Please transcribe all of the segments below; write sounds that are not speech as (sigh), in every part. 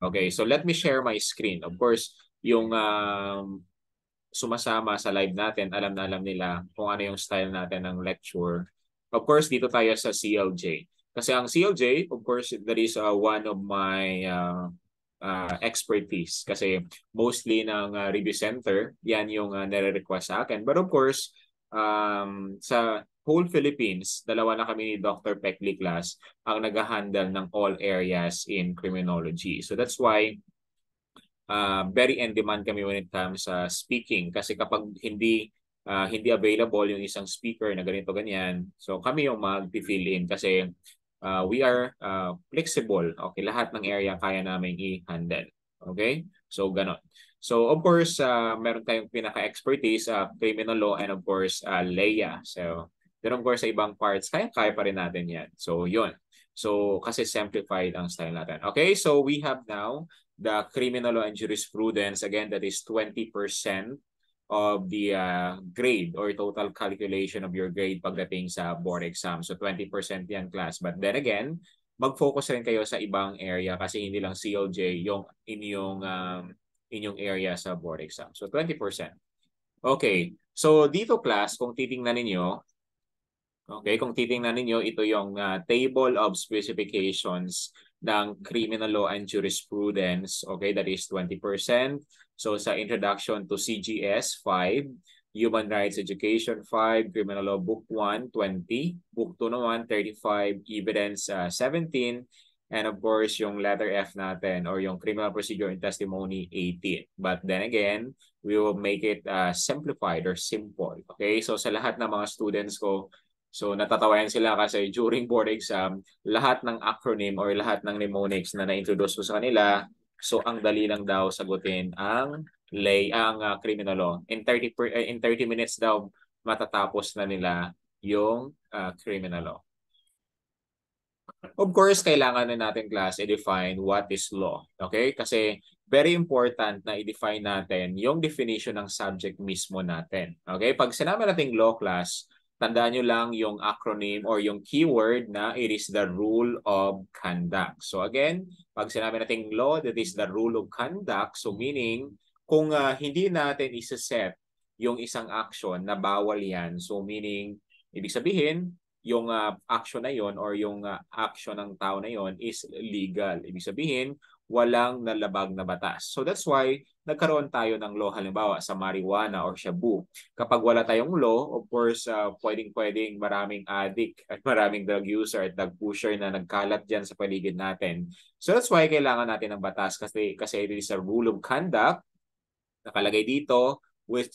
Okay, so let me share my screen. Of course, yung um, sumasama sa live natin, alam na alam nila kung ano yung style natin ng lecture. Of course, dito tayo sa CLJ. Kasi ang CLJ, of course, that is uh, one of my uh, uh, expertise. Kasi mostly ng uh, review center, yan yung uh, nare-request sa akin. But of course, um, sa whole Philippines, dalawa na kami ni Dr. Peck class, ang nag-handle ng all areas in criminology. So that's why uh, very in demand kami when it comes sa uh, speaking kasi kapag hindi uh, hindi available yung isang speaker na ganito ganyan, so kami yung mag-fill in kasi uh, we are uh, flexible. Okay, lahat ng area kaya namin i-handle. Okay? So ganon. So of course, uh, meron tayong pinaka-expertise sa uh, criminal law and of course, uh, LEIA. So pero of course, sa ibang parts, kaya-kaya pa rin natin yan. So, yun. So, kasi simplified ang style natin. Okay, so we have now the criminal law and jurisprudence. Again, that is 20% of the uh, grade or total calculation of your grade pagdating sa board exam. So, 20% yan class. But then again, mag-focus rin kayo sa ibang area kasi hindi lang CLJ yung inyong, um, inyong area sa board exam. So, 20%. Okay. So, dito class, kung titingnan ninyo, Okay, kung titingnan ninyo, ito yung uh, table of specifications ng criminal law and jurisprudence. Okay, that is 20%. So sa introduction to CGS 5, Human Rights Education 5, Criminal Law Book 1, 20, Book 2 naman, 35, Evidence uh, ah, 17, and of course yung letter F natin or yung Criminal Procedure and Testimony 18. But then again, we will make it uh, simplified or simple. Okay, so sa lahat ng mga students ko, So natatawayan sila kasi during board exam, lahat ng acronym or lahat ng mnemonics na na-introduce ko sa kanila, so ang dali lang daw sagutin ang lay ang uh, criminal law. In 30 per, uh, in 30 minutes daw matatapos na nila yung uh, criminal law. Of course, kailangan na natin class i-define what is law. Okay? Kasi very important na i-define natin yung definition ng subject mismo natin. Okay? Pag sinabi natin law class, tandaan nyo lang yung acronym or yung keyword na it is the rule of conduct. So again, pag sinabi nating law, that is the rule of conduct. So meaning, kung uh, hindi natin isa-set yung isang action na bawal yan, so meaning, ibig sabihin, yung uh, action na yon or yung uh, action ng tao na yon is legal. Ibig sabihin, walang nalabag na batas. So that's why nagkaroon tayo ng law halimbawa sa marijuana or shabu. Kapag wala tayong law, of course, uh, pwedeng-pwedeng maraming addict at maraming drug user at drug pusher na nagkalat dyan sa paligid natin. So that's why kailangan natin ng batas kasi, kasi it is a rule of conduct nakalagay dito which,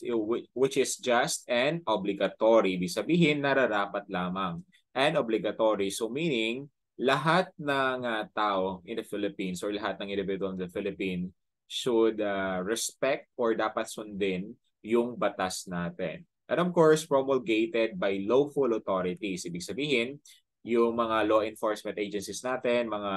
which is just and obligatory. Ibig sabihin, nararapat lamang. And obligatory. So meaning, lahat ng uh, tao in the Philippines or lahat ng individual in the Philippines should uh, respect or dapat sundin yung batas natin. And of course, promulgated by lawful authorities. Ibig sabihin, yung mga law enforcement agencies natin, mga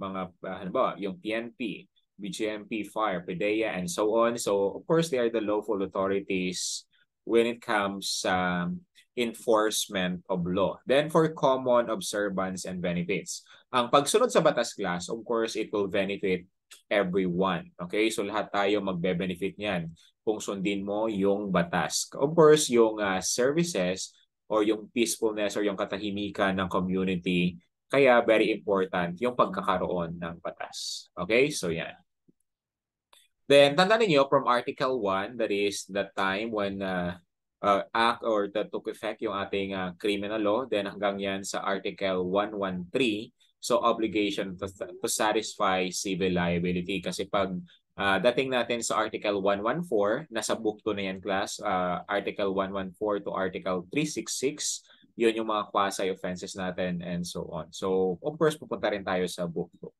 mga uh, ano ba, yung PNP, BGMP, Fire, PDEA, and so on. So, of course, they are the lawful authorities when it comes sa um, enforcement of law. Then for common observance and benefits. Ang pagsunod sa batas class, of course, it will benefit everyone. Okay? So lahat tayo magbe-benefit niyan kung sundin mo yung batas. Of course, yung uh, services or yung peacefulness or yung katahimikan ng community, kaya very important yung pagkakaroon ng batas. Okay? So yan. Then, tandaan niyo from Article 1, that is the time when uh, uh, act or that took effect yung ating uh, criminal law. Then hanggang yan sa Article 113, So obligation to, to satisfy civil liability kasi pag uh, dating natin sa Article 114, nasa book ko na yan class, uh, Article 114 to Article 366, yun yung mga quasi-offenses natin and so on. So, of course, pupunta rin tayo sa book ko.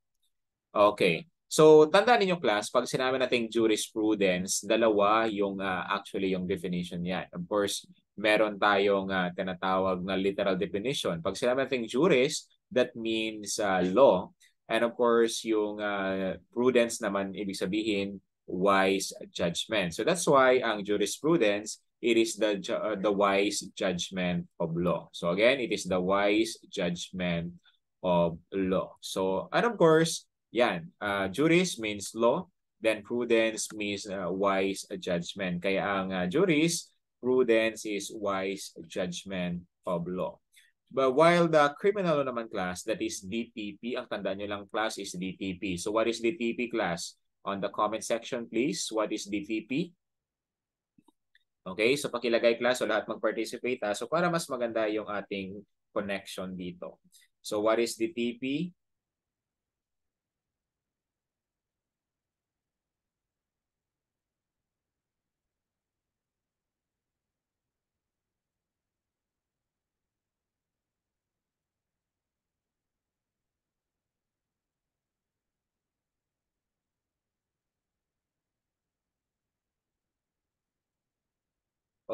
Okay. So, tandaan ninyo class, pag sinabi nating jurisprudence, dalawa yung uh, actually yung definition niyan. Of course, meron tayong uh, tinatawag na literal definition. Pag sinabi nating jurist, that means uh, law. And of course, yung uh, prudence naman ibig sabihin wise judgment. So that's why ang jurisprudence it is the uh, the wise judgment of law. So again, it is the wise judgment of law. So and of course, yan, uh, juris means law, then prudence means uh, wise judgment. Kaya ang uh, juris prudence is wise judgment of law. But while the criminal law naman class, that is DTP, ang tandaan nyo lang class is DTP. So what is DTP class? On the comment section please, what is DTP? Okay, so pakilagay class o lahat mag-participate ah. So para mas maganda yung ating connection dito. So what is DTP?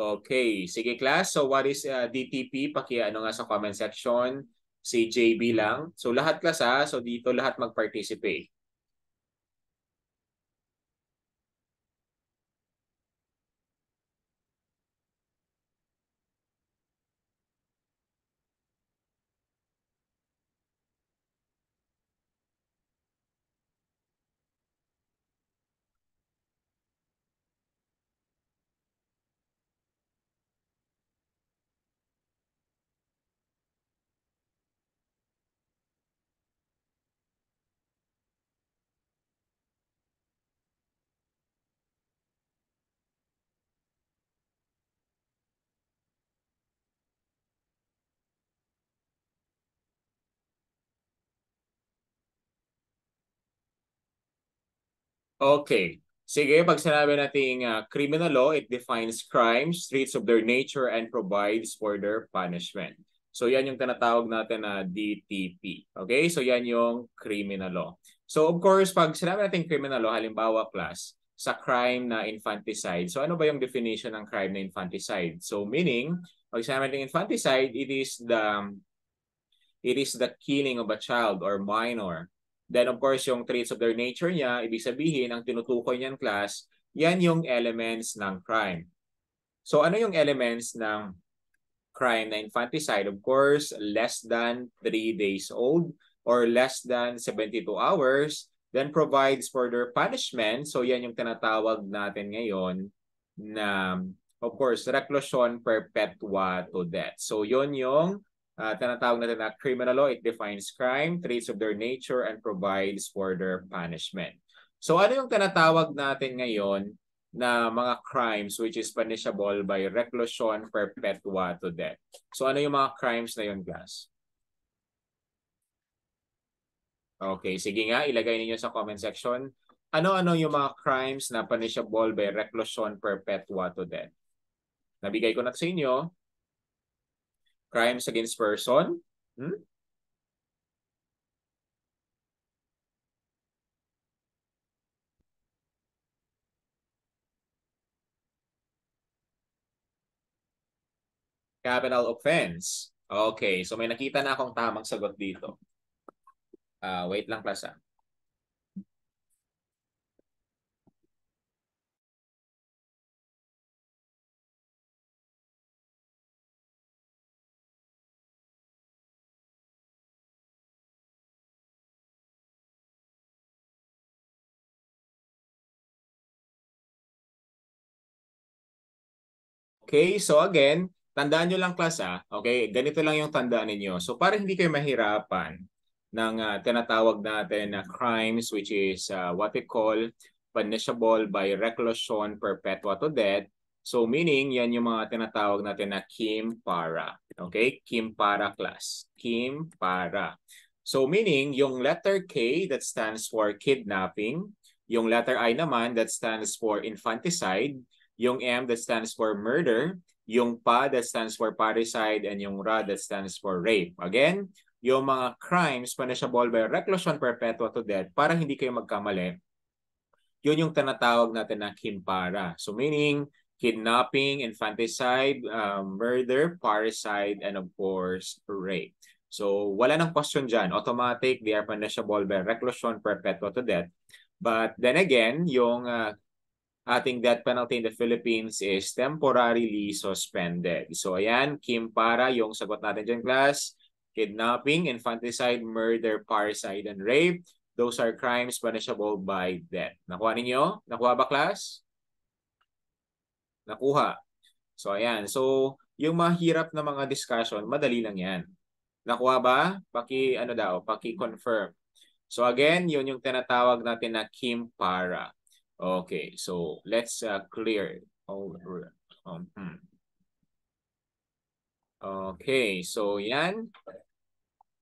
Okay. Sige class, so what is uh, DTP? Paki ano nga sa comment section. Si JB lang. So lahat class ha. Ah. So dito lahat mag-participate. Okay. Sige, pag sinabi nating uh, criminal law, it defines crimes, streets of their nature, and provides for their punishment. So yan yung tinatawag natin na DTP. Okay? So yan yung criminal law. So of course, pag sinabi natin criminal law, halimbawa class, sa crime na infanticide. So ano ba yung definition ng crime na infanticide? So meaning, pag sinabi natin infanticide, it is the it is the killing of a child or minor Then of course, yung traits of their nature niya, ibig sabihin, ang tinutukoy niyan class, yan yung elements ng crime. So ano yung elements ng crime na infanticide? Of course, less than 3 days old or less than 72 hours, then provides for their punishment. So yan yung tinatawag natin ngayon na, of course, reclusion perpetua to death. So yon yung uh, tinatawag natin na criminal law. It defines crime, traits of their nature, and provides for their punishment. So ano yung tinatawag natin ngayon na mga crimes which is punishable by reclusion perpetua to death? So ano yung mga crimes na yun, class? Okay, sige nga, ilagay niyo sa comment section. Ano-ano yung mga crimes na punishable by reclusion perpetua to death? Nabigay ko na sa inyo. Crimes against person? Hmm? Capital offense. Okay, so may nakita na akong tamang sagot dito. Uh, wait lang class ah. Okay, so again, tandaan nyo lang class ah. Okay, ganito lang yung tandaan ninyo. So para hindi kayo mahirapan ng uh, tinatawag natin na uh, crimes which is uh, what we call punishable by reclusion perpetua to death. So meaning, yan yung mga tinatawag natin na Kim Para. Okay, Kim Para class. Kim Para. So meaning, yung letter K that stands for kidnapping, yung letter I naman that stands for infanticide, yung M that stands for murder, yung PA that stands for parricide, and yung RA that stands for rape. Again, yung mga crimes punishable by reclusion perpetua to death para hindi kayo magkamali, yun yung tinatawag natin na kimpara. So meaning, kidnapping, infanticide, uh, murder, parricide, and of course, rape. So wala nang question dyan. Automatic, they are punishable by reclusion perpetua to death. But then again, yung uh, ating death penalty in the Philippines is temporarily suspended. So ayan, Kim Para, yung sagot natin dyan class. Kidnapping, infanticide, murder, parricide, and rape. Those are crimes punishable by death. Nakuha ninyo? Nakuha ba class? Nakuha. So ayan, so yung mahirap na mga discussion, madali lang yan. Nakuha ba? Paki ano daw, paki-confirm. So again, yun yung tinatawag natin na Kim Para. Okay, so let's uh, clear all. Um, hmm. Okay, so yan.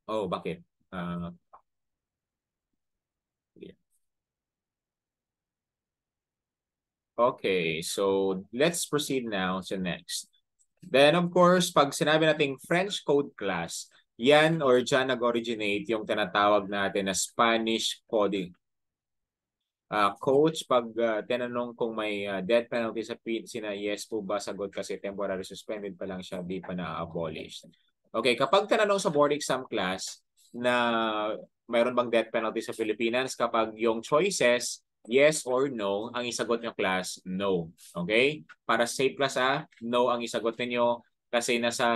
Oh, bakit? Uh, Okay, so let's proceed now to next. Then of course, pag sinabi nating French code class, yan or dyan nag-originate yung tinatawag natin na Spanish coding Uh, coach, pag uh, tinanong kung may uh, death penalty sa PID, sina yes po ba sagot kasi temporary suspended pa lang siya, di pa na-abolished. Okay, kapag tinanong sa board exam class na mayroon bang death penalty sa Pilipinas, kapag yung choices, yes or no, ang isagot ng class, no. Okay? Para safe class ha, no ang isagot ninyo kasi nasa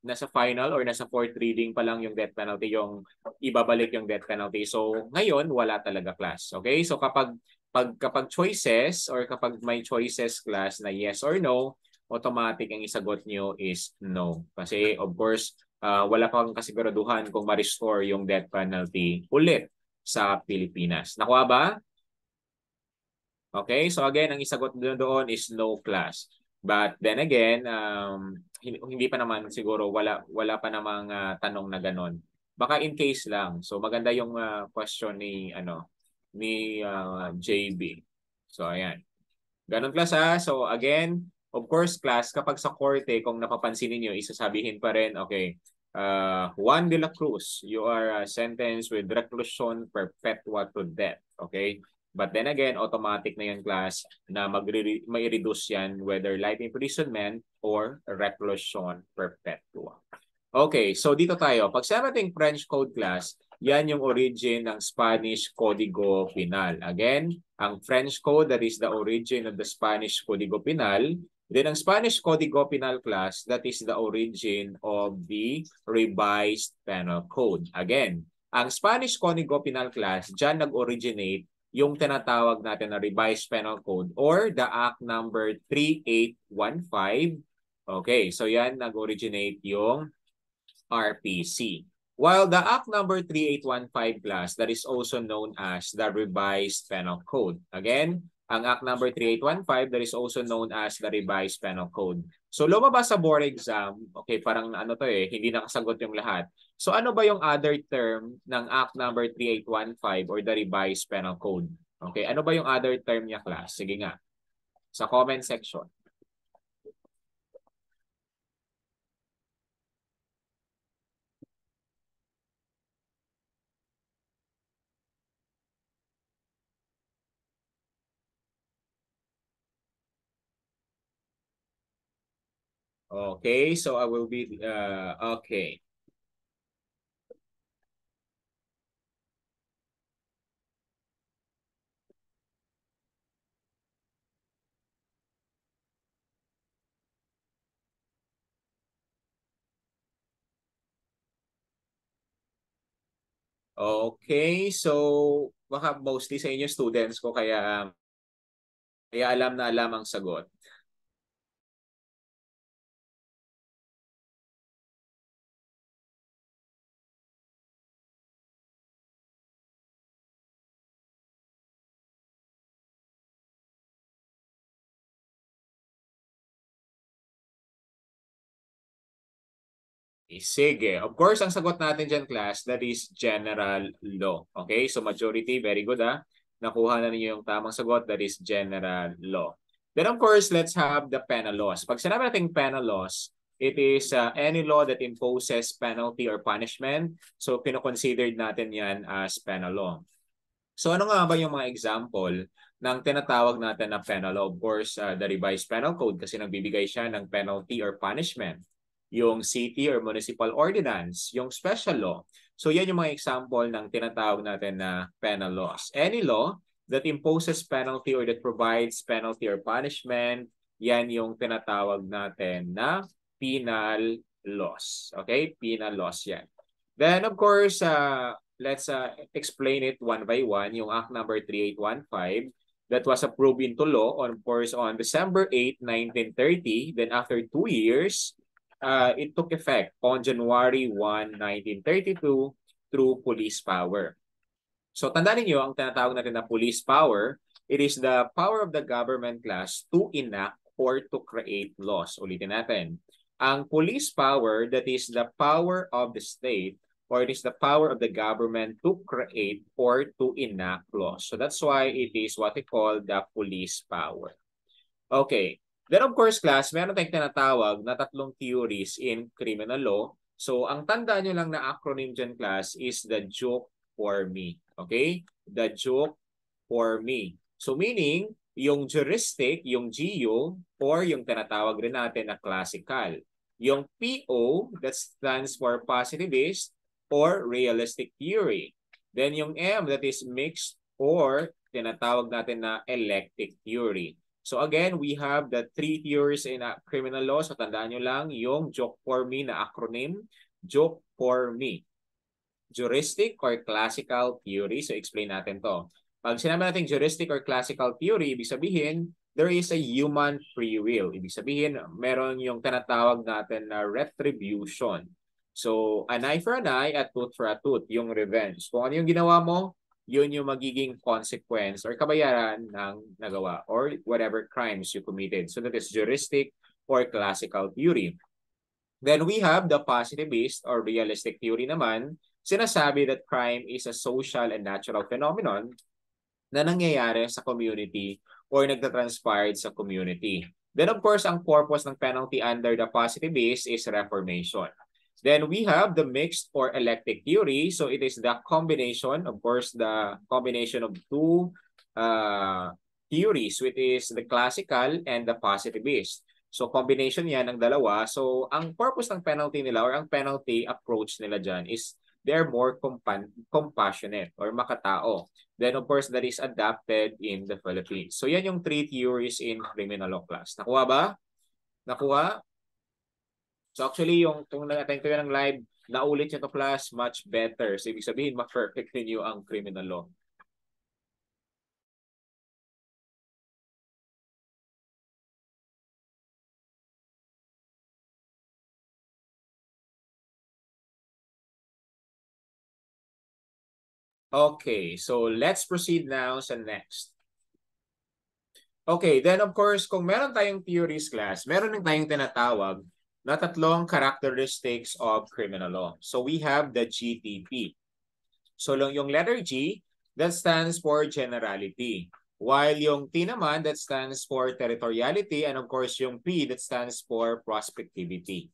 nasa final or nasa fourth reading pa lang yung death penalty, yung ibabalik yung death penalty. So, ngayon, wala talaga class. Okay? So, kapag, pag, kapag choices or kapag may choices class na yes or no, automatic ang isagot nyo is no. Kasi, of course, uh, wala pang kasiguraduhan kung ma-restore yung death penalty ulit sa Pilipinas. Nakuha ba? Okay, so again, ang isagot doon is no class. But then again, um, hindi pa naman siguro wala wala pa namang uh, tanong na ganun. Baka in case lang. So maganda yung uh, question ni ano ni uh, ah, JB. So ayan. Ganun class ha. So again, of course class kapag sa korte kung napapansin niyo isasabihin pa rin okay. Uh, Juan de la Cruz, you are uh, sentenced with reclusion perpetua to death. Okay? But then again, automatic na yung class na magre-reduce yan whether life imprisonment or reclusion perpetua. Okay, so dito tayo. Pag sarating French Code class, yan yung origin ng Spanish Código Penal. Again, ang French Code, that is the origin of the Spanish Código Penal. Then ang Spanish Código Penal class, that is the origin of the Revised Penal Code. Again, ang Spanish Código Penal class, dyan nag-originate yung tinatawag natin na revised penal code or the act number 3815. Okay, so yan nag-originate yung RPC. While the act number 3815 class that is also known as the revised penal code. Again, ang Act number 3815 that is also known as the Revised Penal Code. So lumabas sa board exam, okay, parang ano to eh, hindi nakasagot yung lahat. So ano ba yung other term ng Act number 3815 or the Revised Penal Code? Okay, ano ba yung other term niya class? Sige nga. Sa comment section. Okay, so I will be, uh, okay. Okay, so baka mostly sa inyo students ko kaya um, kaya alam na alam ang sagot. Sige. Of course, ang sagot natin dyan, class, that is general law. Okay? So majority, very good ah. Nakuha na ninyo yung tamang sagot, that is general law. Then of course, let's have the penal laws. Pag sinabi natin penal laws, it is uh, any law that imposes penalty or punishment. So kinoconsidered natin yan as penal law. So ano nga ba yung mga example ng tinatawag natin na penal law? Of course, uh, the revised penal code kasi nagbibigay siya ng penalty or punishment yung city or municipal ordinance, yung special law. So yan yung mga example ng tinatawag natin na penal laws. Any law that imposes penalty or that provides penalty or punishment, yan yung tinatawag natin na penal laws. Okay? Penal laws yan. Then of course, uh, let's uh, explain it one by one, yung Act number 3815 that was approved into law on course on December 8, 1930. Then after two years, uh, it took effect on January 1, 1932 through police power. So tandaan niyo ang tinatawag natin na police power, it is the power of the government class to enact or to create laws. Ulitin natin. Ang police power, that is the power of the state or it is the power of the government to create or to enact laws. So that's why it is what we call the police power. Okay, Then of course, class, meron tayong tinatawag na tatlong theories in criminal law. So, ang tanda nyo lang na acronym dyan, class, is the joke for me. Okay? The joke for me. So, meaning, yung juristic, yung GO, or yung tinatawag rin natin na classical. Yung PO, that stands for positivist or realistic theory. Then yung M, that is mixed or tinatawag natin na electic theory. So again, we have the three theories in uh, criminal law. So tandaan nyo lang yung joke for me na acronym. Joke for me. Juristic or classical theory. So explain natin to. Pag sinabi natin juristic or classical theory, ibig sabihin, there is a human free will. Ibig sabihin, meron yung tinatawag natin na retribution. So, an eye for an eye at tooth for a tooth, yung revenge. Kung ano yung ginawa mo, yun yung magiging consequence or kabayaran ng nagawa or whatever crimes you committed. So that is juristic or classical theory. Then we have the positivist or realistic theory naman, sinasabi that crime is a social and natural phenomenon na nangyayari sa community or nagtatranspired sa community. Then of course, ang purpose ng penalty under the positivist is reformation. Then we have the mixed or eclectic theory. So it is the combination, of course, the combination of two uh, theories, which is the classical and the positivist. So combination yan ng dalawa. So ang purpose ng penalty nila or ang penalty approach nila dyan is they're more compassionate or makatao. Then of course that is adapted in the Philippines. So yan yung three theories in criminal law class. Nakuha ba? Nakuha? So actually, yung kung nag-attempt kayo ng live, naulit yung class, much better. So ibig sabihin, ma-perfect ninyo ang criminal law. Okay, so let's proceed now sa next. Okay, then of course, kung meron tayong theories class, meron din tayong tinatawag na tatlong characteristics of criminal law. So we have the GTP. So yung letter G, that stands for generality. While yung T naman, that stands for territoriality. And of course, yung P, that stands for prospectivity.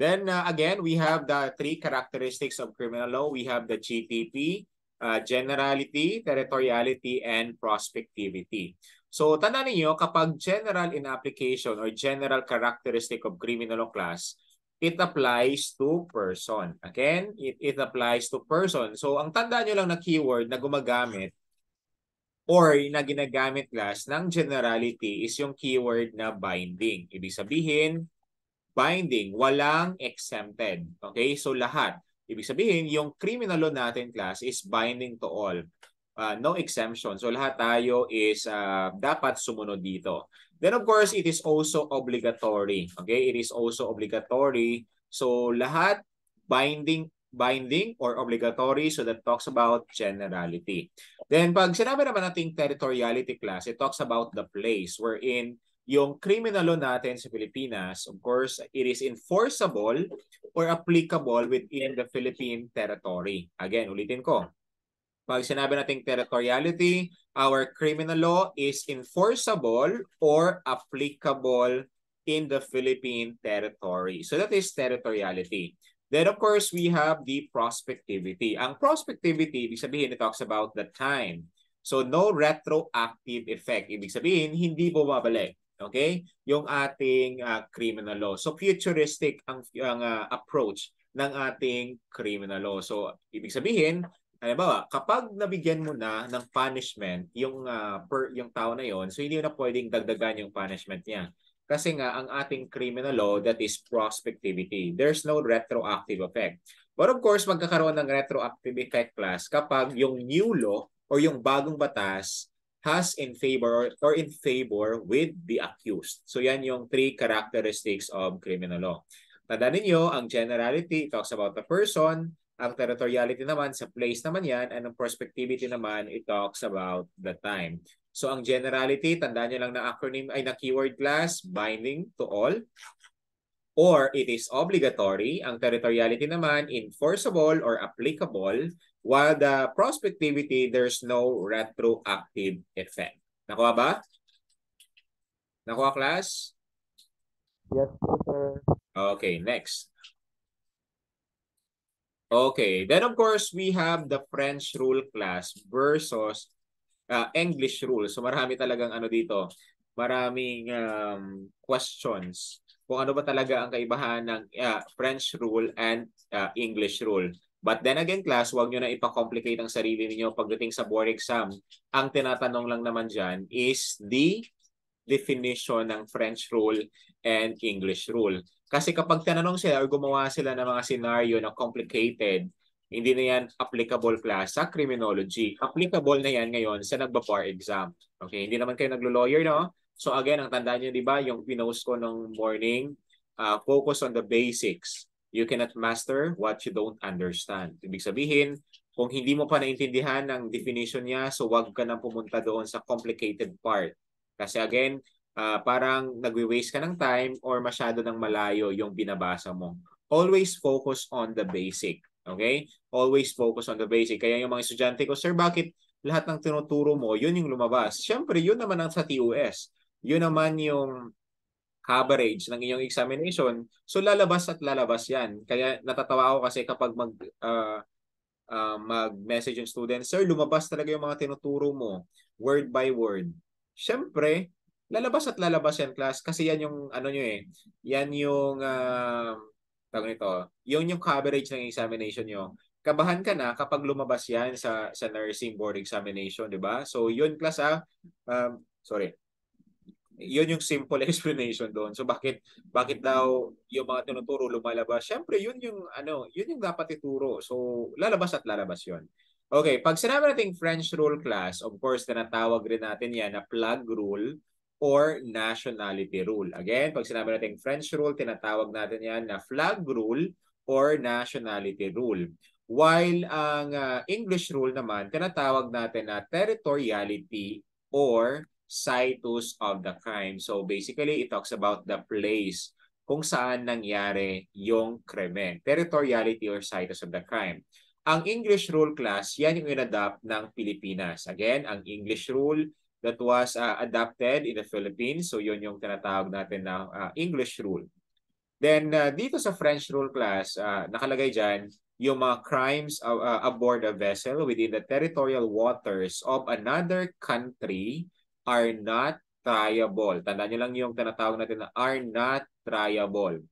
Then uh, again, we have the three characteristics of criminal law. We have the GTP, uh, generality, territoriality, and prospectivity. So, tandaan niyo kapag general in application or general characteristic of criminal law class, it applies to person. Again, it, it applies to person. So, ang tandaan niyo lang na keyword na gumagamit or na ginagamit class ng generality is yung keyword na binding. Ibig sabihin, binding, walang exempted. Okay? So, lahat. Ibig sabihin, yung criminal law natin class is binding to all uh, no exemption. So lahat tayo is uh, dapat sumunod dito. Then of course, it is also obligatory. Okay? It is also obligatory. So lahat binding binding or obligatory so that talks about generality. Then pag sinabi naman natin territoriality class, it talks about the place wherein yung criminal law natin sa Pilipinas, of course, it is enforceable or applicable within the Philippine territory. Again, ulitin ko pag sinabi natin territoriality, our criminal law is enforceable or applicable in the Philippine territory. So that is territoriality. Then of course, we have the prospectivity. Ang prospectivity, ibig sabihin, it talks about the time. So no retroactive effect. Ibig sabihin, hindi bumabalik. Okay? Yung ating uh, criminal law. So futuristic ang, ang uh, approach ng ating criminal law. So ibig sabihin, halimbawa, kapag nabigyan mo na ng punishment yung uh, per yung tao na yon, so hindi na pwedeng dagdagan yung punishment niya. Kasi nga ang ating criminal law that is prospectivity. There's no retroactive effect. But of course, magkakaroon ng retroactive effect class kapag yung new law or yung bagong batas has in favor or in favor with the accused. So yan yung three characteristics of criminal law. Tandaan ninyo, ang generality talks about the person, ang territoriality naman, sa place naman yan, and ang prospectivity naman, it talks about the time. So ang generality, tandaan niyo lang na acronym ay na keyword class, binding to all, or it is obligatory. Ang territoriality naman, enforceable or applicable, while the prospectivity, there's no retroactive effect. Nakuha ba? Nakuha class? Yes, sir. Okay, next. Okay. Then of course, we have the French rule class versus uh, English rule. So marami talagang ano dito, maraming um, questions kung ano ba talaga ang kaibahan ng uh, French rule and uh, English rule. But then again, class, wag nyo na ipakomplicate ang sarili niyo pagdating sa board exam. Ang tinatanong lang naman dyan is the definition ng French rule and English rule. Kasi kapag tinanong sila or gumawa sila ng mga scenario na complicated, hindi na yan applicable class sa criminology. Applicable na yan ngayon sa nagba-bar exam. Okay, hindi naman kayo naglo-lawyer, no? So again, ang tandaan niyo, di ba, yung pinost ko nung morning, uh, focus on the basics. You cannot master what you don't understand. Ibig sabihin, kung hindi mo pa naintindihan ang definition niya, so wag ka nang pumunta doon sa complicated part. Kasi again, uh, parang nagwe-waste ka ng time or masyado ng malayo yung binabasa mo. Always focus on the basic. Okay? Always focus on the basic. Kaya yung mga estudyante ko, Sir, bakit lahat ng tinuturo mo, yun yung lumabas? Siyempre, yun naman ang sa TUS. Yun naman yung coverage ng inyong examination. So, lalabas at lalabas yan. Kaya natatawa ako kasi kapag mag, uh, uh, mag-message yung student, Sir, lumabas talaga yung mga tinuturo mo, word by word. Siyempre, lalabas at lalabas yan class kasi yan yung ano nyo eh. Yan yung uh, tawag nito. Yun yung coverage ng examination nyo. Kabahan ka na kapag lumabas yan sa sa nursing board examination, di ba? So yun class ah. Um, sorry. Yun yung simple (laughs) explanation doon. So bakit bakit daw yung mga tinuturo lumalabas? Syempre yun yung ano, yun yung dapat ituro. So lalabas at lalabas yun. Okay, pag sinabi nating French rule class, of course, tinatawag rin natin yan na plug rule or nationality rule. Again, pag sinabi natin French rule, tinatawag natin yan na flag rule or nationality rule. While ang uh, English rule naman, tinatawag natin na territoriality or situs of the crime. So basically, it talks about the place kung saan nangyari yung krimen. Territoriality or situs of the crime. Ang English rule class, yan yung inadapt ng Pilipinas. Again, ang English rule, that was uh, adapted in the Philippines. So yun yung tinatawag natin na uh, English rule. Then uh, dito sa French rule class, uh, nakalagay dyan yung mga crimes uh, aboard a vessel within the territorial waters of another country are not triable. Tandaan nyo lang yung tinatawag natin na are not triable.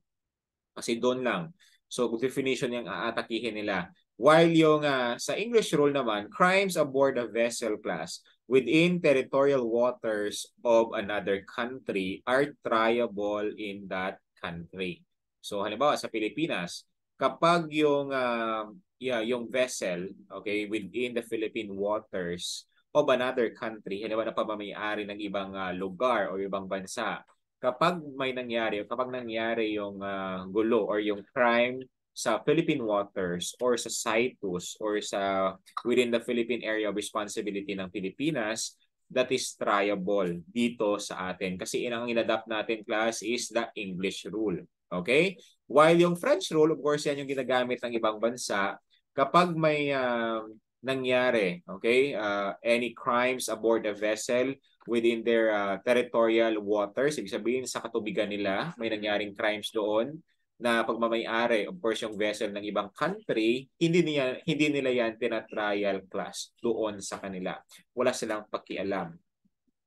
Kasi doon lang. So definition yung aatakihin nila. While yung uh, sa English rule naman, crimes aboard a vessel class within territorial waters of another country are triable in that country. So halimbawa sa Pilipinas, kapag yung uh, yeah, yung vessel, okay, within the Philippine waters of another country, halimbawa na pamamayari ng ibang uh, lugar o ibang bansa, kapag may nangyari kapag nangyari yung uh, gulo or yung crime sa Philippine waters or sa situs or sa within the Philippine area of responsibility ng Pilipinas that is triable dito sa atin. Kasi ang inadapt natin class is the English rule. Okay? While yung French rule, of course, yan yung ginagamit ng ibang bansa kapag may uh, nangyari, okay, uh, any crimes aboard a vessel within their uh, territorial waters, ibig sabihin sa katubigan nila, may nangyaring crimes doon, na pagmamayari, of course, yung vessel ng ibang country, hindi, niya, hindi nila yan tina-trial class doon sa kanila. Wala silang pakialam.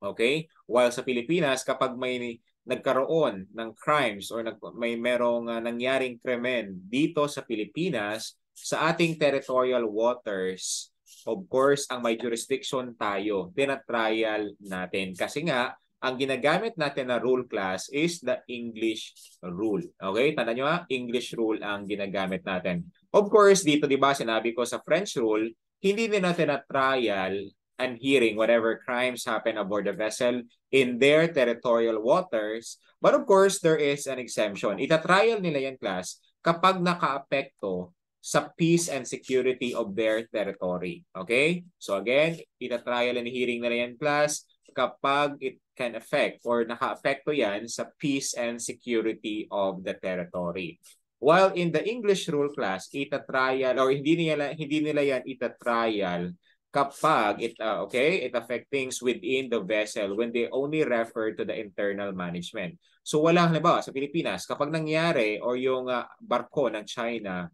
Okay? While sa Pilipinas, kapag may nagkaroon ng crimes or nag, may merong uh, nangyaring krimen dito sa Pilipinas, sa ating territorial waters, of course, ang may jurisdiction tayo, tina-trial natin. Kasi nga, ang ginagamit natin na rule class is the English rule. Okay? Tanda nyo ha, English rule ang ginagamit natin. Of course, dito di ba sinabi ko sa French rule, hindi din natin na trial and hearing whatever crimes happen aboard the vessel in their territorial waters. But of course, there is an exemption. Ita-trial nila yan class kapag nakaapekto sa peace and security of their territory. Okay? So again, ita-trial and hearing nila yan class kapag it can affect or naka-affecto yan sa peace and security of the territory. While in the English rule class, trial or hindi nila, hindi nila yan itatrial kapag it uh, okay it affect things within the vessel when they only refer to the internal management so wala halimbawa sa Pilipinas kapag nangyari or yung uh, barko ng China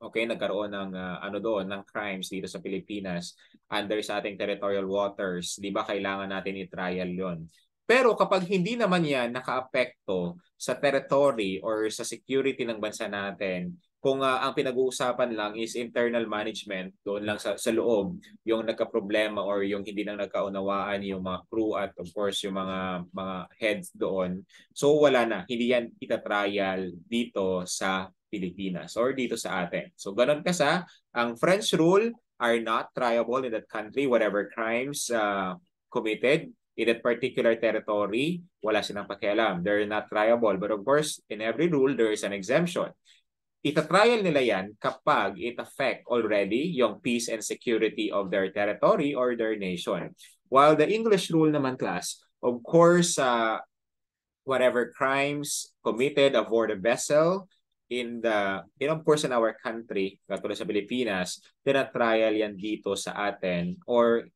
okay, nagkaroon ng uh, ano doon, ng crimes dito sa Pilipinas under sa ating territorial waters, 'di ba kailangan natin i-trial 'yon. Pero kapag hindi naman 'yan nakaapekto sa territory or sa security ng bansa natin, kung uh, ang pinag-uusapan lang is internal management doon lang sa, sa loob yung nagka-problema or yung hindi nang nagkaunawaan yung mga crew at of course yung mga mga heads doon so wala na hindi yan kita trial dito sa Pilipinas or dito sa atin. So ganun ka sa ang French rule are not triable in that country whatever crimes uh, committed in that particular territory, wala silang pakialam. They're not triable. But of course, in every rule, there is an exemption. Ita-trial nila yan kapag it affect already yung peace and security of their territory or their nation. While the English rule naman class, of course, uh, whatever crimes committed aboard a vessel in the, in of course in our country, katulad sa Pilipinas, trial yan dito sa atin or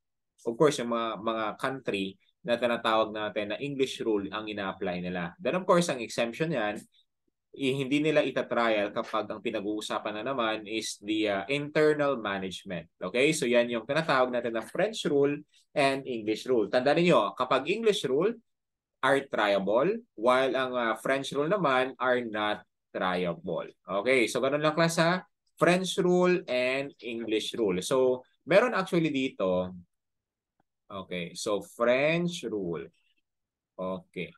of course yung mga, mga country na tinatawag natin na English rule ang ina-apply nila. Then of course, ang exemption yan, hindi nila itatrial kapag ang pinag-uusapan na naman is the uh, internal management. Okay? So yan yung tinatawag natin na French rule and English rule. Tandaan niyo, kapag English rule, are triable, while ang uh, French rule naman are not triangle. Okay, so ganun lang class ha. French rule and English rule. So, meron actually dito. Okay, so French rule. Okay.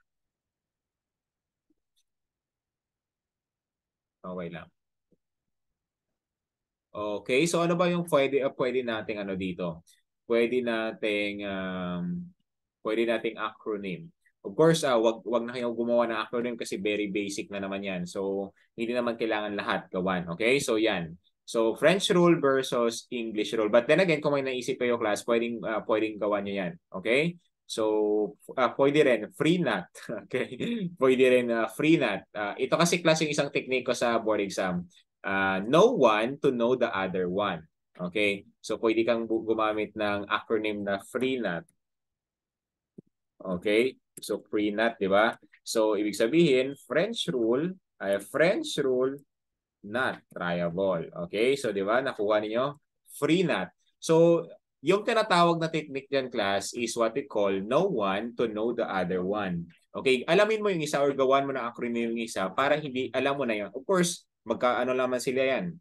Okay lang. Okay, so ano ba yung pwede uh, pwede nating ano dito? Pwede nating um pwede nating acronym. Of course, uh, wag wag na kayo gumawa ng acronym kasi very basic na naman 'yan. So, hindi naman kailangan lahat gawan. Okay? So, 'yan. So, French rule versus English rule. But then again, kung may naisip kayo class, pwedeng uh, pwedeng gawan nyo 'yan. Okay? So, uh, pwede rin free nut. (laughs) okay? Pwede rin uh, free nut. Uh, ito kasi klase yung isang technique ko sa board exam. Uh, know one to know the other one. Okay? So, pwede kang gumamit ng acronym na free nut. Okay? So pre-nat, di ba? So ibig sabihin, French rule, ay uh, French rule, not triable. Okay? So di ba, nakuha niyo free nat. So yung tinatawag na technique diyan class is what we call no one to know the other one. Okay, alamin mo yung isa or gawan mo na acronym yung isa para hindi alam mo na yun. Of course, magkaano laman sila yan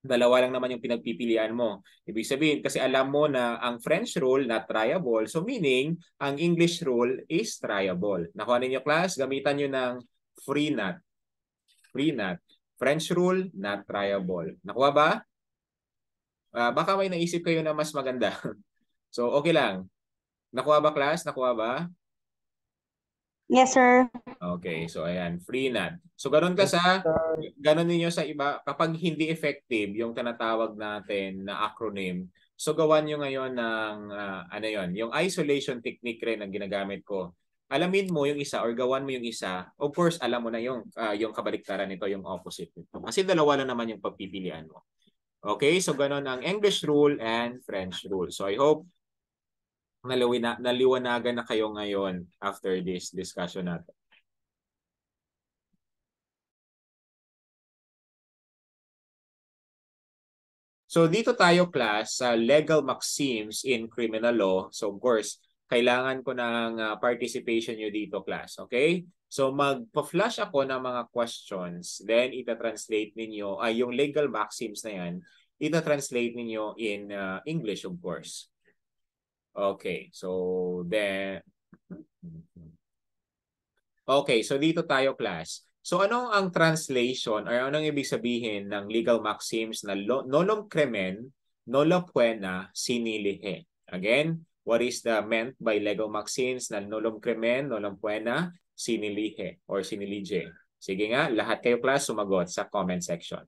dalawa lang naman yung pinagpipilian mo. Ibig sabihin, kasi alam mo na ang French rule not triable, so meaning, ang English rule is triable. Nakuha ninyo class, gamitan nyo ng free not. Free not. French rule, not triable. Nakuha ba? Uh, baka may naisip kayo na mas maganda. (laughs) so, okay lang. Nakuha ba class? Nakuha ba? Yes, sir. Okay, so ayan, free na. So ganun ka sa, ganun ninyo sa iba, kapag hindi effective yung tinatawag natin na acronym, so gawan nyo ngayon ng, uh, ano yon yung isolation technique rin ang ginagamit ko. Alamin mo yung isa or gawan mo yung isa, of course, alam mo na yung, uh, yung kabaliktaran nito, yung opposite nito. Kasi dalawa lang naman yung pagpipilian mo. Okay, so ganun ang English rule and French rule. So I hope naliwina, naliwanagan na kayo ngayon after this discussion natin? So dito tayo class sa uh, legal maxims in criminal law. So of course, kailangan ko ng uh, participation nyo dito class, okay? So magpa-flash ako ng mga questions, then ita-translate ninyo, uh, yung legal maxims na yan, ita-translate ninyo in uh, English of course. Okay, so then... Okay, so dito tayo class. So ano ang translation or anong ibig sabihin ng legal maxims na nolum cremen, nola puena, sinilihe? Again, what is the meant by legal maxims na nolum cremen, nolam puena, sinilihe or sinilije? Sige nga, lahat kayo class sumagot sa comment section.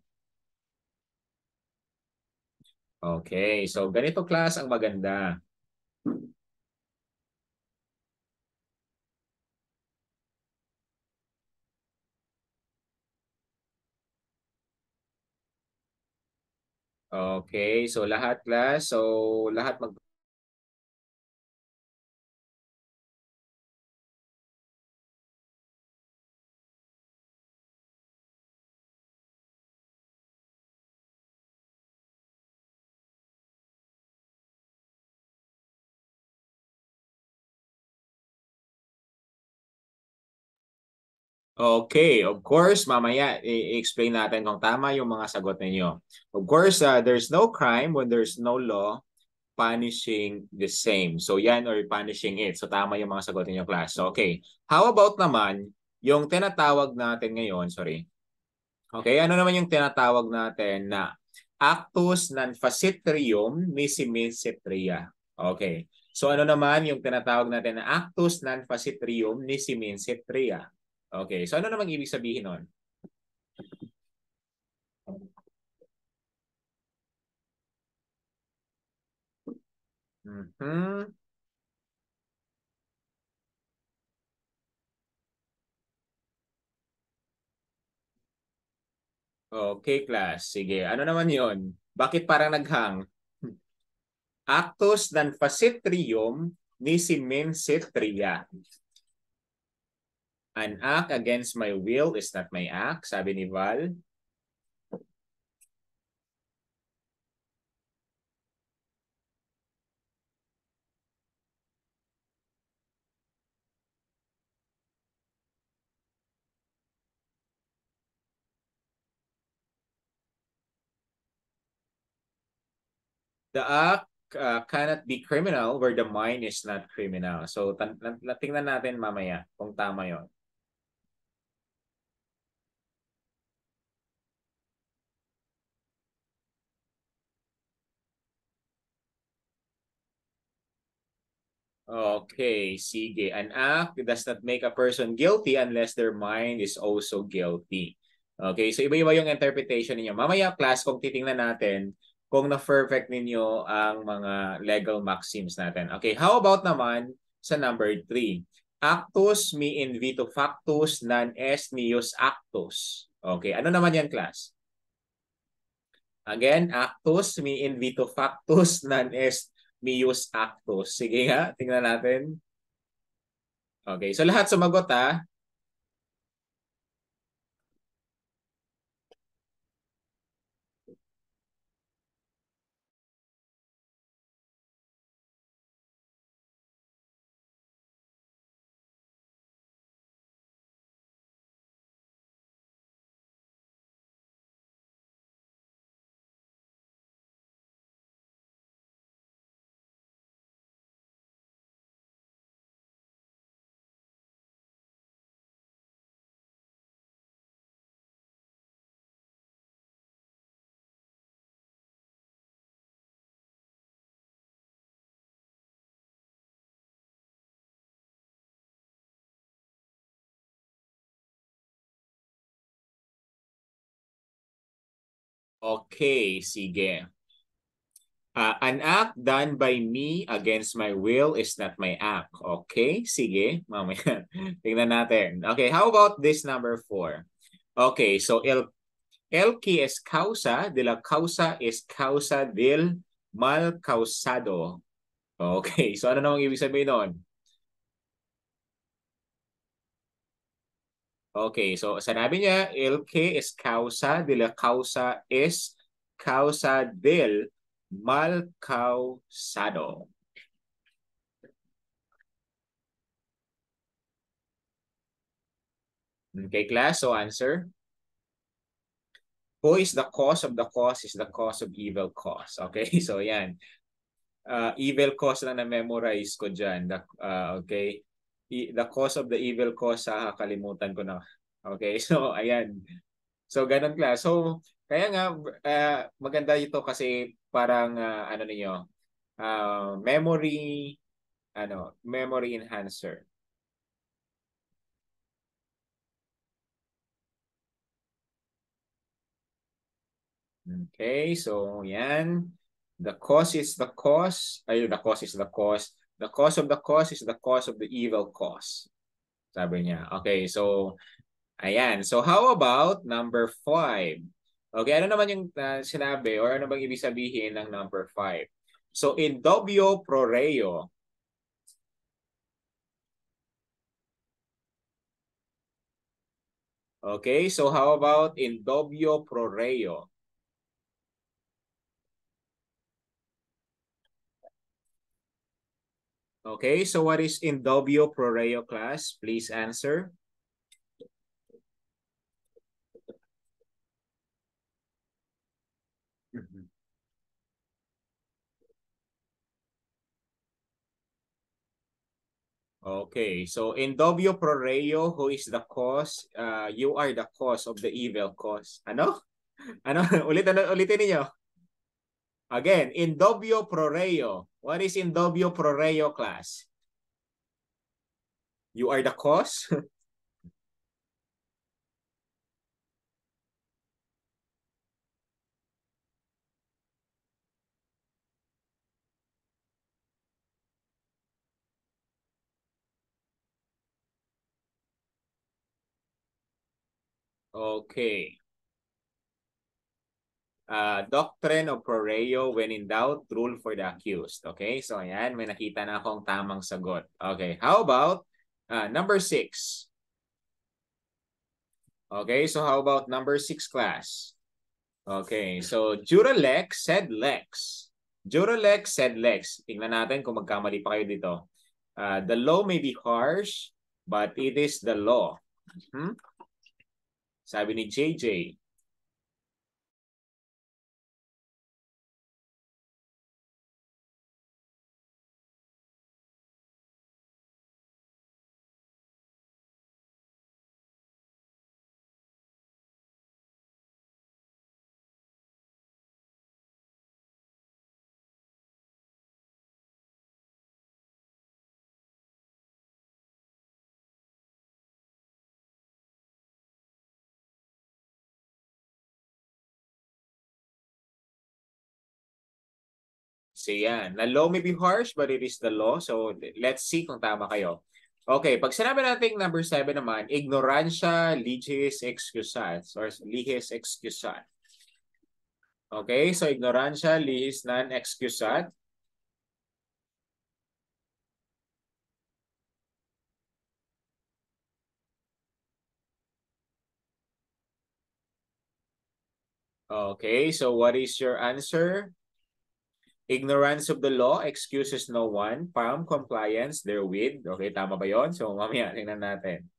Okay, so ganito class ang maganda. Okay, so lahat class, so lahat mag Okay, of course, mamaya i-explain natin kung tama yung mga sagot ninyo. Of course, uh, there's no crime when there's no law punishing the same. So yan or punishing it. So tama yung mga sagot ninyo class. So, okay, how about naman yung tinatawag natin ngayon, sorry. Okay, ano naman yung tinatawag natin na actus non facitrium nisi minsitria. Okay. So ano naman yung tinatawag natin na actus non facitrium nisi minsitria? Okay, so ano namang ibig sabihin nun? Mm-hmm. Okay, class. Sige. Ano naman yon? Bakit parang naghang? Actus dan facitrium ni simen citria. An act against my will is not my act, sabi ni Val. the act uh, cannot be criminal where the mind is not criminal. So, tingnan natin mamaya kung tama yon. Okay, sige. An act does not make a person guilty unless their mind is also guilty. Okay, so iba-iba yung interpretation niyo. Mamaya class, kung titingnan natin, kung na-perfect ninyo ang mga legal maxims natin. Okay, how about naman sa number 3? Actus mi in vito factus non est meus actus. Okay, ano naman yan class? Again, actus mi in vito factus non est Mius Actus. Sige nga, tingnan natin. Okay, so lahat sumagot ha. Ah. Okay, sige. Uh, an act done by me against my will is not my act. Okay, sige. Mamaya, (laughs) tingnan natin. Okay, how about this number four? Okay, so el, el que es causa de la causa is causa del mal causado. Okay, so ano namang ibig sabihin nun? Okay, so sinabi niya, el que es causa de la causa es causa del mal causado. Okay, class, so answer. Who is the cause of the cause is the cause of evil cause. (laughs) Okay, so yan. Uh, evil cause lang na-memorize ko dyan. The, uh, okay, the cause of the evil cause sa kalimutan ko na. Okay, (laughs) so ayan. So ganun class. So kaya nga uh, maganda ito kasi parang uh, ano niyo uh, ah, memory ano memory enhancer. Okay, so yan. The cause is the cause. Ayun, the cause is the cause the cause of the cause is the cause of the evil cause. Sabi niya. Okay, so, ayan. So, how about number five? Okay, ano naman yung uh, sinabi or ano bang ibig sabihin ng number five? So, in dubio pro reo, Okay, so how about in dubio pro reo? Okay, so what is in Indobio Proreo class? Please answer. Mm-hmm. Okay, so Indobio Proreo, who is the cause? Uh, you are the cause of the evil cause. Ano? Ano? (laughs) Ulit, ano, ulitin ninyo. Again, Indobio pro reo. What is Indobio pro reo class? You are the cause. (laughs) okay. uh, doctrine of pro when in doubt, rule for the accused. Okay, so ayan, may nakita na akong tamang sagot. Okay, how about uh, number six? Okay, so how about number six class? Okay, so Juralex said Lex. Juralex said Lex. Tingnan natin kung magkamali pa kayo dito. Uh, the law may be harsh, but it is the law. Hmm? Sabi ni JJ, So yan. The law may be harsh, but it is the law. So let's see kung tama kayo. Okay, pag sinabi natin number 7 naman, ignorancia legis excusans or legis excusat. Okay, so ignorancia legis non excusat. Okay, so what is your answer? Ignorance of the law excuses no one. from compliance therewith. Okay, tama ba yon? So mamaya, tingnan natin.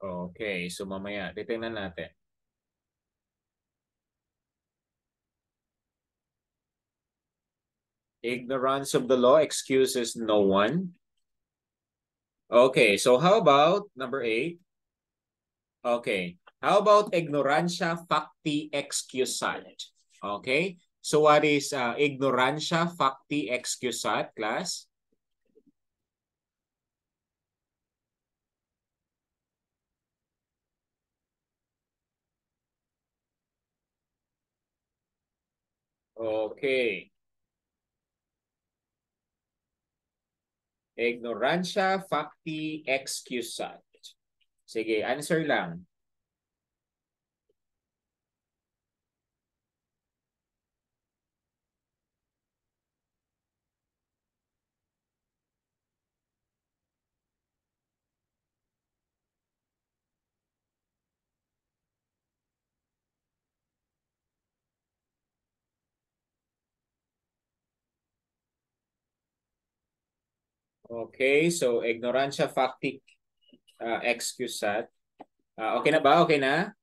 Okay, so mamaya, titingnan natin. Ignorance of the law excuses no one. Okay, so how about number eight? Okay, how about ignorancia facti excusat? Okay, so what is uh, ignorancia facti excusat, class? Okay. Ignorancia facti excusat. Sige, answer lang. Okay, so ignorancia factic uh, excusat. Uh, okay na ba? Okay na?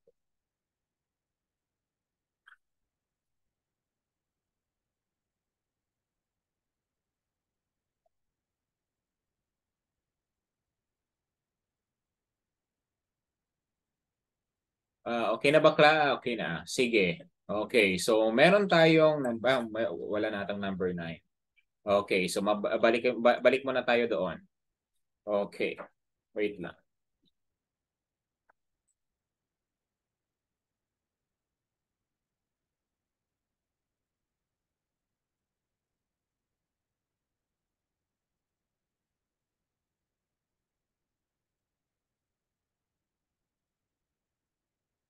Uh, okay na ba, Kla? Okay na. Sige. Okay, so meron tayong, ah, wala natang number 9. Okay, so balik, balik muna tayo doon. Okay, wait na.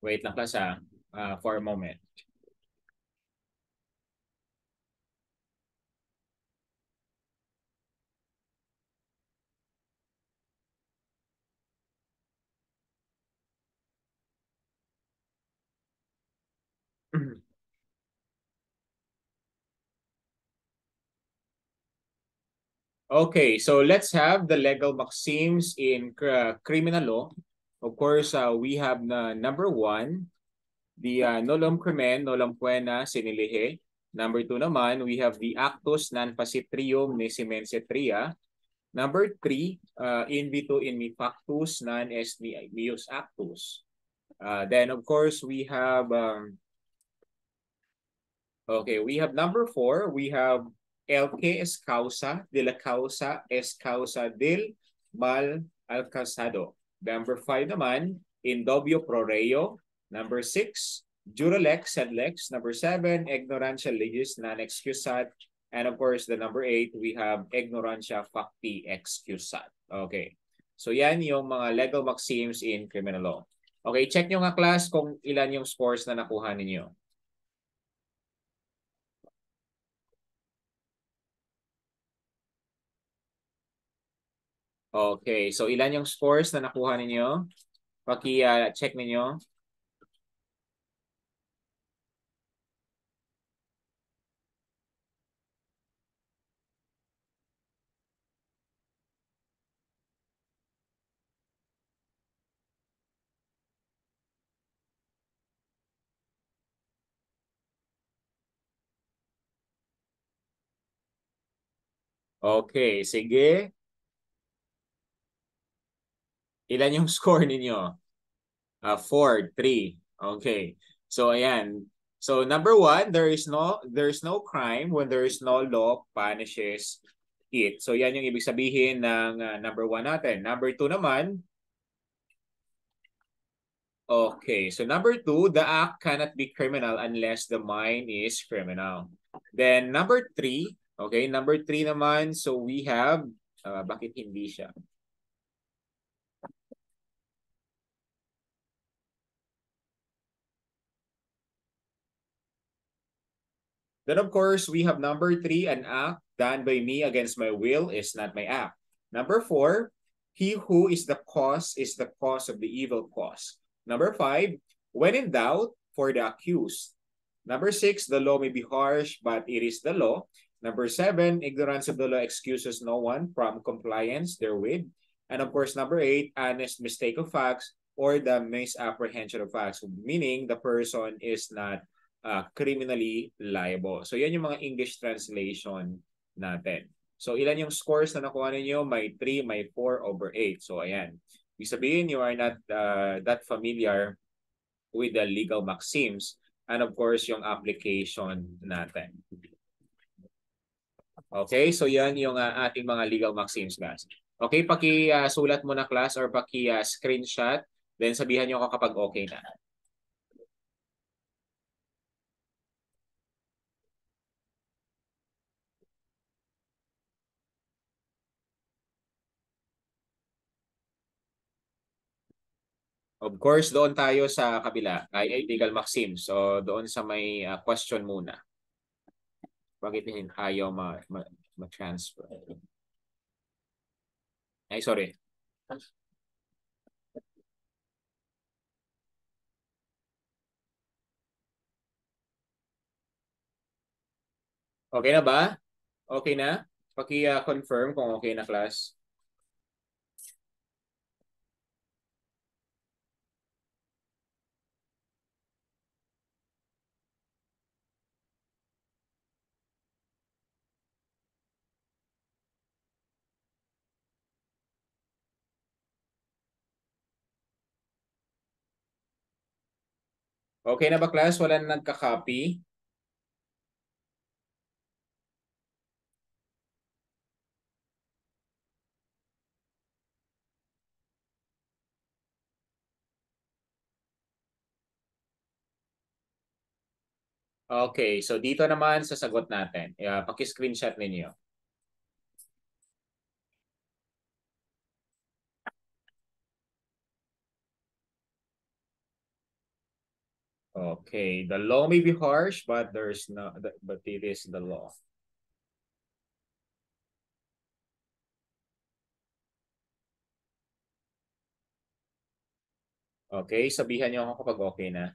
Wait lang class ha, uh, ah, for a moment. Mm-hmm. Okay, so let's have the legal maxims in uh, criminal law. Of course, uh, we have na number one, the uh, nolum crimen, nolum puena, sinilihe. Number two naman, we have the actus non pacitrium nesimensetria. Number three, uh, in vitu in mi factus non est mius actus. Uh, then, of course, we have um, Okay, we have number four. We have el que es causa de la causa es causa del mal alcanzado. Number five naman, indobio pro reo. Number six, jura lex sed lex. Number seven, ignorancia legis non excusat. And of course, the number eight, we have ignorancia facti excusat. Okay. So yan yung mga legal maxims in criminal law. Okay, check nyo nga class kung ilan yung scores na nakuha ninyo. Okay, so ilan yung scores na nakuha ninyo? Paki-check uh, ninyo. Okay, sige. Ilan yung (laughs) score ninyo? Uh, four, three. Okay. So, ayan. So, number one, there is no there is no crime when there is no law punishes it. So, yan yung ibig sabihin ng uh, number one natin. Number two naman, Okay, so number two, the act cannot be criminal unless the mind is criminal. Then number three, okay, number three naman, so we have, uh, bakit hindi siya? Then, of course, we have number three, an act done by me against my will is not my act. Number four, he who is the cause is the cause of the evil cause. Number five, when in doubt, for the accused. Number six, the law may be harsh, but it is the law. Number seven, ignorance of the law excuses no one from compliance therewith. And of course, number eight, honest mistake of facts or the misapprehension of facts, meaning the person is not uh, criminally liable. So yan yung mga English translation natin. So ilan yung scores na nakuha ninyo? May 3, may 4 over 8. So ayan. Ibig sabihin, you are not uh, that familiar with the legal maxims and of course yung application natin. Okay, so yan yung uh, ating mga legal maxims guys. Okay, paki-sulat uh, mo na class or paki-screenshot uh, then sabihan niyo ako kapag okay na. Of course, doon tayo sa kabila, kay Legal Maxim. So, doon sa may uh, question muna. Bakit hindi ayaw ma, ma, ma-transfer? Ay, sorry. Okay na ba? Okay na? Paki-confirm ah, kung okay na class. Okay na ba class? Wala na nagka-copy? Okay, so dito naman sa sagot natin. Uh, paki-screenshot ninyo. Okay, the law may be harsh, but there's not, but it is the law. Okay, sabihan niyo ako kapag okay na.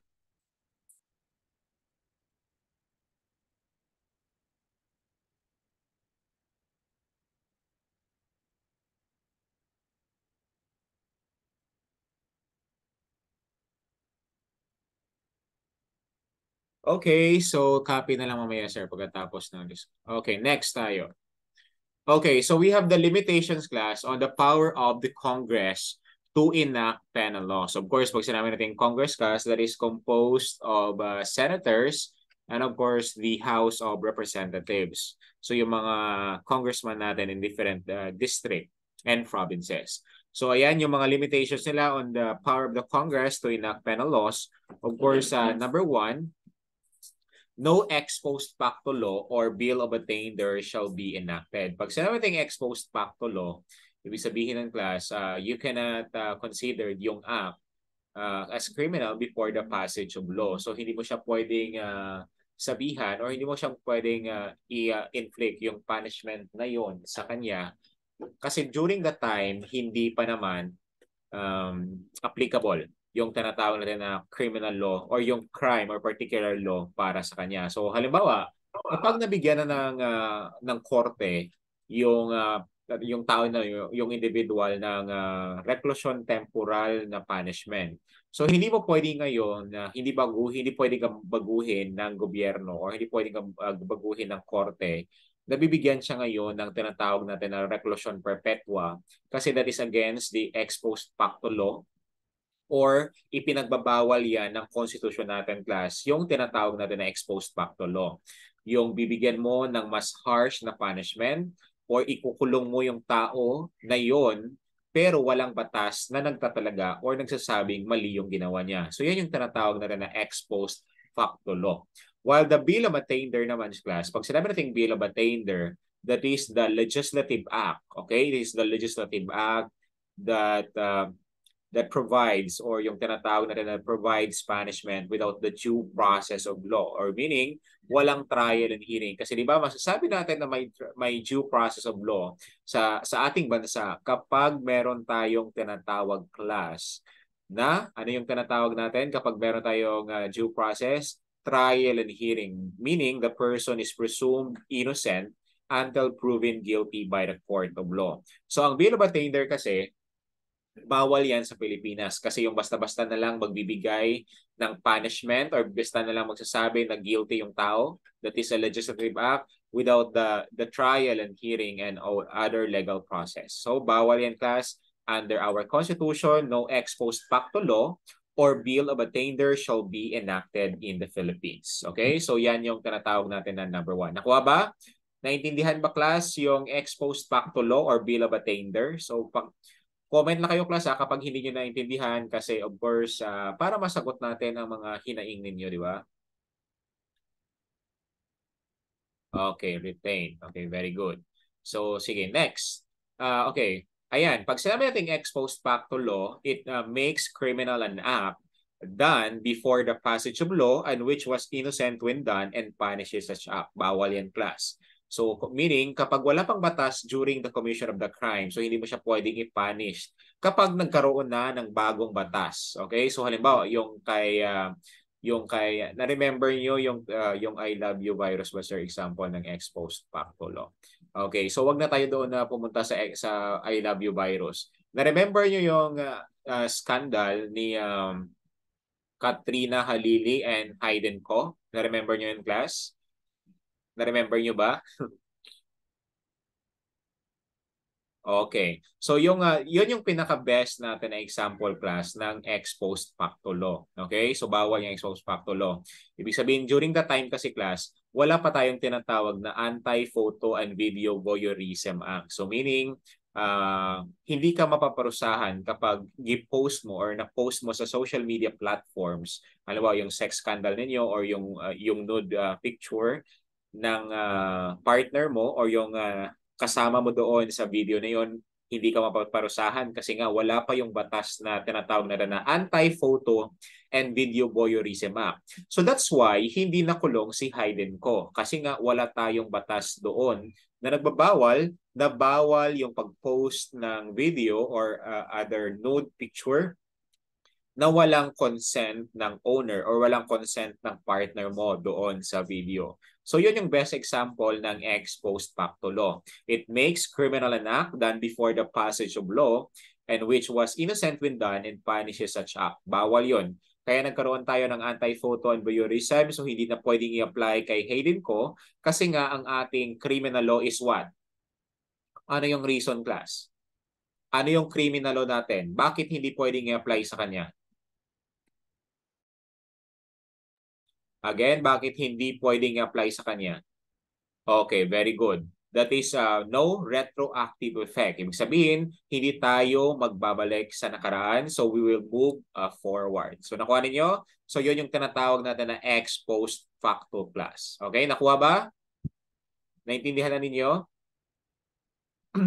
Okay, so copy na lang mamaya sir pagkatapos ng this. Okay, next tayo. Okay, so we have the limitations class on the power of the Congress to enact penal laws. Of course, pag sinabi natin Congress class, that is composed of uh, senators and of course the House of Representatives. So yung mga congressman natin in different uh, district and provinces. So ayan yung mga limitations nila on the power of the Congress to enact penal laws. Of course, uh, number one, no ex post facto law or bill of attainder shall be enacted. Pag sinabi natin ex post facto law, ibig sabihin ng class, uh, you cannot uh, consider yung act uh, as criminal before the passage of law. So hindi mo siya pwedeng uh, sabihan or hindi mo siya pwedeng uh, i-inflict yung punishment na yon sa kanya kasi during that time hindi pa naman um, applicable yung tinatawag natin na criminal law or yung crime or particular law para sa kanya. So halimbawa, kapag nabigyan na ng uh, ng korte yung uh, yung tao na yung, yung individual ng uh, reclusion temporal na punishment. So hindi mo pwede ngayon na uh, hindi bago hindi pwede kang baguhin ng gobyerno or hindi pwede kang baguhin ng korte nabibigyan siya ngayon ng tinatawag natin na reclusion perpetua kasi that is against the ex post facto law or ipinagbabawal yan ng constitution natin class, yung tinatawag natin na exposed facto law. Yung bibigyan mo ng mas harsh na punishment or ikukulong mo yung tao na yon pero walang batas na nagtatalaga or nagsasabing mali yung ginawa niya. So yan yung tinatawag natin na exposed facto law. While the Bill of Attainder naman class, pag sinabi natin Bill of Attainder, that is the legislative act, okay? It is the legislative act that uh, that provides or yung tinatawag natin na provides punishment without the due process of law or meaning walang trial and hearing kasi di ba masasabi natin na may may due process of law sa sa ating bansa kapag meron tayong tinatawag class na ano yung tinatawag natin kapag meron tayong uh, due process trial and hearing meaning the person is presumed innocent until proven guilty by the court of law so ang bill of attainder kasi bawal yan sa Pilipinas kasi yung basta-basta na lang magbibigay ng punishment or basta na lang magsasabi na guilty yung tao that is a legislative act without the the trial and hearing and other legal process. So bawal yan class under our constitution no ex post facto law or bill of attainder shall be enacted in the Philippines. Okay? So yan yung tinatawag natin na number one. Nakuha ba? Naintindihan ba class yung ex post facto law or bill of attainder? So pag Comment na kayo class ha, kapag hindi nyo naintindihan kasi of course uh, para masagot natin ang mga hinaing ninyo, di ba? Okay, retain. Okay, very good. So sige, next. Uh, okay, ayan. Pag sinabi natin ex post facto law, it uh, makes criminal an act done before the passage of law and which was innocent when done and punishes such act. Bawal yan class. So meaning kapag wala pang batas during the commission of the crime, so hindi mo siya pwedeng i-punish kapag nagkaroon na ng bagong batas. Okay? So halimbawa yung kay uh, yung kay na-remember niyo yung uh, yung I love you virus was your example ng exposed facto law. Okay, so wag na tayo doon na pumunta sa sa I love you virus. Na-remember niyo yung uh, uh, scandal ni um, Katrina Halili and Hayden Ko? Na-remember niyo yung class? Na-remember nyo ba? Okay. So yung uh, yun yung pinaka best natin na example class ng ex post facto law. Okay? So bawal yung ex post facto law. Ibig sabihin during the time kasi class, wala pa tayong tinatawag na anti-photo and video voyeurism act. So meaning uh, hindi ka mapaparusahan kapag gi-post mo or na-post mo sa social media platforms, halimbawa yung sex scandal ninyo or yung uh, yung nude uh, picture ng uh, partner mo or yung uh, kasama mo doon sa video na yon hindi ka mapagparusahan kasi nga wala pa yung batas na tinatawag na na anti-photo and video voyeurism act. So that's why hindi nakulong si Hayden ko kasi nga wala tayong batas doon na nagbabawal na bawal yung pag-post ng video or uh, other nude picture na walang consent ng owner or walang consent ng partner mo doon sa video. So yun yung best example ng ex post facto law. It makes criminal an act done before the passage of law and which was innocent when done and punishes such act. Bawal yon. Kaya nagkaroon tayo ng anti-photo and voyeurism so hindi na pwedeng i-apply kay Hayden ko kasi nga ang ating criminal law is what? Ano yung reason class? Ano yung criminal law natin? Bakit hindi pwedeng i-apply sa kanya? Again, bakit hindi pwedeng apply sa kanya? Okay, very good. That is uh, no retroactive effect. Ibig sabihin, hindi tayo magbabalik sa nakaraan. So, we will move uh, forward. So, nakuha ninyo? So, yun yung tinatawag natin na ex post facto plus. Okay, nakuha ba? Naintindihan na ninyo? (clears throat)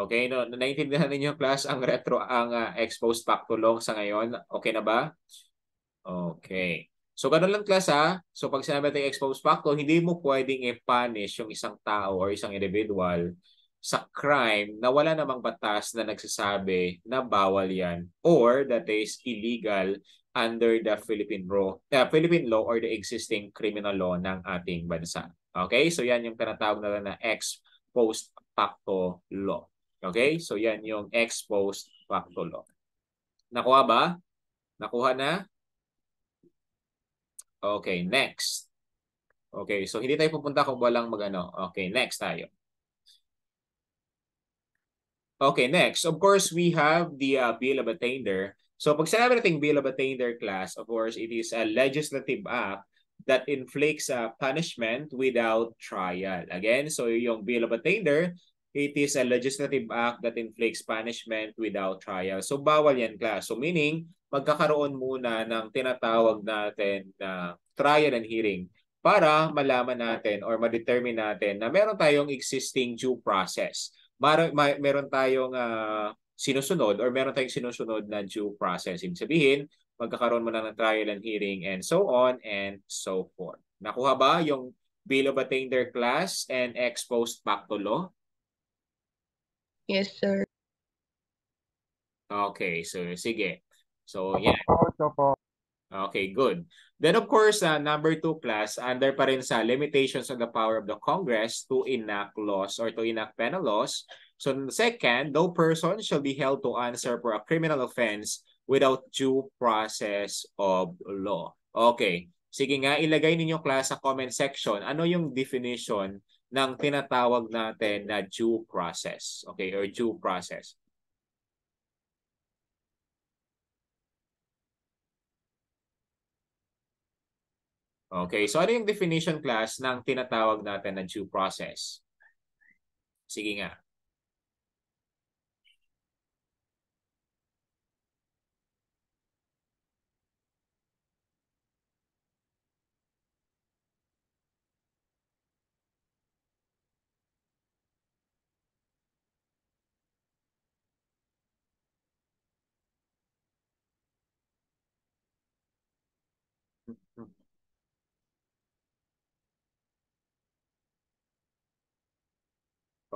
okay, no, naintindihan ninyo class ang retro ang uh, ex post facto long sa ngayon. Okay na ba? Okay. So, ganun lang class ha. So, pag sinabi natin expose facto, hindi mo pwedeng i-punish yung isang tao or isang individual sa crime na wala namang batas na nagsasabi na bawal yan or that is illegal under the Philippine law, uh, Philippine law or the existing criminal law ng ating bansa. Okay? So, yan yung tinatawag na na ex post facto law. Okay? So, yan yung ex post facto law. Nakuha ba? Nakuha na? Okay, next. Okay, so hindi tayo pupunta kung walang magano. Okay, next tayo. Okay, next. Of course, we have the uh, Bill of Attainder. So pag sinabi natin Bill of Attainder class, of course, it is a legislative act that inflicts a uh, punishment without trial. Again, so yung Bill of Attainder, it is a legislative act that inflicts punishment without trial. So bawal yan class. So meaning, magkakaroon muna ng tinatawag natin na trial and hearing para malaman natin or ma-determine natin na meron tayong existing due process. Mar- ma- meron tayong uh, sinusunod or meron tayong sinusunod na due process. Ibig sabihin, magkakaroon muna ng trial and hearing and so on and so forth. Nakuha ba yung Bill of Attainder class and ex post facto law? Yes, sir. Okay, so sige. So, yeah. Okay, good. Then of course, uh, number two class, under pa rin sa limitations of the power of the Congress to enact laws or to enact penal laws. So second, no person shall be held to answer for a criminal offense without due process of law. Okay. Sige nga, ilagay ninyo class sa comment section. Ano yung definition ng tinatawag natin na due process? Okay, or due process. Okay, so ano yung definition class ng tinatawag natin na due process? Sige nga.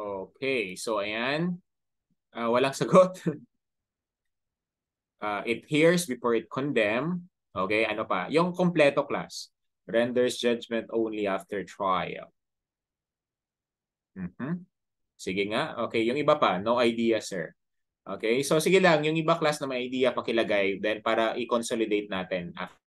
Okay, so ayan. Uh, walang (laughs) sagot. uh, it hears before it condemn. Okay, ano pa? Yung kompleto class. Renders judgment only after trial. Mm-hmm. Sige nga. Okay, yung iba pa. No idea, sir. Okay, so sige lang. Yung iba class na may idea, pakilagay. Then para i-consolidate natin after.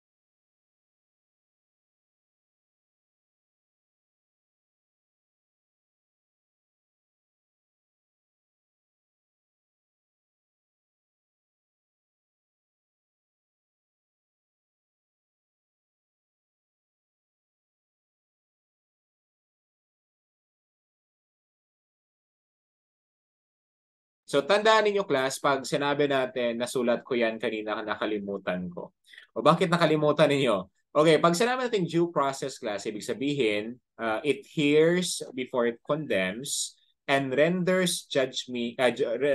So tandaan ninyo class, pag sinabi natin, nasulat ko yan kanina, nakalimutan ko. O bakit nakalimutan ninyo? Okay, pag sinabi natin due process class, ibig sabihin, uh, it hears before it condemns and renders judgment uh,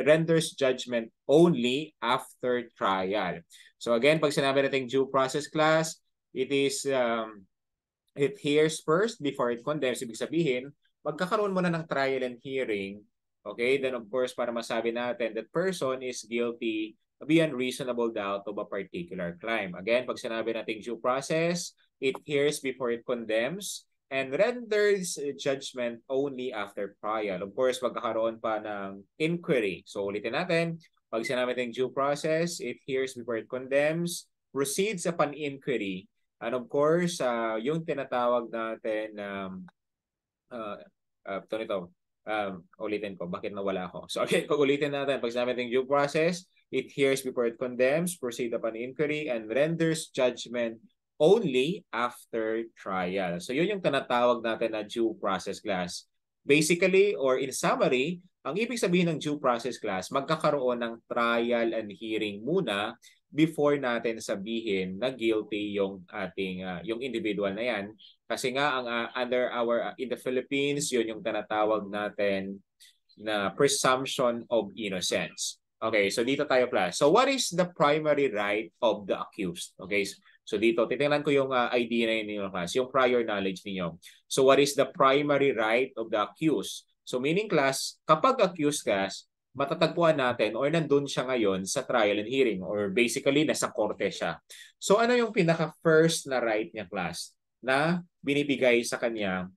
renders judgment only after trial. So again, pag sinabi natin due process class, it is um, it hears first before it condemns. Ibig sabihin, magkakaroon muna ng trial and hearing Okay, then of course, para masabi natin that person is guilty beyond reasonable doubt of a particular crime. Again, pag sinabi natin due process, it hears before it condemns and renders judgment only after trial. Of course, magkakaroon pa ng inquiry. So ulitin natin, pag sinabi natin due process, it hears before it condemns, proceeds upon inquiry. And of course, uh, yung tinatawag natin um, uh, uh, ito nito, um, ulitin ko, bakit nawala ako? (laughs) So again, pag ulitin natin, pag sinabi natin due process, it hears before it condemns, proceed upon inquiry, and renders judgment only after trial. So yun yung tinatawag natin na due process class. Basically, or in summary, ang ibig sabihin ng due process class, magkakaroon ng trial and hearing muna before natin sabihin na guilty yung ating uh, yung individual na yan kasi nga ang uh, under our uh, in the Philippines yun yung tinatawag natin na presumption of innocence okay so dito tayo class so what is the primary right of the accused okay so dito titingnan ko yung uh, idea na yun class yung prior knowledge niyo so what is the primary right of the accused so meaning class kapag accused class matatagpuan natin or nandun siya ngayon sa trial and hearing or basically nasa korte siya. So ano yung pinaka-first na right niya class na binibigay sa kanya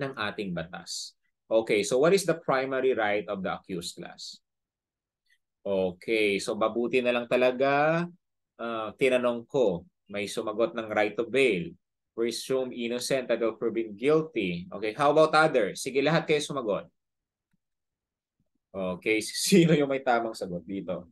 ng ating batas? Okay, so what is the primary right of the accused class? Okay, so mabuti na lang talaga uh, tinanong ko, may sumagot ng right to bail, presume innocent until proven guilty. Okay, how about others? Sige, lahat kayo sumagot. Okay, (laughs) sino yung may tamang sagot dito?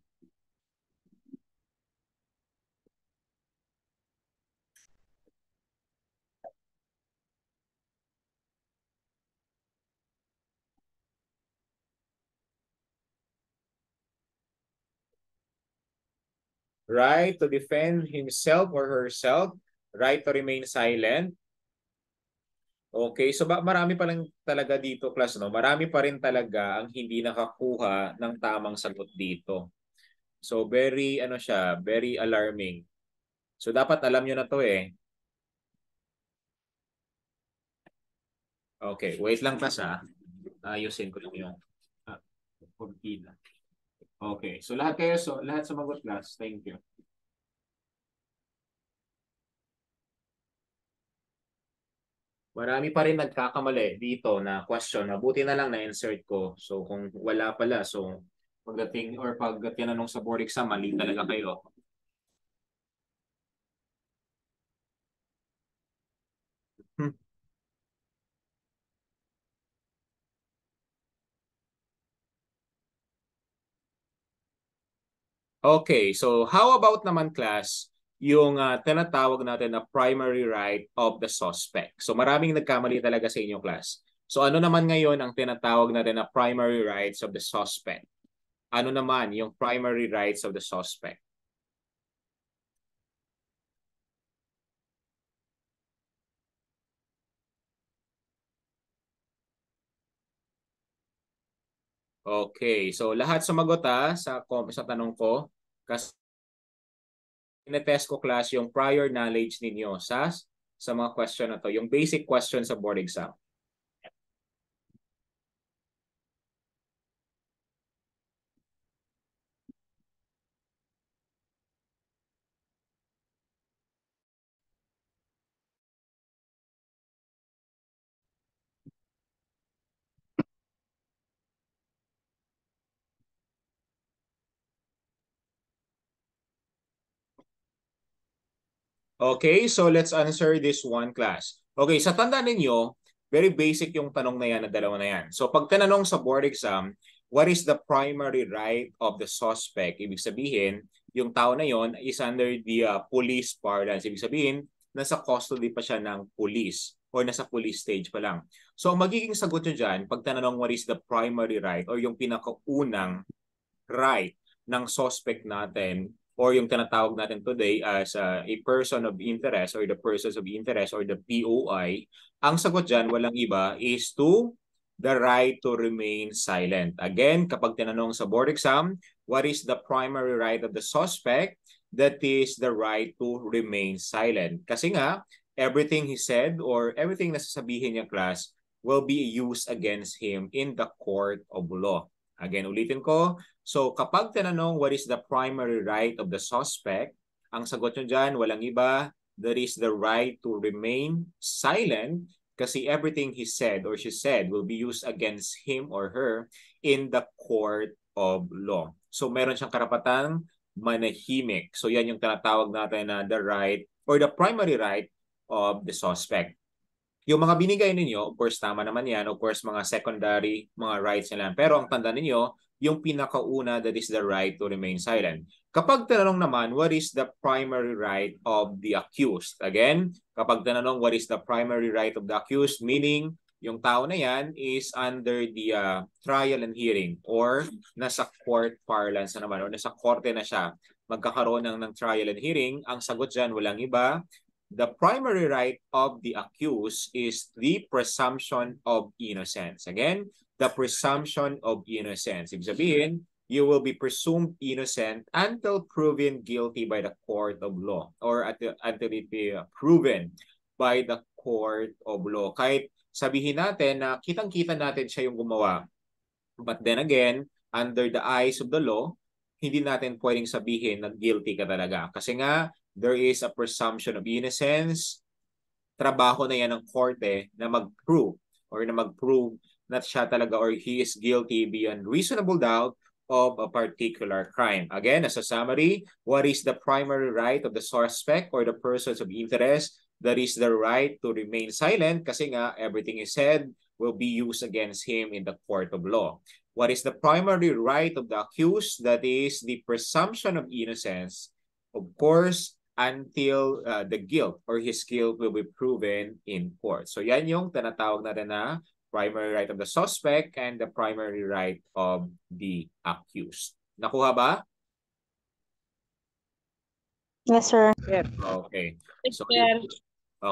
Right to defend himself or herself. Right to remain silent. Okay, so ba, marami pa lang talaga dito class, no? Marami pa rin talaga ang hindi nakakuha ng tamang sagot dito. So very ano siya, very alarming. So dapat alam niyo na 'to eh. Okay, wait lang class ha. Ayusin ko lang yung ah, Okay, so lahat kayo so lahat sumagot class. Thank you. marami pa rin nagkakamali dito na question na buti na lang na-insert ko. So kung wala pala, so pagdating or pag tinanong sa board exam, mali talaga kayo. Hmm. Okay, so how about naman class, yung uh, tinatawag natin na primary right of the suspect. So maraming nagkamali talaga sa inyong class. So ano naman ngayon ang tinatawag natin na primary rights of the suspect? Ano naman yung primary rights of the suspect? Okay, so lahat sumagot ha, ah, sa, sa tanong ko. Kasi tinetest ko class yung prior knowledge ninyo sa sa mga question na to, yung basic question sa board exam. Okay, so let's answer this one class. Okay, sa tanda ninyo, very basic yung tanong na yan, na dalawa na yan. So pag tinanong sa board exam, what is the primary right of the suspect? Ibig sabihin, yung tao na yon is under the uh, police pardon. Ibig sabihin, nasa custody pa siya ng police or nasa police stage pa lang. So ang magiging sagot nyo dyan, pag tananong what is the primary right or yung pinakaunang right ng suspect natin or yung tinatawag natin today as uh, a person of interest or the persons of interest or the POI, ang sagot dyan, walang iba, is to the right to remain silent. Again, kapag tinanong sa board exam, what is the primary right of the suspect? That is the right to remain silent. Kasi nga, everything he said or everything na sasabihin niya class will be used against him in the court of law. Again, ulitin ko, So kapag tinanong what is the primary right of the suspect, ang sagot nyo dyan, walang iba, there is the right to remain silent kasi everything he said or she said will be used against him or her in the court of law. So meron siyang karapatan manahimik. So yan yung tinatawag natin na the right or the primary right of the suspect. Yung mga binigay ninyo, of course, tama naman yan. Of course, mga secondary, mga rights nila. Pero ang tanda ninyo, yung pinakauna that is the right to remain silent. Kapag tinanong naman, what is the primary right of the accused? Again, kapag tinanong what is the primary right of the accused, meaning yung tao na yan is under the uh, trial and hearing or nasa court parlance na naman or nasa korte na siya magkakaroon ng, ng trial and hearing. Ang sagot dyan, walang iba. The primary right of the accused is the presumption of innocence. Again, the presumption of innocence. Ibig sabihin, you will be presumed innocent until proven guilty by the court of law or at, until it be proven by the court of law. Kahit sabihin natin na kitang-kita natin siya yung gumawa. But then again, under the eyes of the law, hindi natin pwedeng sabihin na guilty ka talaga. Kasi nga, there is a presumption of innocence. Trabaho na yan ng korte na mag-prove or na mag-prove na siya talaga or he is guilty beyond reasonable doubt of a particular crime. Again, as a summary, what is the primary right of the suspect or the persons of interest? That is the right to remain silent kasi nga everything he said will be used against him in the court of law. What is the primary right of the accused? That is the presumption of innocence, of course, until uh, the guilt or his guilt will be proven in court. So yan yung tinatawag natin na primary right of the suspect and the primary right of the accused. Nakuha ba? Yes, sir. Okay. So,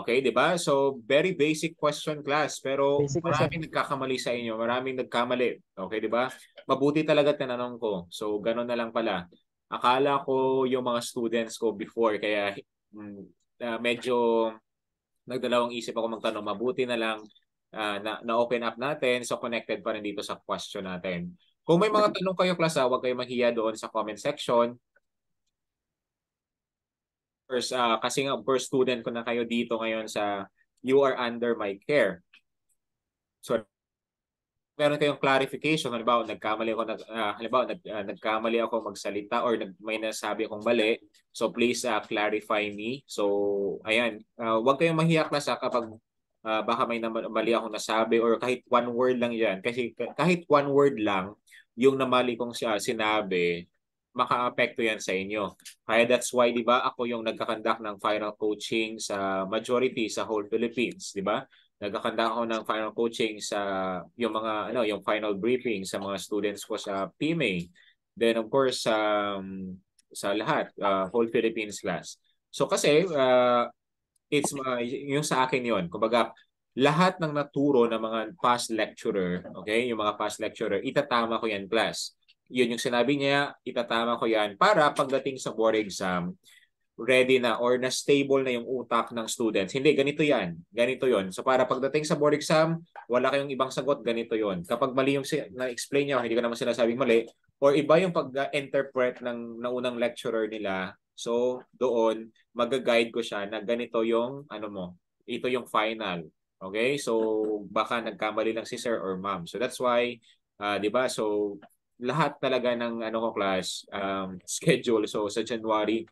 okay, di ba? So, very basic question class. Pero basic maraming question. nagkakamali sa inyo. Maraming nagkamali. Okay, di ba? Mabuti talaga tinanong ko. So, ganun na lang pala. Akala ko yung mga students ko before, kaya uh, medyo nagdalawang isip ako magtanong. Mabuti na lang uh, na, na-open up natin. So connected pa rin dito sa question natin. Kung may mga tanong kayo, class, ha, ah, huwag kayong mahiya doon sa comment section. First, uh, kasi nga, first student ko na kayo dito ngayon sa You Are Under My Care. So, meron kayong clarification. Halimbawa, nagkamali ako, nag, uh, halimbawa, nag, uh, nagkamali ako magsalita or nag, may nasabi akong mali. So, please uh, clarify me. So, ayan. Uh, huwag kayong mahiya, class, ha, kapag uh, baka may mali akong nasabi or kahit one word lang yan. Kasi kahit one word lang, yung namali kong uh, sinabi, makaapekto yan sa inyo. Kaya that's why, di ba, ako yung nagkakandak ng final coaching sa majority sa whole Philippines, di ba? Nagkakanda ako ng final coaching sa yung mga ano, yung final briefing sa mga students ko sa PMA. Then of course um, sa lahat, uh, whole Philippines class. So kasi uh, it's my yung sa akin yon Kumbaga, lahat ng naturo ng mga past lecturer, okay, yung mga past lecturer, itatama ko yan class. Yun yung sinabi niya, itatama ko yan para pagdating sa board exam, ready na or na stable na yung utak ng students. Hindi, ganito yan. Ganito yon So para pagdating sa board exam, wala kayong ibang sagot, ganito yon Kapag mali yung na-explain niya, hindi ko naman sinasabing mali, or iba yung pag-interpret ng naunang lecturer nila So, doon, magaguide ko siya na ganito yung, ano mo, ito yung final. Okay? So, baka nagkamali lang si sir or ma'am. So, that's why, uh, di ba? So, lahat talaga ng ano ko class um, (laughs) schedule. So, sa January,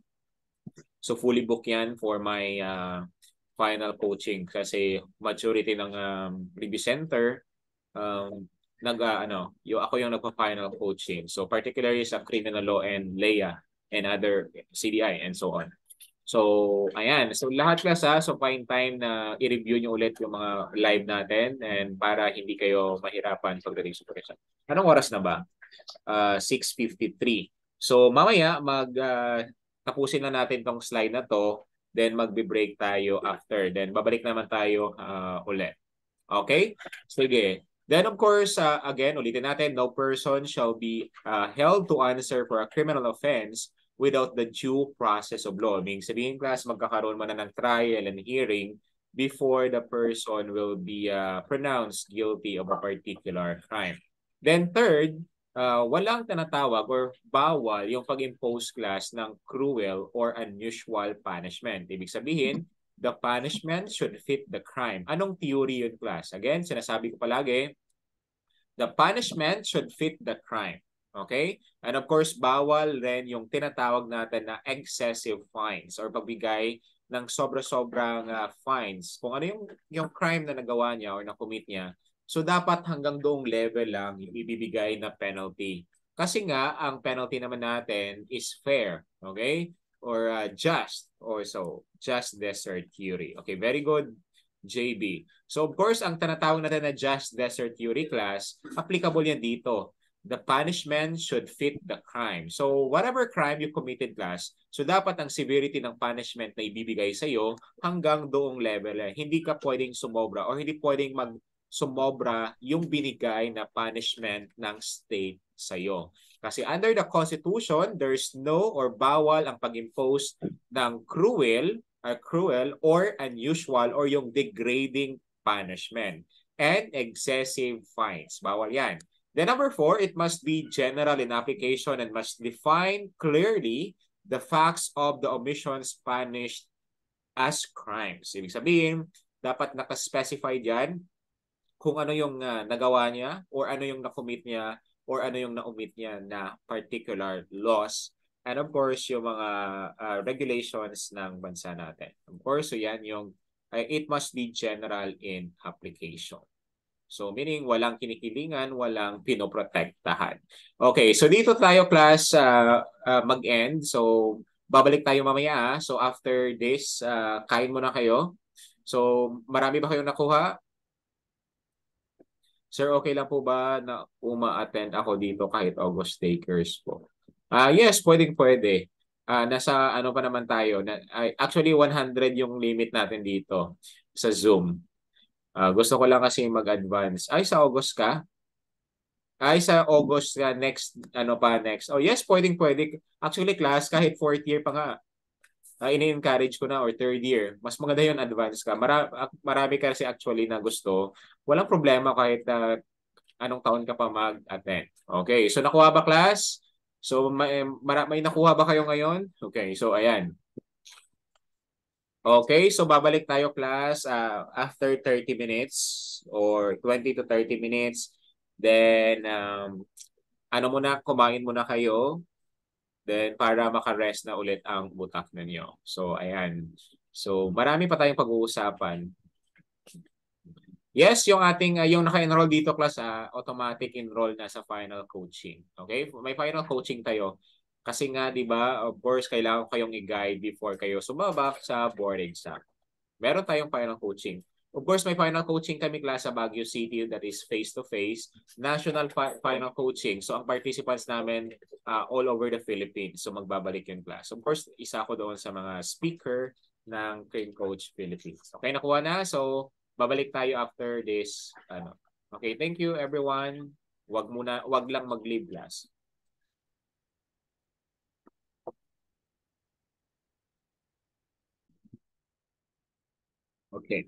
so fully book yan for my uh, final coaching kasi majority ng um, review center um, nag uh, ano, yung ako yung nagpa-final coaching. So particularly sa criminal law and LEA and other CDI and so on. So, ayan. So, lahat class ha. So, fine time na i-review nyo ulit yung mga live natin and para hindi kayo mahirapan pagdating sa presentation. Anong oras na ba? Uh, ah, 6.53. So, mamaya, mag, uh, tapusin na natin tong slide na to. Then, magbe-break tayo after. Then, babalik naman tayo uh, ulit. Okay? Sige. Then, of course, uh, again, ulitin natin, no person shall be uh, held to answer for a criminal offense without the due process of law. Meaning sabihin class, magkakaroon man ng trial and hearing before the person will be uh, pronounced guilty of a particular crime. Then third, uh, walang tinatawag or bawal yung pag-impose class ng cruel or unusual punishment. Ibig sabihin, the punishment should fit the crime. Anong theory yun class? Again, sinasabi ko palagi, the punishment should fit the crime. Okay? And of course, bawal rin yung tinatawag natin na excessive fines or pagbigay ng sobra-sobrang uh, fines. Kung ano yung, yung crime na nagawa niya or na-commit niya, so dapat hanggang doong level lang yung ibibigay na penalty. Kasi nga, ang penalty naman natin is fair. Okay? Or uh, just or so. Just Desert Curie. Okay, very good. JB. So of course, ang tanatawag natin na Just Desert Theory class, applicable yan dito the punishment should fit the crime. So whatever crime you committed last, so dapat ang severity ng punishment na ibibigay sa iyo hanggang doong level. Eh. Hindi ka pwedeng sumobra o hindi pwedeng mag sumobra yung binigay na punishment ng state sa iyo. Kasi under the Constitution, there's no or bawal ang pag-impose ng cruel or uh, cruel or unusual or yung degrading punishment and excessive fines. Bawal yan. Then number four, it must be general in application and must define clearly the facts of the omissions punished as crimes. Ibig sabihin, dapat nakaspecify dyan kung ano yung uh, nagawa niya or ano yung nakumit niya or ano yung naumit niya na particular laws. And of course, yung mga uh, regulations ng bansa natin. Of course, so yan yung uh, it must be general in application. So meaning walang kinikilingan, walang pinoprotektahan. Okay, so dito tayo class uh, uh, mag-end. So babalik tayo mamaya. Ah. So after this, uh, kain muna kayo. So marami ba kayong nakuha? Sir, okay lang po ba na uma-attend ako dito kahit August takers po? Ah, uh, yes, pwedeng pwede. Uh, nasa ano pa naman tayo? Na, actually 100 yung limit natin dito sa Zoom. Uh, gusto ko lang kasi mag-advance. Ay, sa August ka? Ay, sa August ka, next, ano pa, next. Oh, yes, pwedeng pwede. Actually, class, kahit fourth year pa nga, uh, ini-encourage ko na or third year. Mas maganda yun, advance ka. Mara- marami ka kasi actually na gusto. Walang problema kahit na anong taon ka pa mag-attend. Okay, so nakuha ba class? So may, may nakuha ba kayo ngayon? Okay, so ayan. Okay, so babalik tayo class uh, after 30 minutes or 20 to 30 minutes. Then, um, ano muna, kumain muna kayo. Then, para makarest na ulit ang butak ninyo. So, ayan. So, marami pa tayong pag-uusapan. Yes, yung ating, uh, yung naka-enroll dito class, uh, automatic enroll na sa final coaching. Okay? May final coaching tayo kasi nga, di ba, of course, kailangan kayong i-guide before kayo sumabak sa board exam. Meron tayong final coaching. Of course, may final coaching kami class sa Baguio City that is face-to-face, national final coaching. So, ang participants namin uh, all over the Philippines. So, magbabalik yung class. Of course, isa ko doon sa mga speaker ng Cream Coach Philippines. Okay, nakuha na. So, babalik tayo after this. Ano. Okay, thank you everyone. Wag muna, wag lang mag-leave class. Okay.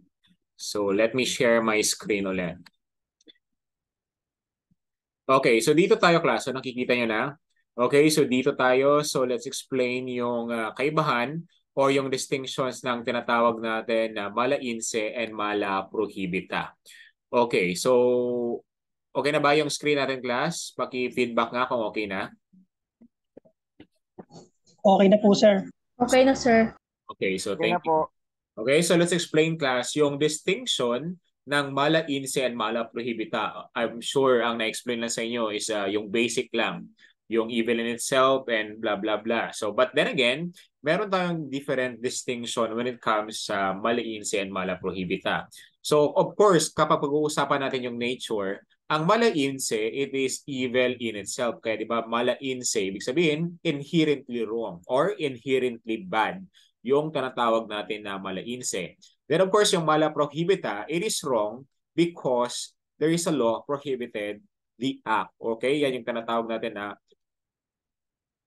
So let me share my screen ulit. Okay, so dito tayo class. So nakikita nyo na. Okay, so dito tayo. So let's explain yung uh, kaibahan or yung distinctions ng tinatawag natin na malainse and mala prohibita. Okay, so okay na ba yung screen natin class? Paki-feedback nga kung okay na. Okay na po, sir. Okay na, sir. Okay, so okay thank you. Po. Okay, so let's explain class yung distinction ng mala inse and mala prohibita. I'm sure ang na-explain lang sa inyo is uh, yung basic lang, yung evil in itself and blah blah blah. So but then again, meron tayong different distinction when it comes sa uh, mala inse and mala prohibita. So of course, kapag pag-uusapan natin yung nature, ang mala inse, it is evil in itself. Kaya di ba mala inse, ibig sabihin inherently wrong or inherently bad yung tinatawag natin na malainse. inse. Then of course, yung mala prohibita, it is wrong because there is a law prohibited the act. Okay? Yan yung tinatawag natin na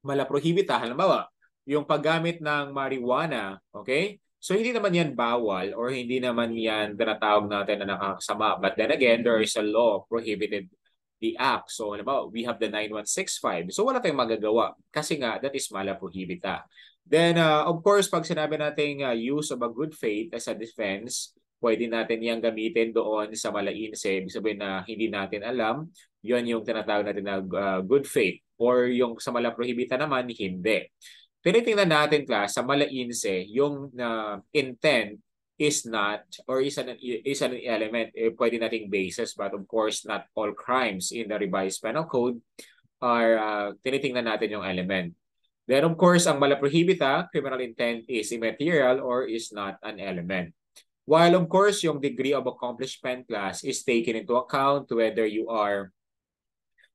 mala prohibita. Halimbawa, yung paggamit ng marijuana, okay? So hindi naman yan bawal or hindi naman yan tinatawag natin na nakakasama. But then again, there is a law prohibited the act. So, alam mo, we have the 9165. So, wala tayong magagawa kasi nga, that is mala prohibita. Then, uh, of course, pag sinabi nating uh, use of a good faith as a defense, pwede natin yang gamitin doon sa malainse. Ibig sabihin na hindi natin alam, yun yung tinatawag natin na uh, good faith. Or yung sa malaprohibita naman, hindi. Tinitingnan natin, class, sa malainse, yung uh, intent is not or is an, is an element, eh, pwede nating basis. But of course, not all crimes in the revised penal code are uh, tinitingnan natin yung element. Then of course, ang malaprohibita, criminal intent is immaterial or is not an element. While of course, yung degree of accomplishment class is taken into account whether you are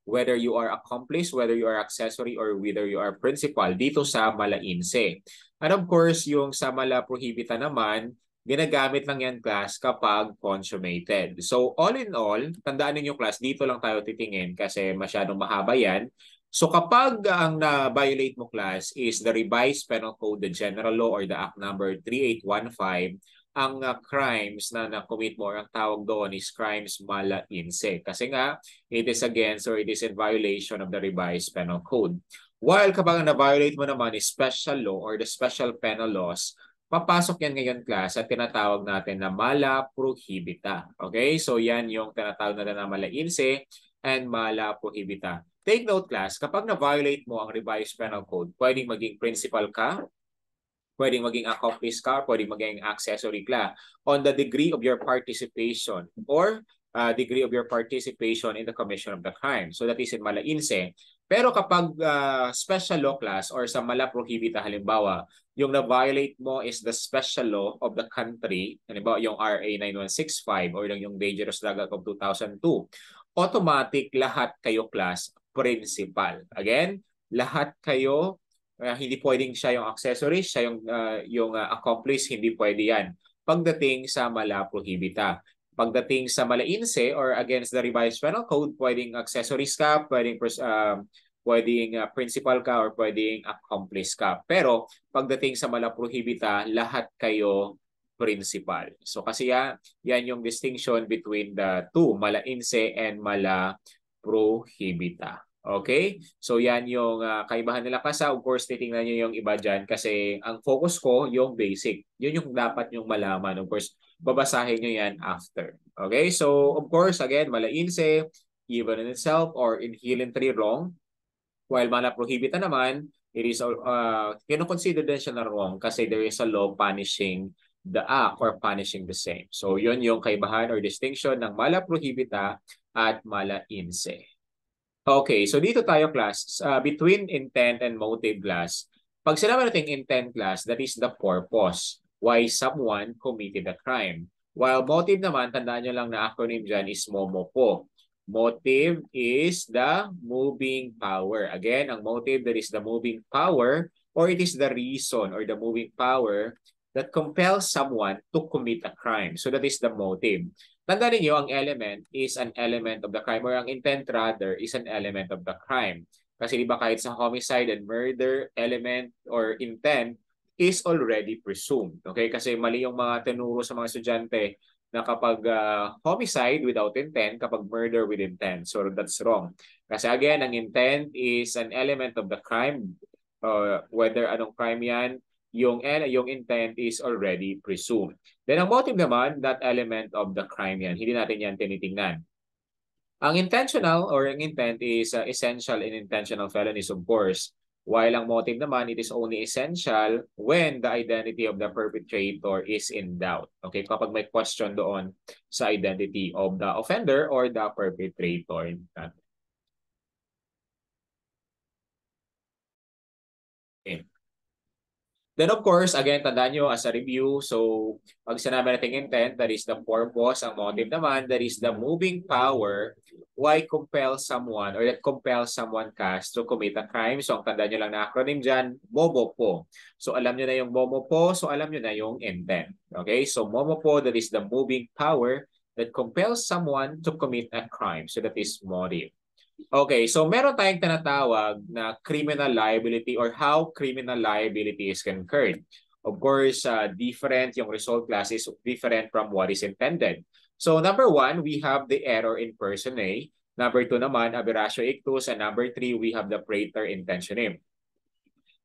whether you are accomplice, whether you are accessory, or whether you are principal dito sa malainse. And of course, yung sa malaprohibita naman, ginagamit lang yan class kapag consummated. So all in all, tandaan ninyo class, dito lang tayo titingin kasi masyadong mahaba yan. So kapag ang na-violate mo class is the revised penal code, the general law or the act number 3815, ang uh, crimes na na-commit mo or ang tawag doon is crimes mala inse. Kasi nga, it is against or it is in violation of the revised penal code. While kapag ang na-violate mo naman is special law or the special penal laws, papasok yan ngayon class at tinatawag natin na mala prohibita. Okay? So yan yung tinatawag natin na mala inse and mala prohibita. Take note class, kapag na-violate mo ang revised penal code, pwedeng maging principal ka, pwedeng maging accomplice ka, pwedeng maging accessory ka on the degree of your participation or uh, degree of your participation in the commission of the crime. So that is in Malainse. Pero kapag uh, special law class or sa mala prohibita halimbawa, yung na-violate mo is the special law of the country, halimbawa yung RA 9165 or yung Dangerous Drug Act of 2002, automatic lahat kayo class principal. Again, lahat kayo uh, hindi pwedeng siya yung accessories, siya yung uh, yung uh, accomplice, hindi pwede yan. Pagdating sa mala prohibita, pagdating sa malainse or against the revised penal code, pwedeng accessories ka, pwedeng uh, pwedeng uh, principal ka or pwedeng accomplice ka. Pero pagdating sa mala prohibita, lahat kayo principal. So kasi yan, yan yung distinction between the two, malainse and mala prohibita. Okay? So yan yung uh, kaibahan nila Kasi ah, Of course, titingnan nyo yung iba dyan kasi ang focus ko yung basic. Yun yung dapat yung malaman. Of course, babasahin nyo yan after. Okay? So of course, again, malainse, even in itself or inherently wrong. While mana prohibita naman, it is uh, uh, kinoconsider din siya na wrong kasi there is a law punishing the act or punishing the same. So yun yung kaibahan or distinction ng mala prohibita at malaimse. Okay, so dito tayo class, uh, between intent and motive class. Pag sinabi natin intent class, that is the purpose why someone committed a crime. While motive naman, tandaan nyo lang na acronym dyan is MOMOPO. Motive is the moving power. Again, ang motive that is the moving power or it is the reason or the moving power that compels someone to commit a crime. So that is the motive. Tandaan niyo ang element is an element of the crime or ang intent rather is an element of the crime. Kasi diba kahit sa homicide and murder, element or intent is already presumed. Okay? Kasi mali yung mga tinuro sa mga estudyante na kapag uh, homicide without intent, kapag murder with intent. So that's wrong. Kasi again, ang intent is an element of the crime. Uh, whether anong crime yan, yung yung intent is already presumed. Then ang motive naman, that element of the crime yan, hindi natin yan tinitingnan. Ang intentional or ang intent is uh, essential in intentional felonies of course. While ang motive naman, it is only essential when the identity of the perpetrator is in doubt. Okay, kapag may question doon sa identity of the offender or the perpetrator. Then of course, again, tandaan nyo as a review, so pag sinabi natin intent, that is the purpose, ang motive naman, that is the moving power, why compel someone or that compel someone cast to commit a crime. So ang tandaan nyo lang na acronym dyan, MOMOPO. So alam nyo na yung MOMOPO, so alam nyo na yung intent. Okay, so MOMOPO, that is the moving power that compels someone to commit a crime. So that is motive. Okay, so meron tayong tinatawag na criminal liability or how criminal liability is concurred. Of course, uh, different yung result classes, is different from what is intended. So number one, we have the error in personae. Eh. Number two naman, aberratio ictus. And number three, we have the praetor intentionem.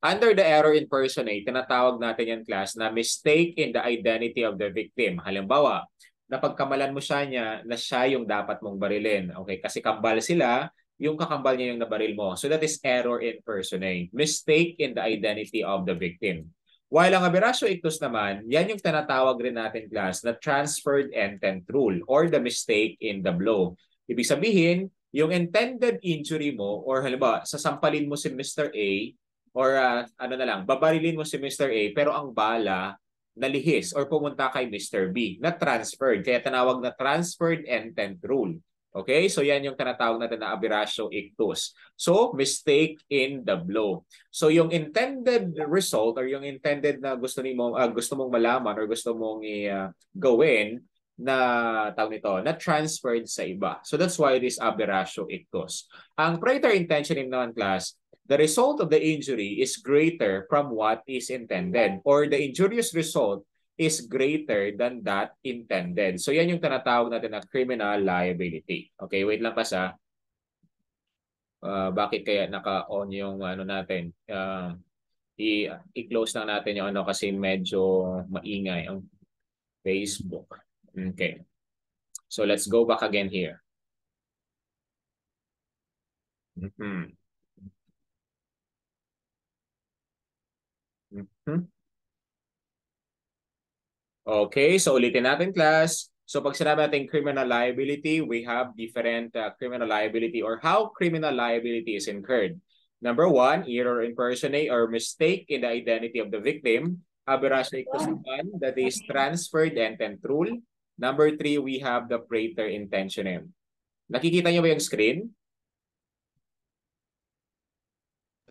Under the error in personae, eh, tinatawag natin yan class na mistake in the identity of the victim. Halimbawa, napagkamalan mo siya niya na siya yung dapat mong barilin. Okay, kasi kambal sila, yung kakambal niya yung nabaril mo. So that is error in personae, mistake in the identity of the victim. While ang aberrasyo ictus naman, yan yung tinatawag rin natin class na transferred intent rule or the mistake in the blow. Ibig sabihin, yung intended injury mo or halimbawa sasampalin mo si Mr. A or uh, ano na lang, babarilin mo si Mr. A pero ang bala nalihis or pumunta kay Mr. B na transferred. Kaya tanawag na transferred and intent rule. Okay? So yan yung tinatawag natin na aberratio ictus. So mistake in the blow. So yung intended result or yung intended na gusto ni mo uh, gusto mong malaman or gusto mong gawin uh, gawin na tawag nito na transferred sa iba. So that's why it is aberratio ictus. Ang praetor intention in non class the result of the injury is greater from what is intended or the injurious result is greater than that intended. So yan yung tinatawag natin na criminal liability. Okay, wait lang pa sa uh, bakit kaya naka-on yung ano natin. Uh, i-close lang natin yung ano kasi medyo maingay ang Facebook. Okay. So let's go back again here. Mm -hmm. Mm-hmm. Okay, so ulitin natin class. So pag sinabi natin criminal liability, we have different uh, criminal liability or how criminal liability is incurred. Number one, error impersonate or mistake in the identity of the victim. Aberration ikusupan that is transferred intent rule. Number three, we have the praetor intentionem. Nakikita niyo ba yung screen?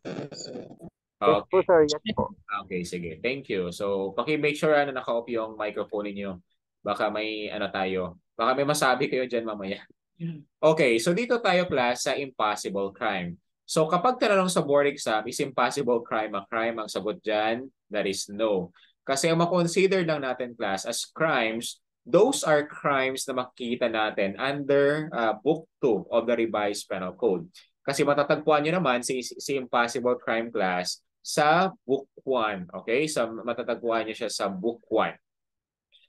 Uh, Yes po sir, yes po. Okay, sige. Thank you. So, paki-make sure ano, naka-off yung microphone niyo. Baka may ano tayo. Baka may masabi kayo diyan mamaya. Okay, so dito tayo class sa impossible crime. So kapag tinanong sa board exam, is impossible crime a crime? Ang sagot dyan, that is no. Kasi ang makonsider lang natin class as crimes, those are crimes na makikita natin under uh, Book 2 of the Revised Penal Code. Kasi matatagpuan nyo naman si, si impossible crime class, sa book 1. Okay? Sa, matatagpuan niya siya sa book 1.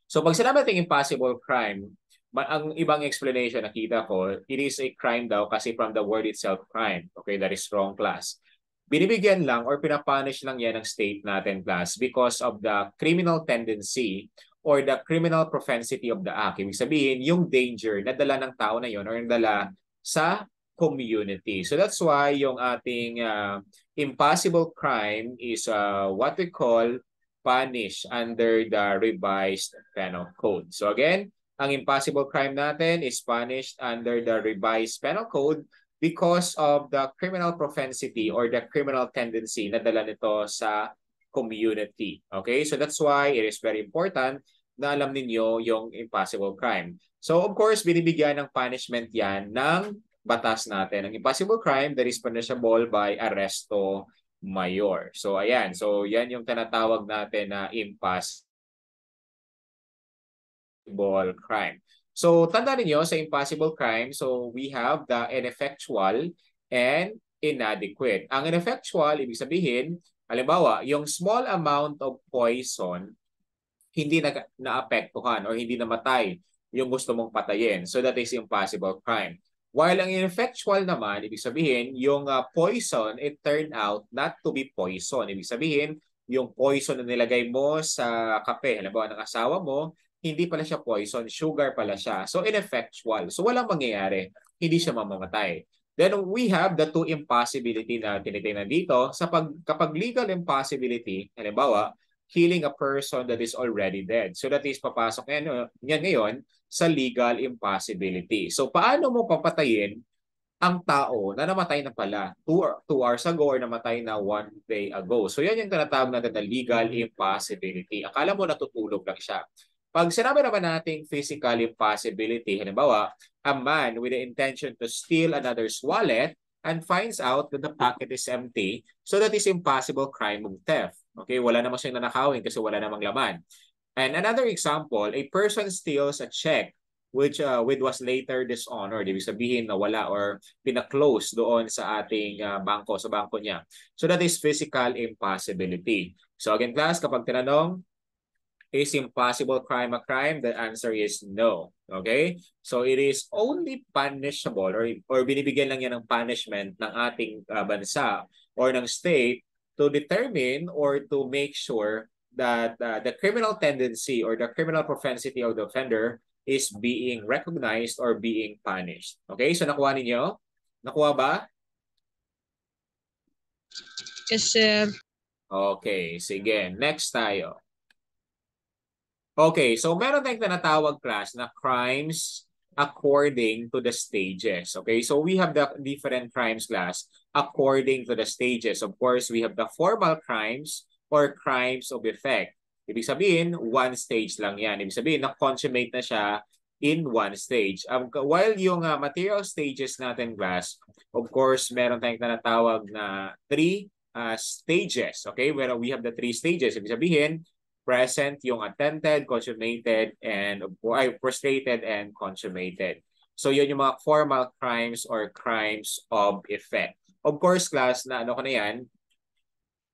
So pag sinabi natin impossible crime, ang ibang explanation nakita ko, it is a crime daw kasi from the word itself crime. Okay? That is wrong class. Binibigyan lang or pinapunish lang yan ng state natin class because of the criminal tendency or the criminal propensity of the act. Ibig sabihin, yung danger na dala ng tao na yon or yung dala sa community. So that's why yung ating uh, impossible crime is uh, what we call punish under the revised penal code. So again, ang impossible crime natin is punished under the revised penal code because of the criminal propensity or the criminal tendency na dala nito sa community. Okay? So that's why it is very important na alam ninyo yung impossible crime. So of course, binibigyan ng punishment yan ng batas natin. Ang impossible crime that is punishable by arresto mayor. So ayan, so yan yung tinatawag natin na impossible crime. So tanda niyo sa impossible crime, so we have the ineffectual and inadequate. Ang ineffectual, ibig sabihin, halimbawa, yung small amount of poison hindi na naapektuhan or hindi namatay yung gusto mong patayin. So that is impossible crime. While ang ineffectual naman, ibig sabihin, yung uh, poison, it turned out not to be poison. Ibig sabihin, yung poison na nilagay mo sa kape, halimbawa ng asawa mo, hindi pala siya poison, sugar pala siya. So ineffectual. So walang mangyayari, hindi siya mamamatay. Then we have the two impossibility na tinitingnan dito sa pag, kapag legal impossibility, halimbawa, killing a person that is already dead. So that is papasok yan, yan ngayon sa legal impossibility. So paano mo papatayin ang tao na namatay na pala 2 hours ago or namatay na 1 day ago. So yan yung tinatawag natin na legal impossibility. Akala mo natutulog lang siya. Pag sinabi naman nating physical impossibility, halimbawa, a man with the intention to steal another's wallet and finds out that the pocket is empty, so that is impossible crime of theft. Okay, wala namang siyang nanakawin kasi wala namang laman. And another example, a person steals a check which uh, which was later dishonored. Ibig sabihin na wala or pinaklose doon sa ating uh, bangko, sa bangko niya. So that is physical impossibility. So again class, kapag tinanong, is impossible crime a crime? The answer is no. Okay? So it is only punishable or, or binibigyan lang yan ng punishment ng ating uh, bansa or ng state to determine or to make sure that uh, the criminal tendency or the criminal propensity of the offender is being recognized or being punished. Okay, so nakuha ninyo? Nakuha ba? Yes, sir. Okay, sige. Next tayo. Okay, so meron tayong tinatawag class na crimes according to the stages. Okay, so we have the different crimes class according to the stages. Of course, we have the formal crimes or crimes of effect. Ibig sabihin, one stage lang yan. Ibig sabihin, na-consummate na siya in one stage. Um, while yung uh, material stages natin, class, of course, meron tayong tinatawag na three uh, stages. Okay? Where we have the three stages. Ibig sabihin, present, yung attempted, consummated, and ay, frustrated and consummated. So yun yung mga formal crimes or crimes of effect. Of course, class, na ano ko na yan,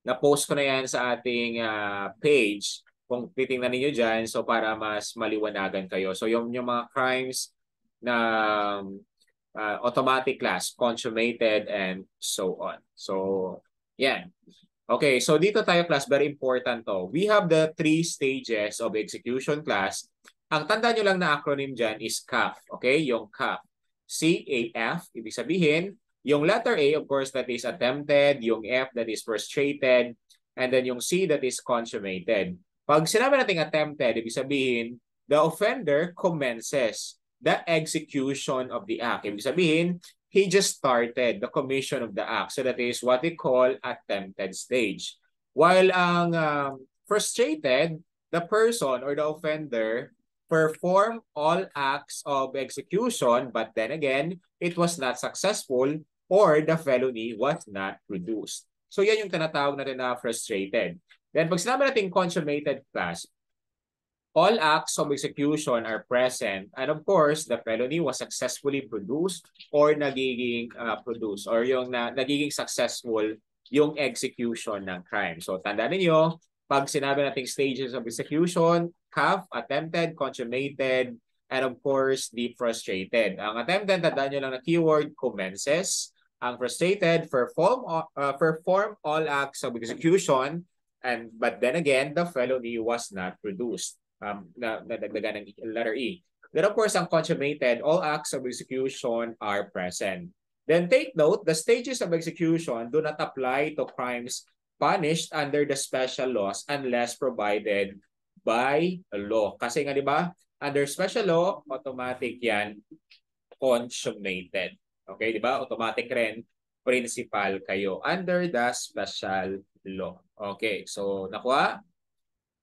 na-post ko na yan sa ating uh, page. Kung titingnan niyo diyan so para mas maliwanagan kayo. So yung, yung mga crimes na uh, automatic class, consummated, and so on. So, yan. Okay, so dito tayo class, very important to. We have the three stages of execution class. Ang tanda nyo lang na acronym dyan is CAF. Okay, yung CAF. C-A-F, ibig sabihin, yung letter A, of course, that is attempted, yung F that is frustrated, and then yung C that is consummated. Pag sinabi nating attempted, ibig sabihin, the offender commences the execution of the act. Ibig sabihin, he just started the commission of the act. So that is what we call attempted stage. While ang um, frustrated, the person or the offender perform all acts of execution, but then again, it was not successful or the felony was not reduced. So yan yung tinatawag natin na frustrated. Then pag sinabi natin consummated class, all acts of execution are present and of course the felony was successfully produced or nagiging uh, produced or yung na, nagiging successful yung execution ng crime. So tandaan niyo, pag sinabi nating stages of execution, calf, attempted, consummated, and of course the frustrated. Ang attempted, tandaan niyo lang na keyword commences, ang frustrated perform uh, perform all acts of execution and but then again the felony was not produced um na nadagdagan ng e, letter E then of course ang consummated all acts of execution are present then take note the stages of execution do not apply to crimes punished under the special laws unless provided by law kasi nga di ba under special law automatic yan consummated Okay, di ba? Automatic rent principal kayo under the special law. Okay, so nakuha?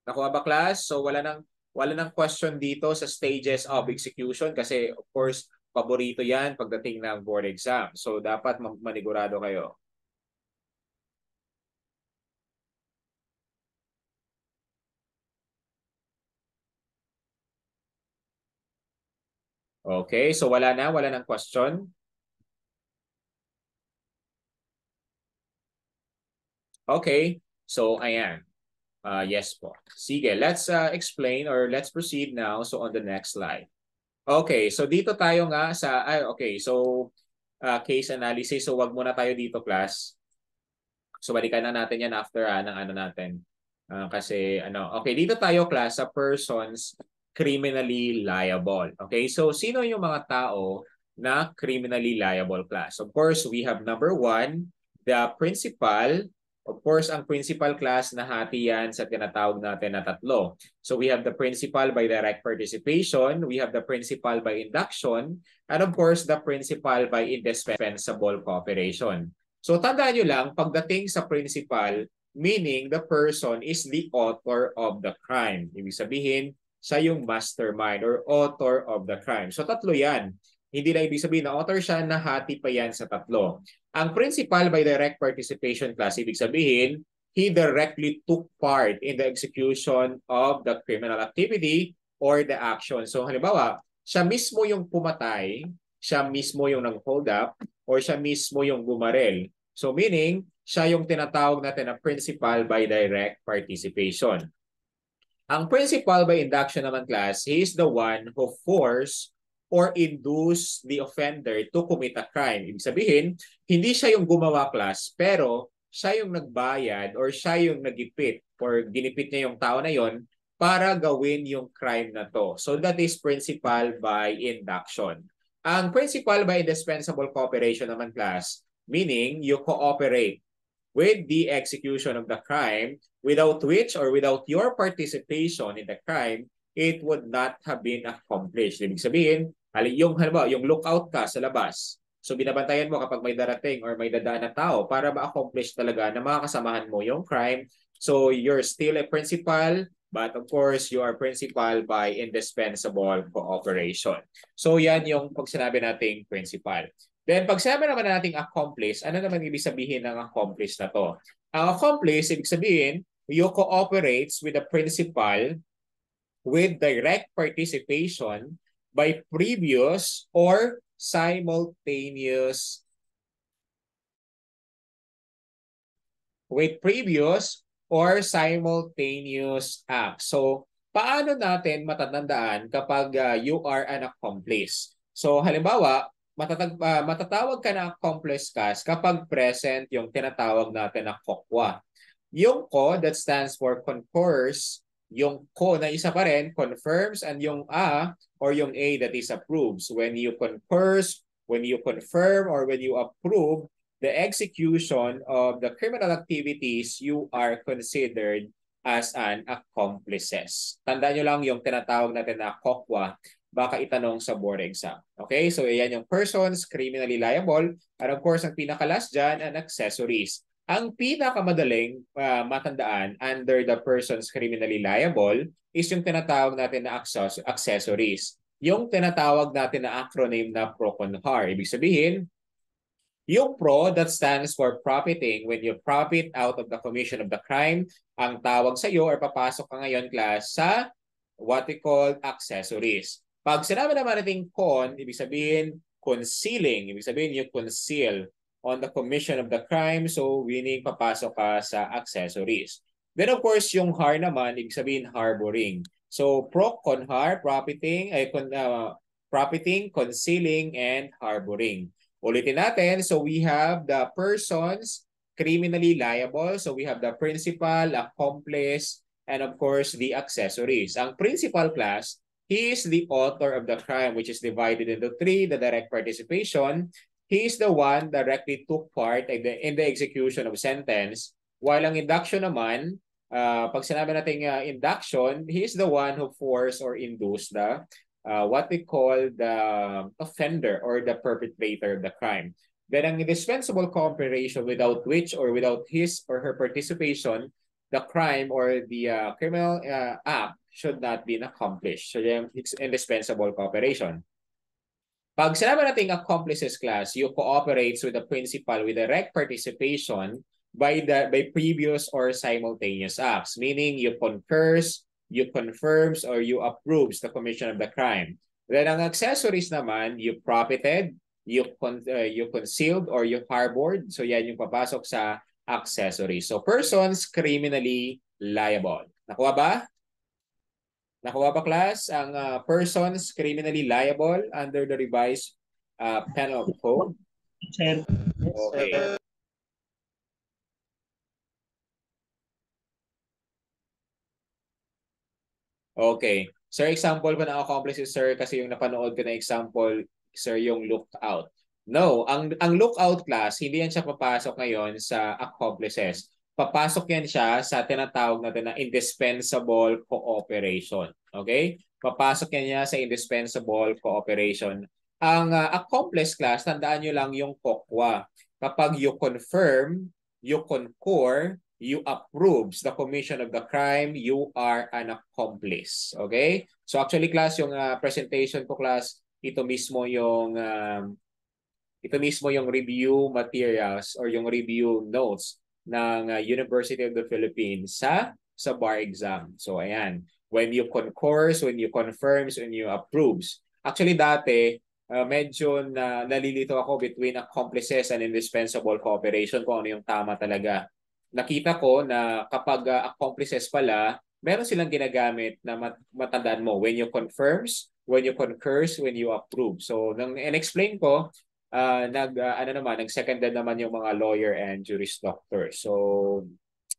Nakuha ba class? So wala nang wala nang question dito sa stages of execution kasi of course paborito yan pagdating ng board exam. So dapat manigurado kayo. Okay, so wala na, wala nang question. Okay, so ayan. Uh, yes po. Sige, let's uh, explain or let's proceed now. So on the next slide. Okay, so dito tayo nga sa, ay, okay, so uh, case analysis. So wag muna tayo dito class. So balikan na natin yan after ah, ng ano natin. Uh, kasi ano, okay, dito tayo class sa persons criminally liable. Okay, so sino yung mga tao na criminally liable class? Of course, we have number one, the principal, Of course, ang principal class na hati yan sa tinatawag natin na tatlo. So we have the principal by direct participation, we have the principal by induction, and of course, the principal by indispensable cooperation. So tandaan nyo lang, pagdating sa principal, meaning the person is the author of the crime. Ibig sabihin, siya yung mastermind or author of the crime. So tatlo yan. Hindi na ibig sabihin na author siya, nahati pa yan sa tatlo. Ang principal by direct participation class, ibig sabihin, he directly took part in the execution of the criminal activity or the action. So halimbawa, siya mismo yung pumatay, siya mismo yung nag-hold up, or siya mismo yung bumarel. So meaning, siya yung tinatawag natin na principal by direct participation. Ang principal by induction naman class, he is the one who force or induce the offender to commit a crime. Ibig sabihin, hindi siya yung gumawa class, pero siya yung nagbayad or siya yung nagipit or ginipit niya yung tao na yon para gawin yung crime na to. So that is principal by induction. Ang principal by indispensable cooperation naman class, meaning you cooperate with the execution of the crime without which or without your participation in the crime, it would not have been accomplished. Ibig sabihin, Halin yung halimbawa, yung lookout ka sa labas. So binabantayan mo kapag may darating or may dadaan na tao para ma-accomplish talaga na makakasamahan mo yung crime. So you're still a principal but of course you are principal by indispensable cooperation. So yan yung pag sinabi nating principal. Then pag sinabi naman nating accomplice, ano naman ibig sabihin ng accomplice na to? Ang accomplice, ibig sabihin, you cooperates with the principal with direct participation by previous or simultaneous with previous or simultaneous act. So, paano natin matatandaan kapag uh, you are an accomplice? So, halimbawa, matatag, uh, matatawag ka na accomplice cas kapag present yung tinatawag natin na kokwa. Yung ko that stands for concourse yung ko na isa pa rin, confirms, and yung a or yung a that is approves. When you concurs when you confirm, or when you approve the execution of the criminal activities, you are considered as an accomplices. Tanda nyo lang yung tinatawag natin na COCWA baka itanong sa board exam. Okay? So, ayan yung persons criminally liable. And of course, ang pinakalas dyan, ang accessories. Ang pinakamadaling uh, matandaan under the person's criminally liable is yung tinatawag natin na accessories. Yung tinatawag natin na acronym na PROCONHAR. Ibig sabihin, yung PRO that stands for profiting when you profit out of the commission of the crime, ang tawag sa iyo or papasok ka ngayon class sa what we call accessories. Pag sinabi naman natin con, ibig sabihin concealing, ibig sabihin you conceal on the commission of the crime. So, winning, papasok ka sa accessories. Then, of course, yung har naman, ibig sabihin harboring. So, pro, con har, profiting, ay, eh, con, uh, profiting, concealing, and harboring. Ulitin natin. So, we have the persons criminally liable. So, we have the principal, accomplice, and of course, the accessories. Ang principal class, he is the author of the crime which is divided into three, the direct participation, He is the one directly took part in the, in the execution of sentence. While ang induction naman, uh, pag sinabi natin uh, induction, he is the one who force or induce the uh, what we call the offender or the perpetrator of the crime. Then ang indispensable cooperation without which or without his or her participation, the crime or the uh, criminal uh, act should not be accomplished. So yung it's indispensable cooperation. Pag sinabi natin accomplices class, you cooperate with the principal with direct participation by the by previous or simultaneous acts, meaning you concurs, you confirms, or you approves the commission of the crime. Then ang accessories naman, you profited, you, con uh, you concealed, or you harbored. So yan yung papasok sa accessories. So persons criminally liable. Nakuha ba? Nakuha ba class ang uh, persons criminally liable under the revised uh, penal code? Sir. Okay. Okay. Sir, example pa ng accomplices, sir kasi yung napanood ko na example, sir, yung looked out. No, ang ang lookout class, hindi yan siya papasok ngayon sa accomplices papasok yan siya sa tinatawag natin na indispensable cooperation. Okay? Papasok yan niya sa indispensable cooperation. Ang uh, ah, a class, tandaan nyo lang yung COCWA. Kapag you confirm, you concur, you approves the commission of the crime, you are an accomplice. Okay? So actually class, yung uh, presentation ko class, ito mismo yung um, ito mismo yung review materials or yung review notes ng uh, University of the Philippines sa sa bar exam. So ayan, when you concurs, when you confirms, when you approves. Actually dati, uh, medyo na, nalilito ako between accomplices and indispensable cooperation kung ano yung tama talaga. Nakita ko na kapag uh, accomplices pala, meron silang ginagamit na mat- matandaan mo when you confirms, when you concurs, when you approve. So, nang in-explain ko, uh, nag uh, ano naman nag second naman yung mga lawyer and juris doctor. So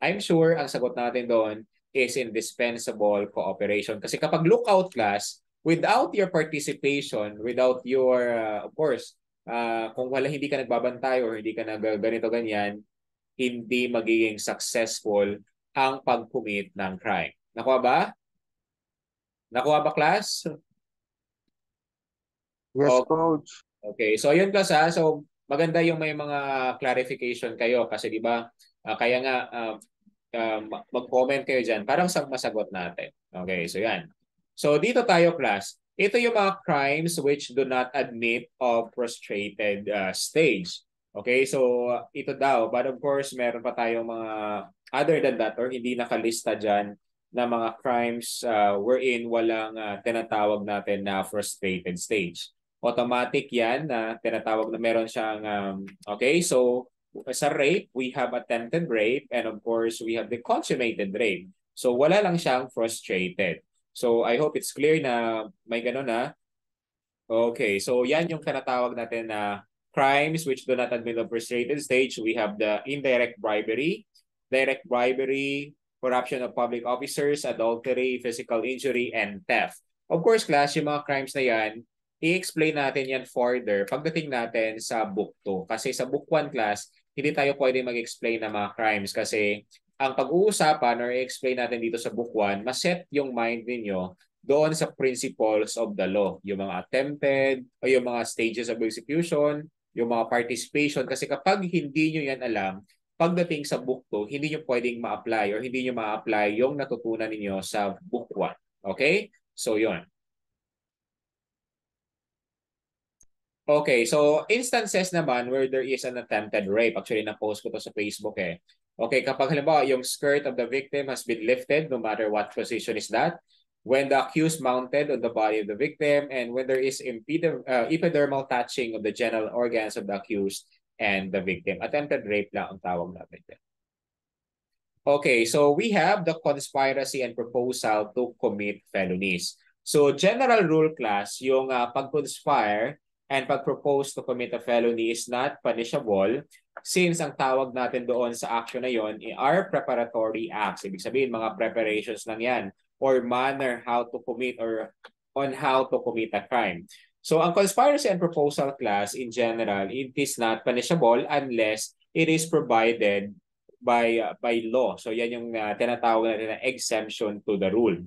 I'm sure ang sagot natin doon is indispensable cooperation kasi kapag lookout class without your participation, without your uh, of course, uh, kung wala hindi ka nagbabantay or hindi ka nag ganito ganyan, hindi magiging successful ang pag-commit ng crime. Nakuha ba? Nakuha ba class? Yes, o, coach. Okay, so ayun class ha. So maganda yung may mga clarification kayo kasi di ba uh, kaya nga uh, uh, mag-comment kayo diyan para sa masagot natin. Okay, so yan. So dito tayo class. Ito yung mga crimes which do not admit of prostrated uh, ah, stage. Okay, so uh, ito daw. But of course, meron pa tayong mga other than that or hindi nakalista diyan na mga crimes uh, wherein walang uh, tinatawag natin na frustrated stage automatic yan na tinatawag na meron siyang, um, okay, so sa rape, we have attempted rape and of course, we have the consummated rape. So wala lang siyang frustrated. So I hope it's clear na may ganun na. Ah. Okay, so yan yung tinatawag natin na crimes which do not admit of frustrated stage. We have the indirect bribery, direct bribery, corruption of public officers, adultery, physical injury, and theft. Of course, class, yung mga crimes na yan, i-explain natin yan further pagdating natin sa book 2. Kasi sa book 1 class, hindi tayo pwede mag-explain ng mga crimes kasi ang pag-uusapan or i-explain natin dito sa book 1, maset yung mind ninyo doon sa principles of the law. Yung mga attempted, o yung mga stages of execution, yung mga participation. Kasi kapag hindi nyo yan alam, pagdating sa book 2, hindi nyo pwedeng ma-apply or hindi nyo ma-apply yung natutunan ninyo sa book 1. Okay? So, yon Okay, so instances naman where there is an attempted rape. Actually, na-post ko to sa Facebook eh. Okay, kapag halimbawa yung skirt of the victim has been lifted, no matter what position is that, when the accused mounted on the body of the victim, and when there is epiderm, uh, epidermal touching of the genital organs of the accused and the victim. Attempted rape lang ang tawag natin dyan. Okay, so we have the conspiracy and proposal to commit felonies. So general rule class, yung uh, pag-conspire, and pag proposed to commit a felony is not punishable since ang tawag natin doon sa action na yon eh, are preparatory acts. Ibig sabihin, mga preparations lang yan or manner how to commit or on how to commit a crime. So ang conspiracy and proposal class in general, it is not punishable unless it is provided by uh, by law. So yan yung uh, tinatawag natin na exemption to the rule.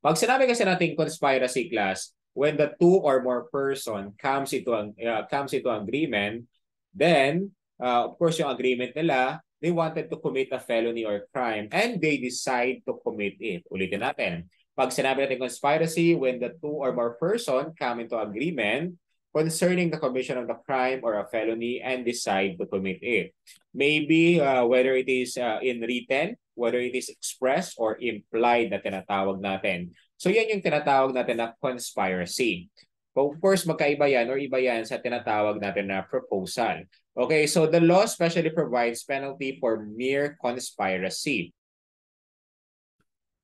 Pag sinabi kasi natin conspiracy class, when the two or more person comes into an uh, comes into agreement, then uh, of course yung agreement nila, they wanted to commit a felony or crime and they decide to commit it. Ulitin natin. Pag sinabi natin conspiracy, when the two or more person come into agreement concerning the commission of the crime or a felony and decide to commit it. Maybe uh, whether it is uh, in written, whether it is expressed or implied na tinatawag natin. So yan yung tinatawag natin na conspiracy. Of course, magkaiba yan or iba yan sa tinatawag natin na proposal. Okay, so the law especially provides penalty for mere conspiracy.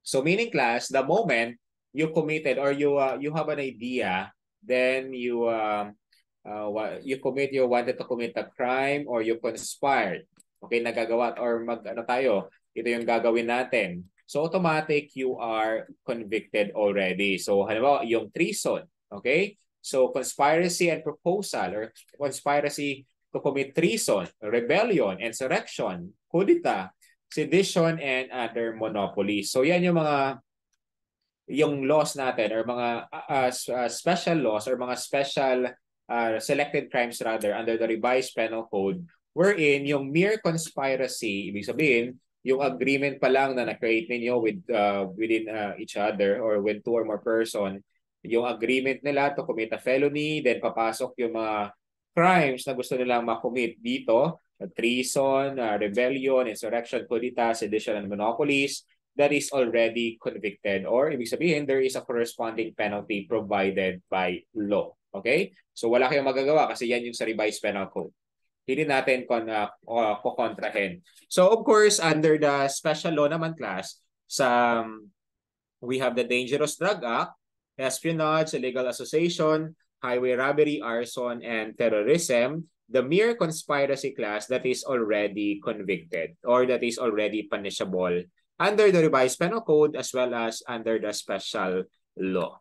So meaning class, the moment you committed or you uh, you have an idea, then you um, uh, uh, you commit you wanted to commit a crime or you conspired. Okay, nagagawa or mag ano tayo, ito yung gagawin natin. So automatic you are convicted already. So halimbawa yung treason, okay? So conspiracy and proposal or conspiracy to commit treason, rebellion, insurrection, kudita, sedition and other monopolies. So yan yung mga yung laws natin or mga uh, uh, special laws or mga special uh, selected crimes rather under the revised penal code wherein yung mere conspiracy ibig sabihin yung agreement pa lang na na-create ninyo with uh, within uh, each other or with two or more person, yung agreement nila to commit a felony, then papasok yung mga crimes na gusto nilang makommit dito, treason, uh, rebellion, insurrection, kudita, sedition, and monopolies, that is already convicted or ibig sabihin there is a corresponding penalty provided by law. Okay? So wala kayong magagawa kasi yan yung sa revised penal code. hindi natin kon uh, ah, kokontrahin. So of course, under the special law naman class, sa um, we have the Dangerous Drug Act, espionage, illegal association, highway robbery, arson, and terrorism, the mere conspiracy class that is already convicted or that is already punishable under the revised penal code as well as under the special law.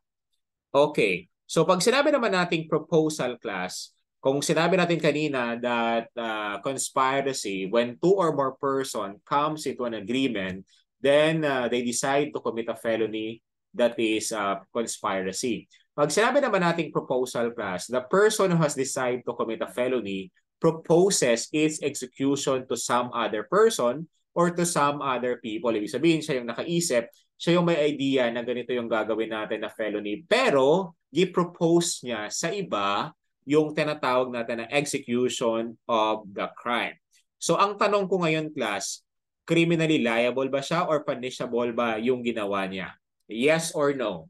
Okay, so pag sinabi naman nating proposal class, kung sinabi natin kanina that uh, conspiracy, when two or more person comes into an agreement, then uh, they decide to commit a felony that is uh, conspiracy. Pag sinabi naman nating proposal class, the person who has decided to commit a felony proposes its execution to some other person or to some other people. Ibig sabihin, siya yung nakaisip, siya yung may idea na ganito yung gagawin natin na felony. Pero, gi-propose niya sa iba yung tinatawag natin na execution of the crime. So ang tanong ko ngayon class, criminally liable ba siya or punishable ba yung ginawa niya? Yes or no?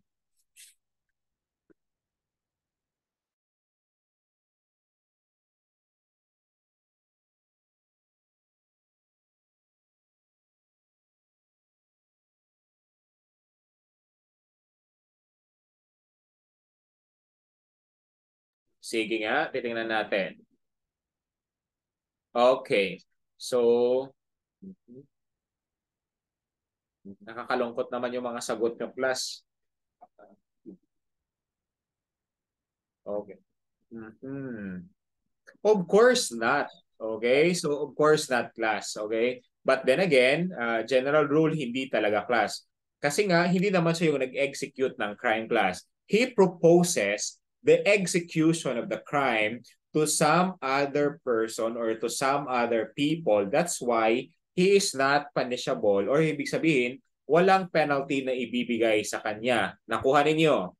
Sige nga, titingnan natin. Okay. So, mm-hmm. nakakalungkot naman yung mga sagot ng class. Okay. Mm-hmm. Of course not. Okay? So, of course not class. Okay? But then again, uh, general rule, hindi talaga class. Kasi nga, hindi naman siya yung nag-execute ng crime class. He proposes the execution of the crime to some other person or to some other people. That's why he is not punishable or ibig sabihin, walang penalty na ibibigay sa kanya. Nakuha ninyo?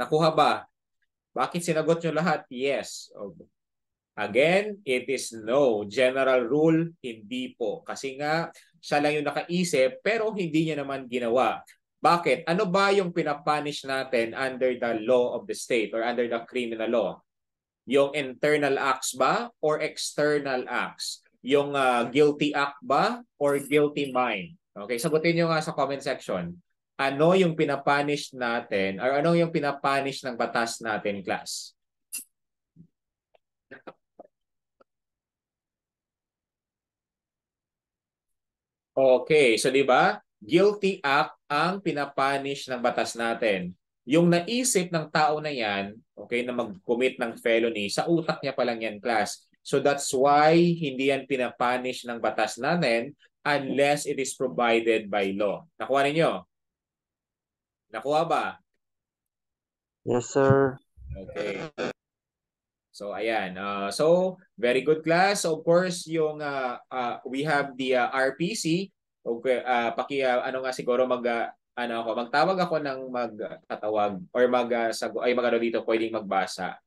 Nakuha ba? Bakit sinagot nyo lahat? Yes. Oh, again, it is no. General rule, hindi po. Kasi nga, siya lang yung nakaisip pero hindi niya naman ginawa. Bakit? Ano ba yung pinapunish natin under the law of the state or under the criminal law? Yung internal acts ba or external acts? Yung uh, guilty act ba or guilty mind? Okay, sagutin nyo nga sa comment section. Ano yung pinapunish natin or ano yung pinapunish ng batas natin, class? Okay, so 'di ba? Guilty act ang pinapanish ng batas natin. Yung naisip ng tao na yan, okay, na mag-commit ng felony, sa utak niya pa lang yan, class. So that's why hindi yan pinapanish ng batas natin unless it is provided by law. Nakuha ninyo? Nakuha ba? Yes, sir. Okay. So ayan. Uh, so very good class. So of course, yung uh, uh, we have the uh, RPC okay, uh, ah, paki uh, ano nga siguro mag uh, ano ako, magtawag ako ng magtatawag or mag uh, sago, ay magano dito pwedeng magbasa.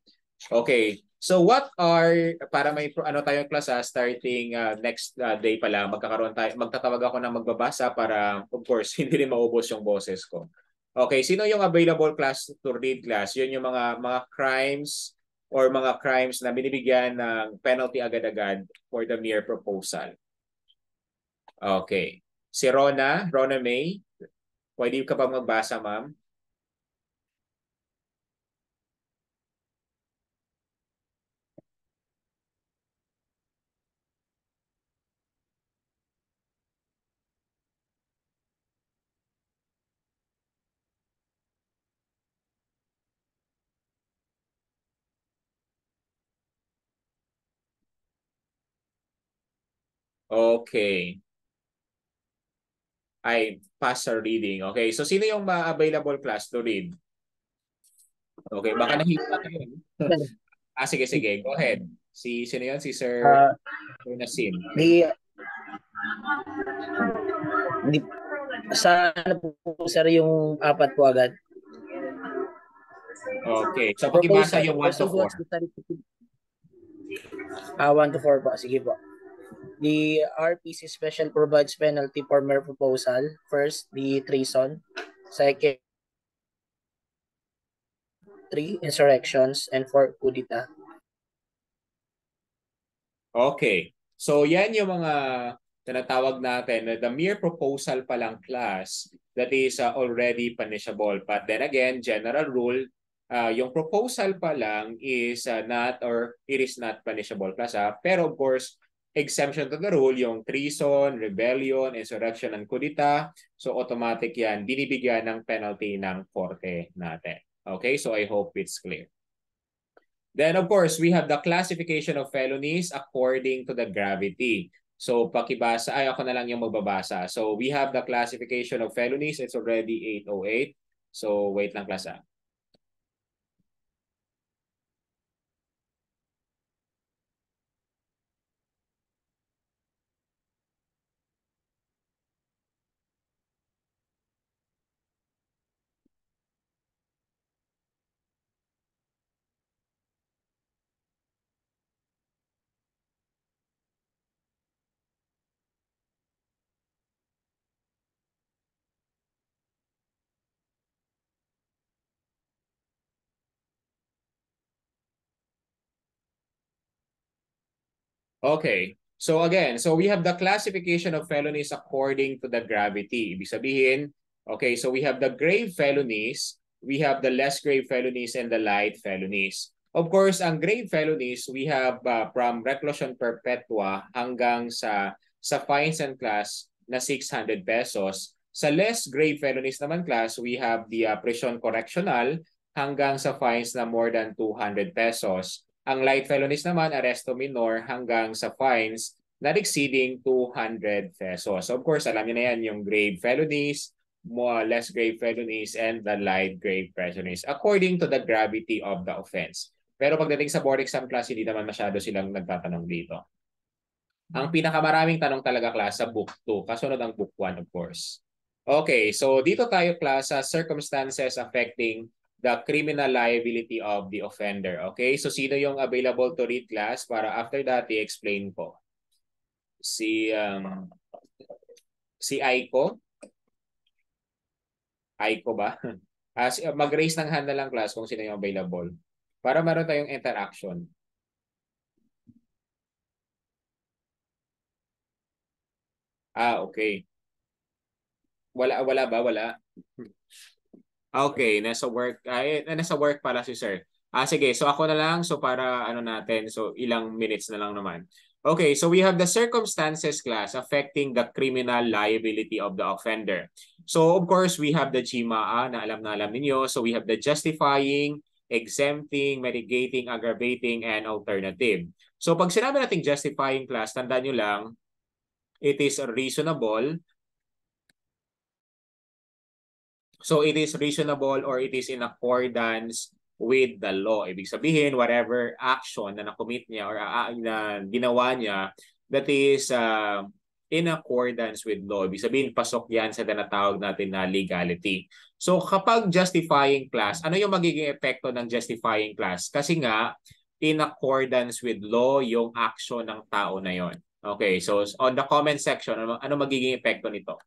Okay. So what are para may ano tayo class ah, starting uh, next uh, day pala magkakaroon tayo magtatawag ako ng magbabasa para of course (laughs) hindi rin maubos yung boses ko. Okay, sino yung available class to read class? Yun yung mga mga crimes or mga crimes na binibigyan ng penalty agad-agad for the mere proposal. Okay. Si Rona, Rona May. Pwede ka pa magbasa, ma'am? Okay. I pass our reading. Okay, so sino yung ma available class to read? Okay, baka nahiwa na yun. ah, sige, sige. Go ahead. Si, sino yun? Si Sir, uh, ah. Sir Nassim. Di, di, sa ano po, sir, yung apat po agad? Okay. So, pag-ibasa yung 1 to 4. Ah, 1 to 4 po. Sige po. The RPC special provides penalty for mere proposal. First, the treason. Second, three, insurrections. And four, kudita. Okay. So yan yung mga tinatawag natin na the mere proposal pa lang class that is uh, already punishable. But then again, general rule, uh, yung proposal pa lang is uh, not or it is not punishable class. Ha? Ah. Pero of course, exemption to the rule, yung treason, rebellion, insurrection, and kudita. So automatic yan, binibigyan ng penalty ng korte natin. Okay, so I hope it's clear. Then of course, we have the classification of felonies according to the gravity. So pakibasa, ay ako na lang yung magbabasa. So we have the classification of felonies, it's already 808. So wait lang class ah. Okay. So again, so we have the classification of felonies according to the gravity. Ibig sabihin, okay, so we have the grave felonies, we have the less grave felonies, and the light felonies. Of course, ang grave felonies, we have uh, from reclusion perpetua hanggang sa, sa fines and class na 600 pesos. Sa less grave felonies naman class, we have the uh, prison correctional hanggang sa fines na more than 200 pesos. Ang light felonies naman, arresto minor hanggang sa fines not exceeding 200 pesos. Of course, alam niyo na yan yung grave felonies, more less grave felonies, and the light grave felonies according to the gravity of the offense. Pero pagdating sa board exam class, hindi naman masyado silang nagtatanong dito. Ang pinakamaraming tanong talaga class sa book 2, kasunod ang book 1 of course. Okay, so dito tayo class sa circumstances affecting the criminal liability of the offender. Okay? So, sino yung available to read class? Para after that, i-explain ko. Si, um, si Aiko. Aiko ba? As, (laughs) ah, mag-raise ng hand na lang class kung sino yung available. Para meron tayong interaction. Ah, okay. Wala, wala ba? Wala. Hmm. Okay, nasa work. Ay, nasa work pala si sir. Ah, sige. So ako na lang. So para ano natin. So ilang minutes na lang naman. Okay, so we have the circumstances class affecting the criminal liability of the offender. So of course, we have the GMAA na alam na alam ninyo. So we have the justifying, exempting, mitigating, aggravating, and alternative. So pag sinabi nating justifying class, tandaan nyo lang, it is reasonable So it is reasonable or it is in accordance with the law. Ibig sabihin, whatever action na na-commit niya or uh, na ginawa niya, that is uh, in accordance with law. Ibig sabihin, pasok yan sa tinatawag natin na legality. So kapag justifying class, ano yung magiging epekto ng justifying class? Kasi nga, in accordance with law yung action ng tao na yon. Okay, so on the comment section, ano, ano magiging epekto nito?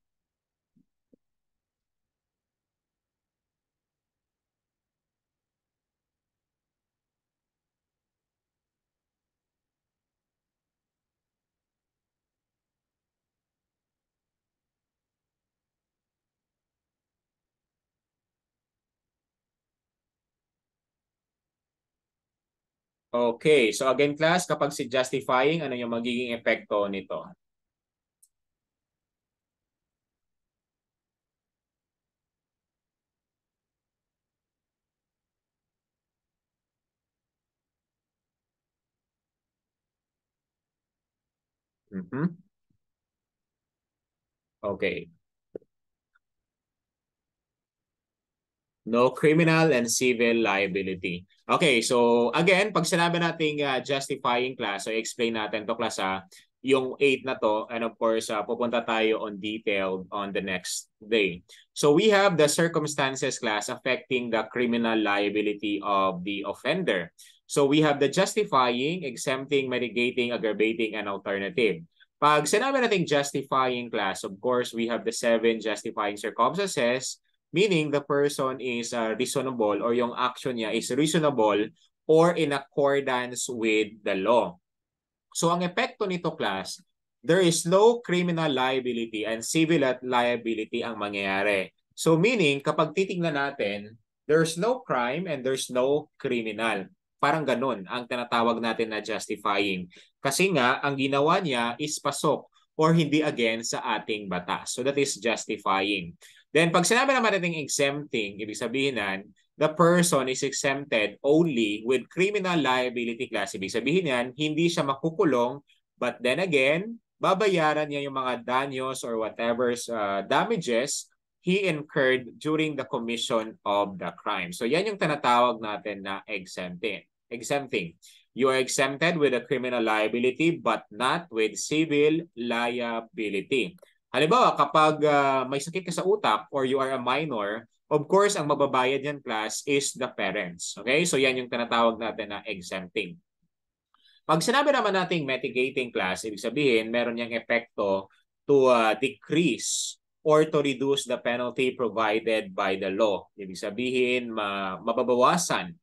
Okay, so again class, kapag si justifying, ano yung magiging epekto nito? Mm-hmm. Okay. no criminal and civil liability. Okay, so again, pag sinabi nating uh, justifying class, so explain natin to class ha, ah, yung 8 na to and of course uh, pupunta tayo on detailed on the next day. So we have the circumstances class affecting the criminal liability of the offender. So we have the justifying, exempting, mitigating, aggravating, and alternative. Pag sinabi natin justifying class, of course, we have the seven justifying circumstances Meaning, the person is uh, reasonable or yung action niya is reasonable or in accordance with the law. So, ang epekto nito, class, there is no criminal liability and civil liability ang mangyayari. So meaning, kapag titingnan natin, there's no crime and there's no criminal. Parang ganun ang tinatawag natin na justifying. Kasi nga, ang ginawa niya is pasok or hindi against sa ating batas. So that is justifying. Then pag sinabi naman natin exempting, ibig sabihin nan, the person is exempted only with criminal liability class. Ibig sabihin yan, hindi siya makukulong but then again, babayaran niya yung mga danyos or whatever's uh, damages he incurred during the commission of the crime. So yan yung tinatawag natin na exempting. Exempting. You are exempted with a criminal liability but not with civil liability. Halimbawa, kapag uh, may sakit ka sa utak or you are a minor, of course, ang mababayad niyan class is the parents. Okay? So yan yung tinatawag natin na exempting. Pag sinabi naman nating mitigating class, ibig sabihin meron niyang epekto to uh, decrease or to reduce the penalty provided by the law. Ibig sabihin, ma mababawasan.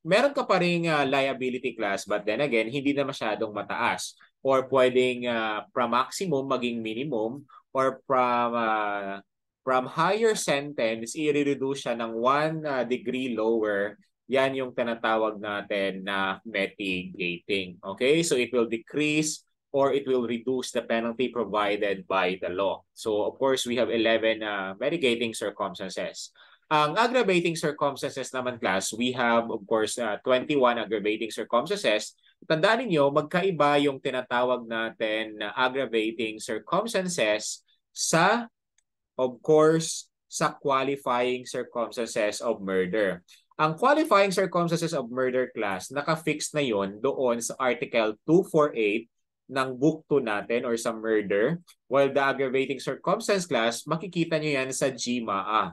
Meron ka pa rin uh, ah, liability class but then again, hindi na masyadong mataas or pwedeng uh, pra maximum maging minimum or from uh, from higher sentence, i-reduce siya ng 1 uh, degree lower. Yan yung tinatawag natin na mitigating. Okay? So it will decrease or it will reduce the penalty provided by the law. So of course, we have 11 uh, mitigating circumstances. Ang aggravating circumstances naman class, we have of course uh, 21 aggravating circumstances. Tandaan niyo magkaiba yung tinatawag natin na aggravating circumstances sa, of course, sa qualifying circumstances of murder. Ang qualifying circumstances of murder class, naka-fix na yon doon sa Article 248 ng Book 2 natin or sa murder. While the aggravating circumstance class, makikita nyo yan sa GMA.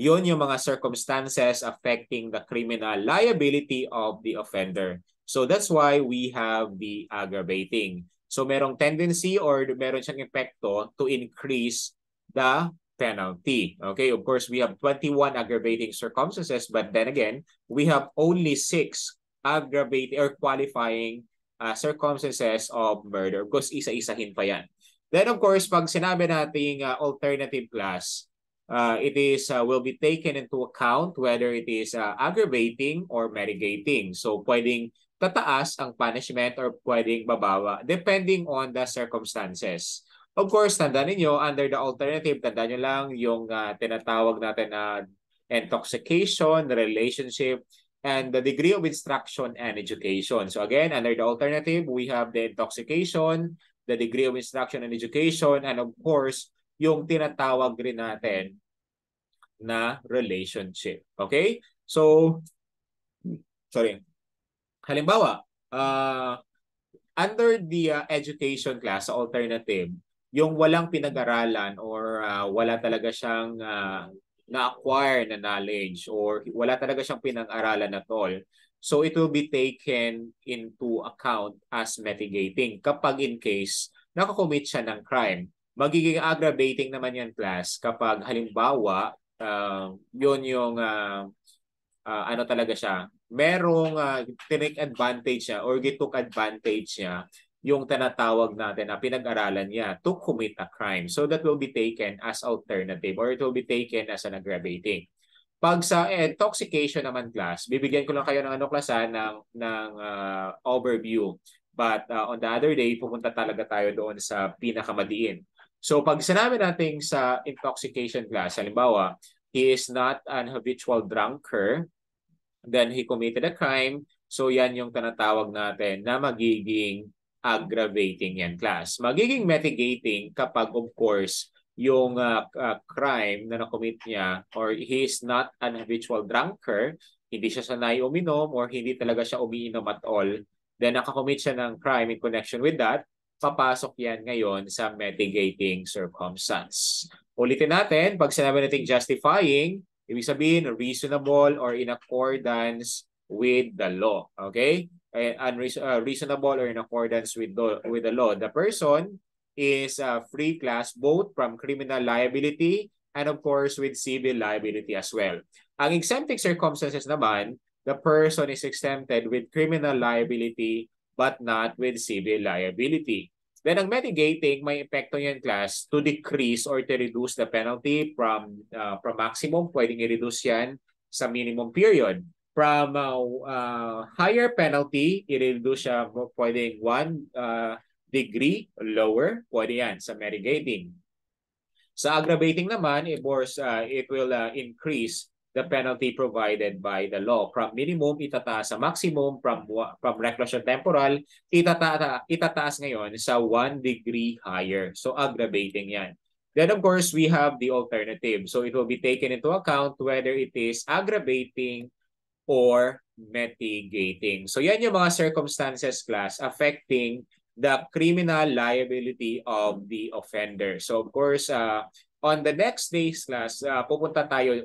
Yon yung mga circumstances affecting the criminal liability of the offender. So that's why we have the aggravating. So merong tendency or meron siyang epekto to increase the penalty. Okay, of course, we have 21 aggravating circumstances, but then again, we have only six aggravating or qualifying uh, circumstances of murder. Of course, isa-isahin pa yan. Then of course, pag sinabi nating uh, alternative class, uh, it is uh, will be taken into account whether it is uh, aggravating or mitigating. So pwedeng tataas ang punishment or pwedeng bababa depending on the circumstances. Of course, tandaan niyo under the alternative, tandaan niyo lang yung uh, tinatawag natin na uh, intoxication, relationship, and the degree of instruction and education. So again, under the alternative, we have the intoxication, the degree of instruction and education, and of course, yung tinatawag rin natin na relationship. Okay? So, sorry, halimbawa, uh, under the uh, education class alternative, yung walang pinag-aralan or uh, wala talaga siyang uh, na-acquire na knowledge or wala talaga siyang pinag-aralan at all. So it will be taken into account as mitigating kapag in case nakakommit siya ng crime. Magiging aggravating naman yan class kapag halimbawa uh, yun yung uh, uh, ano talaga siya merong uh, tinake advantage niya or gitook advantage niya yung tinatawag natin na pinag-aralan niya to commit a crime. So that will be taken as alternative or it will be taken as an aggravating. Pag sa intoxication naman class, bibigyan ko lang kayo ng ano klasa ah, ng, ng uh, overview. But uh, on the other day, pupunta talaga tayo doon sa pinakamadiin. So pag sinabi natin sa intoxication class, halimbawa, he is not an habitual drunker, then he committed a crime. So yan yung tinatawag natin na magiging aggravating yan class. Magiging mitigating kapag of course yung uh, uh, crime na na-commit niya or he is not an habitual drunker, hindi siya sanay uminom or hindi talaga siya umiinom at all, then nakakommit siya ng crime in connection with that, papasok yan ngayon sa mitigating circumstance. Ulitin natin, pag sinabi natin justifying, Ibig sabihin, reasonable or in accordance with the law. Okay? Eh, and uh, reasonable or in accordance with the, with the law. The person is uh, free class both from criminal liability and of course with civil liability as well. Ang exempting circumstances naman, the person is exempted with criminal liability but not with civil liability. Then ang mitigating, may epekto niyan class to decrease or to reduce the penalty from uh, from maximum, pwedeng i-reduce yan sa minimum period. From uh, uh, higher penalty, i-reduce siya pwedeng 1 uh, degree lower, pwede yan sa mitigating. Sa aggravating naman, it, was, uh, it will uh, increase the penalty provided by the law. From minimum, itataas sa maximum. From, from reclusion temporal, itata itataas ngayon sa 1 degree higher. So aggravating yan. Then of course, we have the alternative. So it will be taken into account whether it is aggravating or mitigating. So yan yung mga circumstances class affecting the criminal liability of the offender. So of course, uh, on the next day's class, uh, pupunta tayo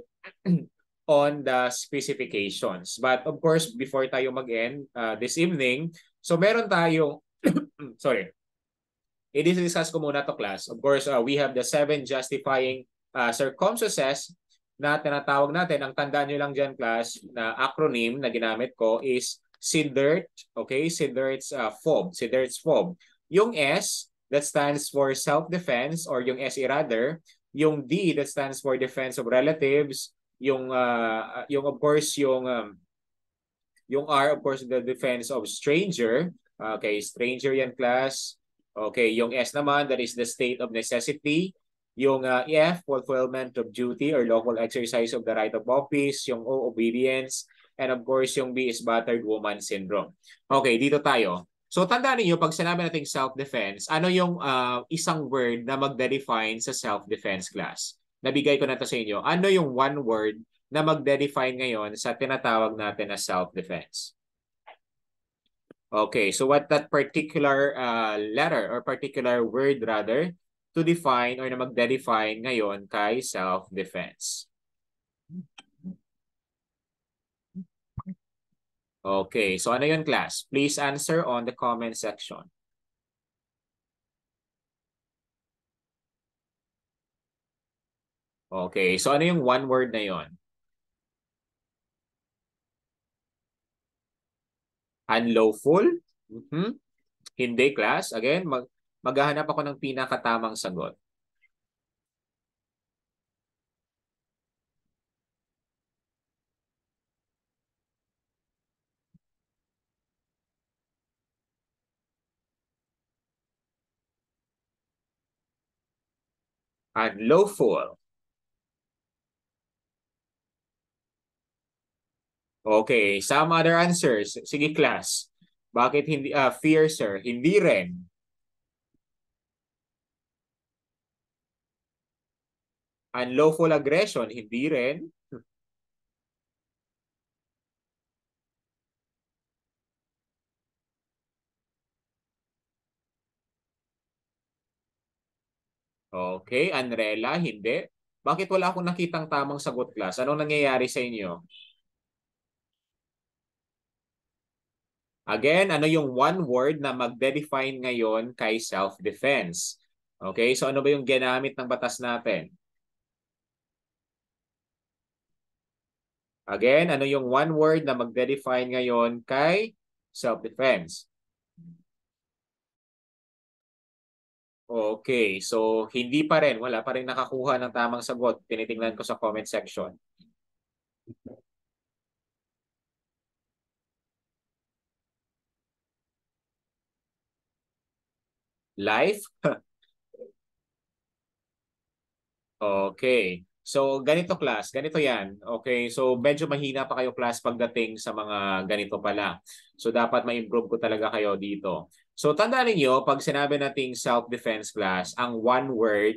on the specifications. But of course, before tayo mag-end uh, this evening, so meron tayong, (clears throat) sorry, i-discuss ko muna to class. Of course, uh, we have the seven justifying uh, circumstances na tinatawag natin. Ang tandaan nyo lang dyan class na acronym na ginamit ko is SIDERT, okay? SIDERT's uh, FOB, SIDERT's FOB. Yung S, that stands for self-defense or yung SE rather, yung D that stands for defense of relatives, yung uh, yung of course yung um, yung R of course the defense of stranger okay stranger yan class okay yung S naman that is the state of necessity yung uh, F fulfillment of duty or lawful exercise of the right of office yung O obedience and of course yung B is battered woman syndrome okay dito tayo So tandaan niyo pag sinabi nating self-defense, ano yung uh, isang word na magde-define sa self-defense class? nabigay ko na to sa inyo. Ano yung one word na magde-define ngayon sa tinatawag natin na self-defense? Okay, so what that particular uh, letter or particular word rather to define or na magde-define ngayon kay self-defense. Okay, so ano yun class? Please answer on the comment section. Okay, so ano yung one word na yon? Unlawful? Mm-hmm. Hindi, class. Again, mag maghahanap ako ng pinakatamang sagot. Unlawful. Okay, some other answers. Sige class. Bakit hindi uh, fear sir? Hindi rin. Unlawful aggression, hindi rin. Okay, Anrela, hindi. Bakit wala akong nakitang tamang sagot class? Anong nangyayari sa inyo? Again, ano yung one word na magde-define ngayon kay self-defense? Okay, so ano ba yung ginamit ng batas natin? Again, ano yung one word na magde-define ngayon kay self-defense? Okay, so hindi pa rin, wala pa rin nakakuha ng tamang sagot. Tinitingnan ko sa comment section. Life? (laughs) okay. So, ganito class, ganito yan. Okay, so medyo mahina pa kayo class pagdating sa mga ganito pala. So, dapat ma-improve ko talaga kayo dito. So, tandaan niyo pag sinabi nating self-defense class, ang one word,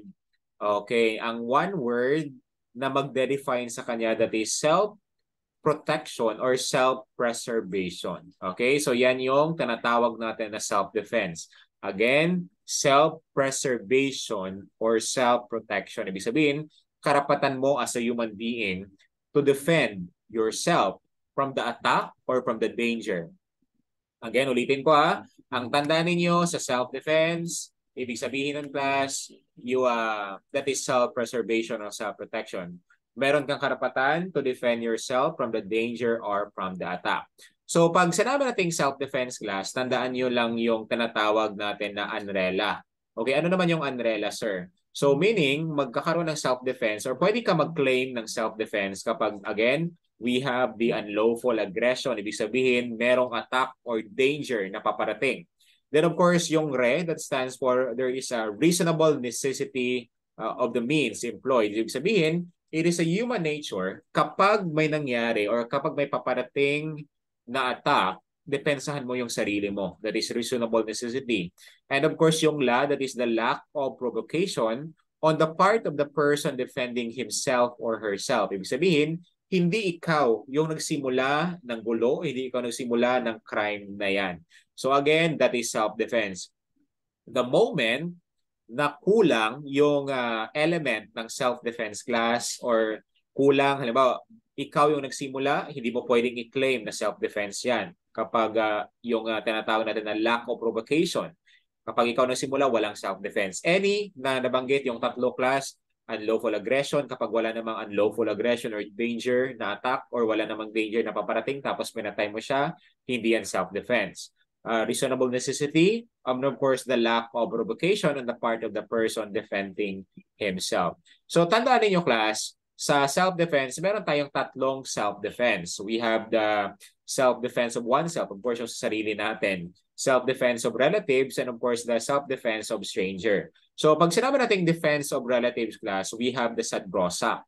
okay, ang one word na mag define sa kanya that is self-protection or self-preservation. Okay, so yan yung tinatawag natin na self-defense. Again, self-preservation or self-protection. Ibig sabihin, karapatan mo as a human being to defend yourself from the attack or from the danger. Again, ulitin ko ha. Ang tanda ninyo sa self-defense, ibig sabihin ng class, you, uh, that is self-preservation or self-protection. Meron kang karapatan to defend yourself from the danger or from the attack. So pag sinabi nating self-defense class, tandaan nyo lang yung tinatawag natin na umbrella. Okay, ano naman yung umbrella, sir? So meaning, magkakaroon ng self-defense or pwede ka mag-claim ng self-defense kapag again, we have the unlawful aggression. Ibig sabihin, merong attack or danger na paparating. Then of course, yung RE that stands for there is a reasonable necessity uh, of the means employed. Ibig sabihin, it is a human nature kapag may nangyari or kapag may paparating na attack, depensahan mo yung sarili mo. That is reasonable necessity. And of course, yung la, that is the lack of provocation on the part of the person defending himself or herself. Ibig sabihin, hindi ikaw yung nagsimula ng gulo, hindi ikaw nagsimula ng crime na yan. So again, that is self-defense. The moment na kulang yung uh, element ng self-defense class or kulang. Halimbawa, ikaw yung nagsimula, hindi mo pwedeng i-claim na self-defense yan. Kapag uh, yung uh, tinatawag natin na lack of provocation, kapag ikaw nagsimula, walang self-defense. Any na nabanggit yung tatlo class, unlawful aggression, kapag wala namang unlawful aggression or danger na attack or wala namang danger na paparating tapos pinatay mo siya, hindi yan self-defense. Uh, reasonable necessity, um, and of course, the lack of provocation on the part of the person defending himself. So, tandaan ninyo class, sa self-defense, meron tayong tatlong self-defense. We have the self-defense of oneself, of course, yung sa sarili natin, self-defense of relatives, and of course, the self-defense of stranger. So pag sinabi natin defense of relatives class, we have the SADBROSAP.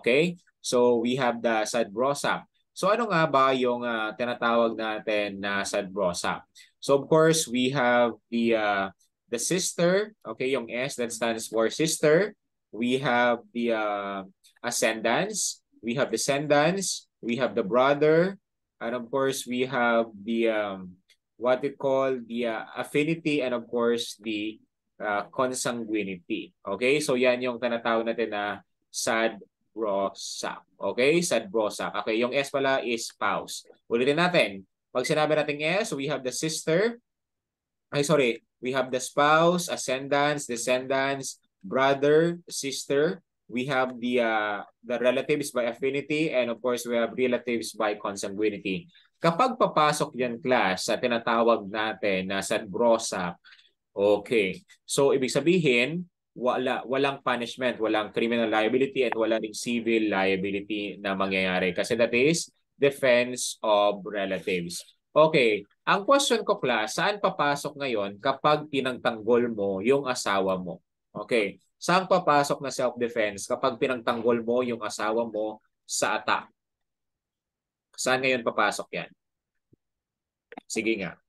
Okay? So we have the SADBROSAP. So ano nga ba yung uh, tinatawag natin na uh, SADBROSAP? So of course, we have the uh, the sister, okay, yung S that stands for sister, we have the uh, ascendants, we have descendants, we have the brother, and of course we have the um, what we call the uh, affinity and of course the uh, consanguinity. Okay? So yan yung tinatawag natin na sad brosak. Okay? Sad brosak. Okay, yung S pala is spouse. Ulitin natin. Pag sinabi natin S, we have the sister. Ay, sorry. We have the spouse, ascendants, descendants, brother, sister. We have the uh, the relatives by affinity and of course we have relatives by consanguinity. Kapag papasok yan class sa tinatawag natin na sadbrosa, okay. So ibig sabihin, wala walang punishment, walang criminal liability at wala ring civil liability na mangyayari kasi that is defense of relatives. Okay, ang question ko class, saan papasok ngayon kapag pinagtanggol mo yung asawa mo? Okay. Saan papasok na self-defense kapag pinagtanggol mo yung asawa mo sa attack? Saan ngayon papasok yan? Sige nga.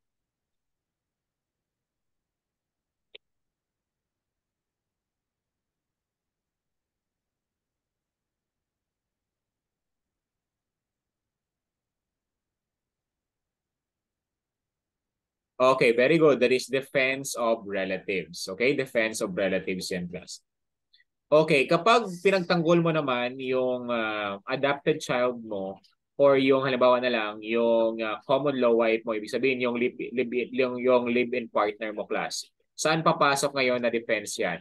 Okay, very good. That is defense of relatives. Okay, defense of relatives yan class. Okay, kapag pinagtanggol mo naman yung uh, adopted child mo or yung halimbawa na lang yung uh, common law wife mo, ibig sabihin yung live, in yung yung live-in partner mo class. Saan papasok ngayon na defense yan?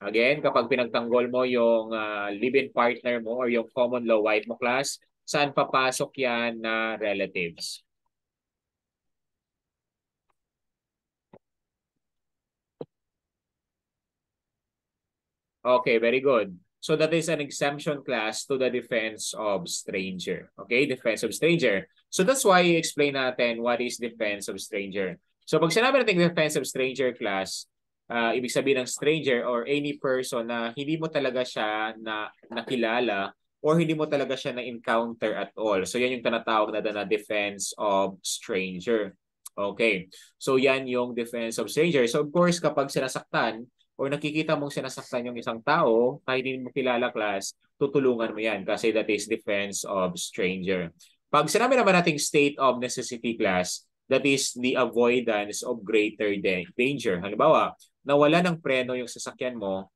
Again, kapag pinagtanggol mo yung uh, live-in partner mo or yung common law wife mo class, saan papasok yan na relatives? Okay, very good. So that is an exemption class to the defense of stranger. Okay, defense of stranger. So that's why i-explain natin what is defense of stranger. So pag sinabi natin defense of stranger class, uh, ibig sabihin ng stranger or any person na hindi mo talaga siya na nakilala or hindi mo talaga siya na-encounter at all. So yan yung tinatawag na na defense of stranger. Okay. So yan yung defense of stranger. So of course kapag sinasaktan, or nakikita mong sinasaktan yung isang tao, kahit hindi mo kilala class, tutulungan mo yan kasi that is defense of stranger. Pag sinabi naman nating state of necessity class, that is the avoidance of greater danger. Halimbawa, nawala ng preno yung sasakyan mo,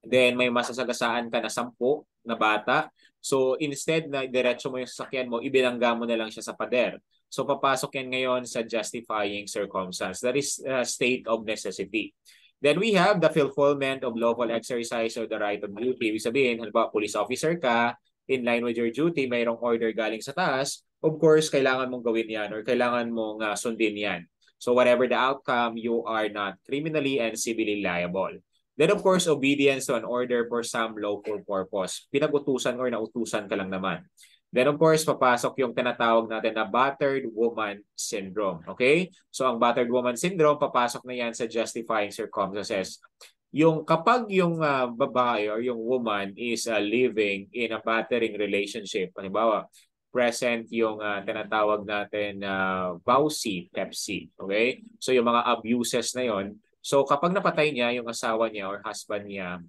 then may masasagasaan ka na sampu na bata. So instead na diretso mo yung sasakyan mo, ibilangga mo na lang siya sa pader. So papasok yan ngayon sa justifying circumstance. That is uh, state of necessity. Then we have the fulfillment of lawful exercise of the right of duty. Ibig sabihin, halimbawa, police officer ka, in line with your duty, mayroong order galing sa taas, of course, kailangan mong gawin yan or kailangan mong uh, sundin yan. So whatever the outcome, you are not criminally and civilly liable. Then of course, obedience to an order for some lawful purpose. Pinag-utusan or nautusan ka lang naman. Then of course, papasok yung tinatawag natin na battered woman syndrome. Okay? So ang battered woman syndrome, papasok na yan sa justifying circumstances. Yung kapag yung uh, babae or yung woman is uh, living in a battering relationship, halimbawa, present yung uh, tinatawag natin na uh, vowsy, pepsi. Okay? So yung mga abuses na yon. So kapag napatay niya yung asawa niya or husband niya,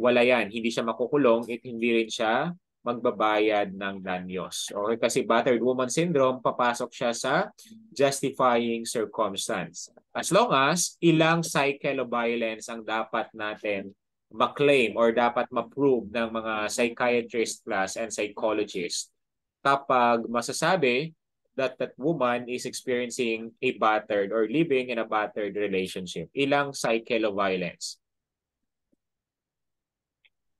wala yan. Hindi siya makukulong, it, hindi rin siya magbabayad ng danyos. Okay, kasi battered woman syndrome, papasok siya sa justifying circumstance. As long as ilang cycle of violence ang dapat natin maklaim or dapat ma-prove ng mga psychiatrist plus and psychologist kapag masasabi that that woman is experiencing a battered or living in a battered relationship. Ilang cycle of violence?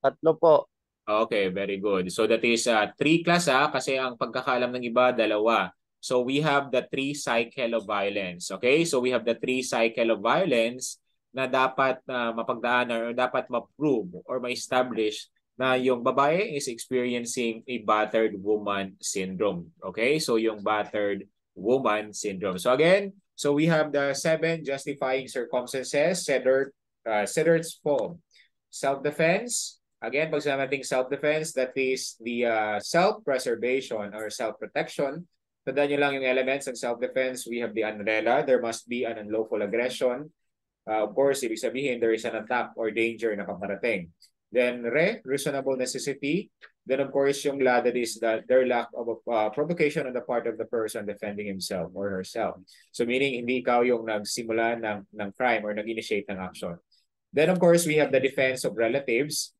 Tatlo po. Okay, very good. So that is uh, three class ah, kasi ang pagkakaalam ng iba, dalawa. So we have the three cycle of violence. Okay, so we have the three cycle of violence na dapat na uh, mapagdaanan or dapat ma-prove or ma-establish na yung babae is experiencing a battered woman syndrome. Okay, so yung battered woman syndrome. So again, so we have the seven justifying circumstances, Sedert, uh, Sedert's poem. Self-defense, Again, pag sinabi self-defense, that is the uh, self-preservation or self-protection. Tandaan nyo lang yung elements ng self-defense. We have the unrela. There must be an unlawful aggression. Uh, of course, ibig sabihin, there is an attack or danger na paparating. Then re, reasonable necessity. Then of course, yung la that is that their lack of uh, provocation on the part of the person defending himself or herself. So meaning, hindi ikaw yung nagsimula ng, ng crime or nag-initiate ng action. Then of course, we have the defense of relatives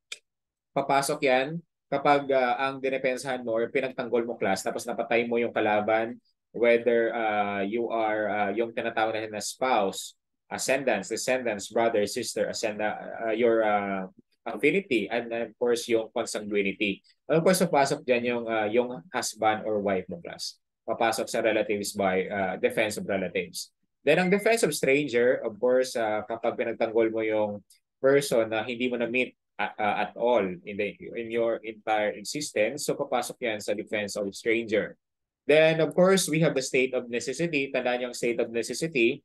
papasok yan kapag uh, ang dinepensahan mo or pinagtanggol mo class tapos napatay mo yung kalaban whether uh, you are uh, yung tinatawag na na spouse, ascendants, descendants, brother, sister, ascend uh, your uh, affinity and of course yung consanguinity. Of course papasok diyan yung uh, yung husband or wife mo class. Papasok sa relatives by uh, defense of relatives. Then ang defense of stranger, of course uh, kapag pinagtanggol mo yung person na hindi mo na meet uh, at all in the in your entire existence. So papasok yan sa defense of stranger. Then of course, we have the state of necessity. tanda niyo ang state of necessity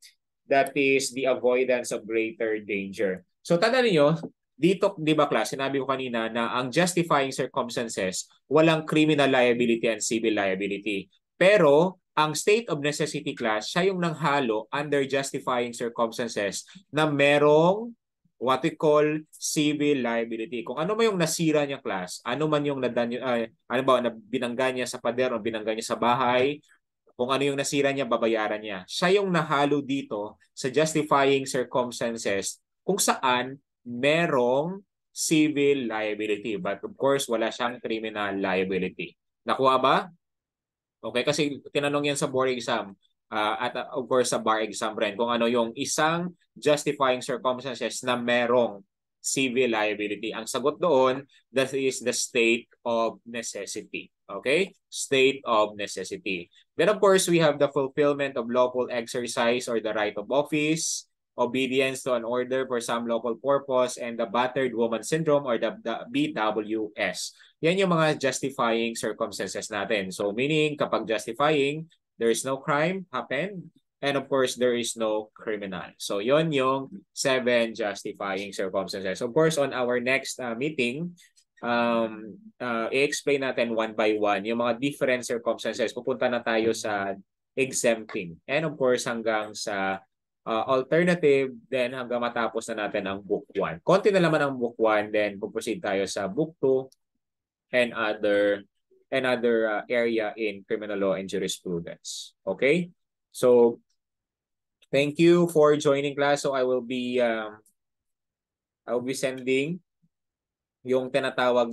that is the avoidance of greater danger. So tanda niyo, dito, di ba class, sinabi ko kanina na ang justifying circumstances, walang criminal liability and civil liability. Pero ang state of necessity class, siya yung nanghalo under justifying circumstances na merong what we call civil liability. Kung ano man yung nasira niya class, ano man yung nadanyo, uh, ano ba, na binangga niya sa pader o binangga niya sa bahay, kung ano yung nasira niya, babayaran niya. Siya yung nahalo dito sa justifying circumstances kung saan merong civil liability. But of course, wala siyang criminal liability. Nakuha ba? Okay, kasi tinanong yan sa board exam uh, at uh, of course sa bar exam rin kung ano yung isang justifying circumstances na merong civil liability. Ang sagot doon, that is the state of necessity. Okay? State of necessity. Then of course, we have the fulfillment of lawful exercise or the right of office, obedience to an order for some lawful purpose, and the battered woman syndrome or the, the BWS. Yan yung mga justifying circumstances natin. So meaning, kapag justifying, There is no crime happened. And of course, there is no criminal. So yon yung seven justifying circumstances. Of course, on our next uh, meeting, um, uh, i-explain natin one by one yung mga different circumstances. Pupunta na tayo sa exempting. And of course, hanggang sa uh, alternative, then hanggang matapos na natin ang book 1. Konti na naman ang book 1, then puproceed tayo sa book 2 and other another uh, area in criminal law and jurisprudence. Okay? So, thank you for joining class. So, I will be, um, I will be sending yung tinatawag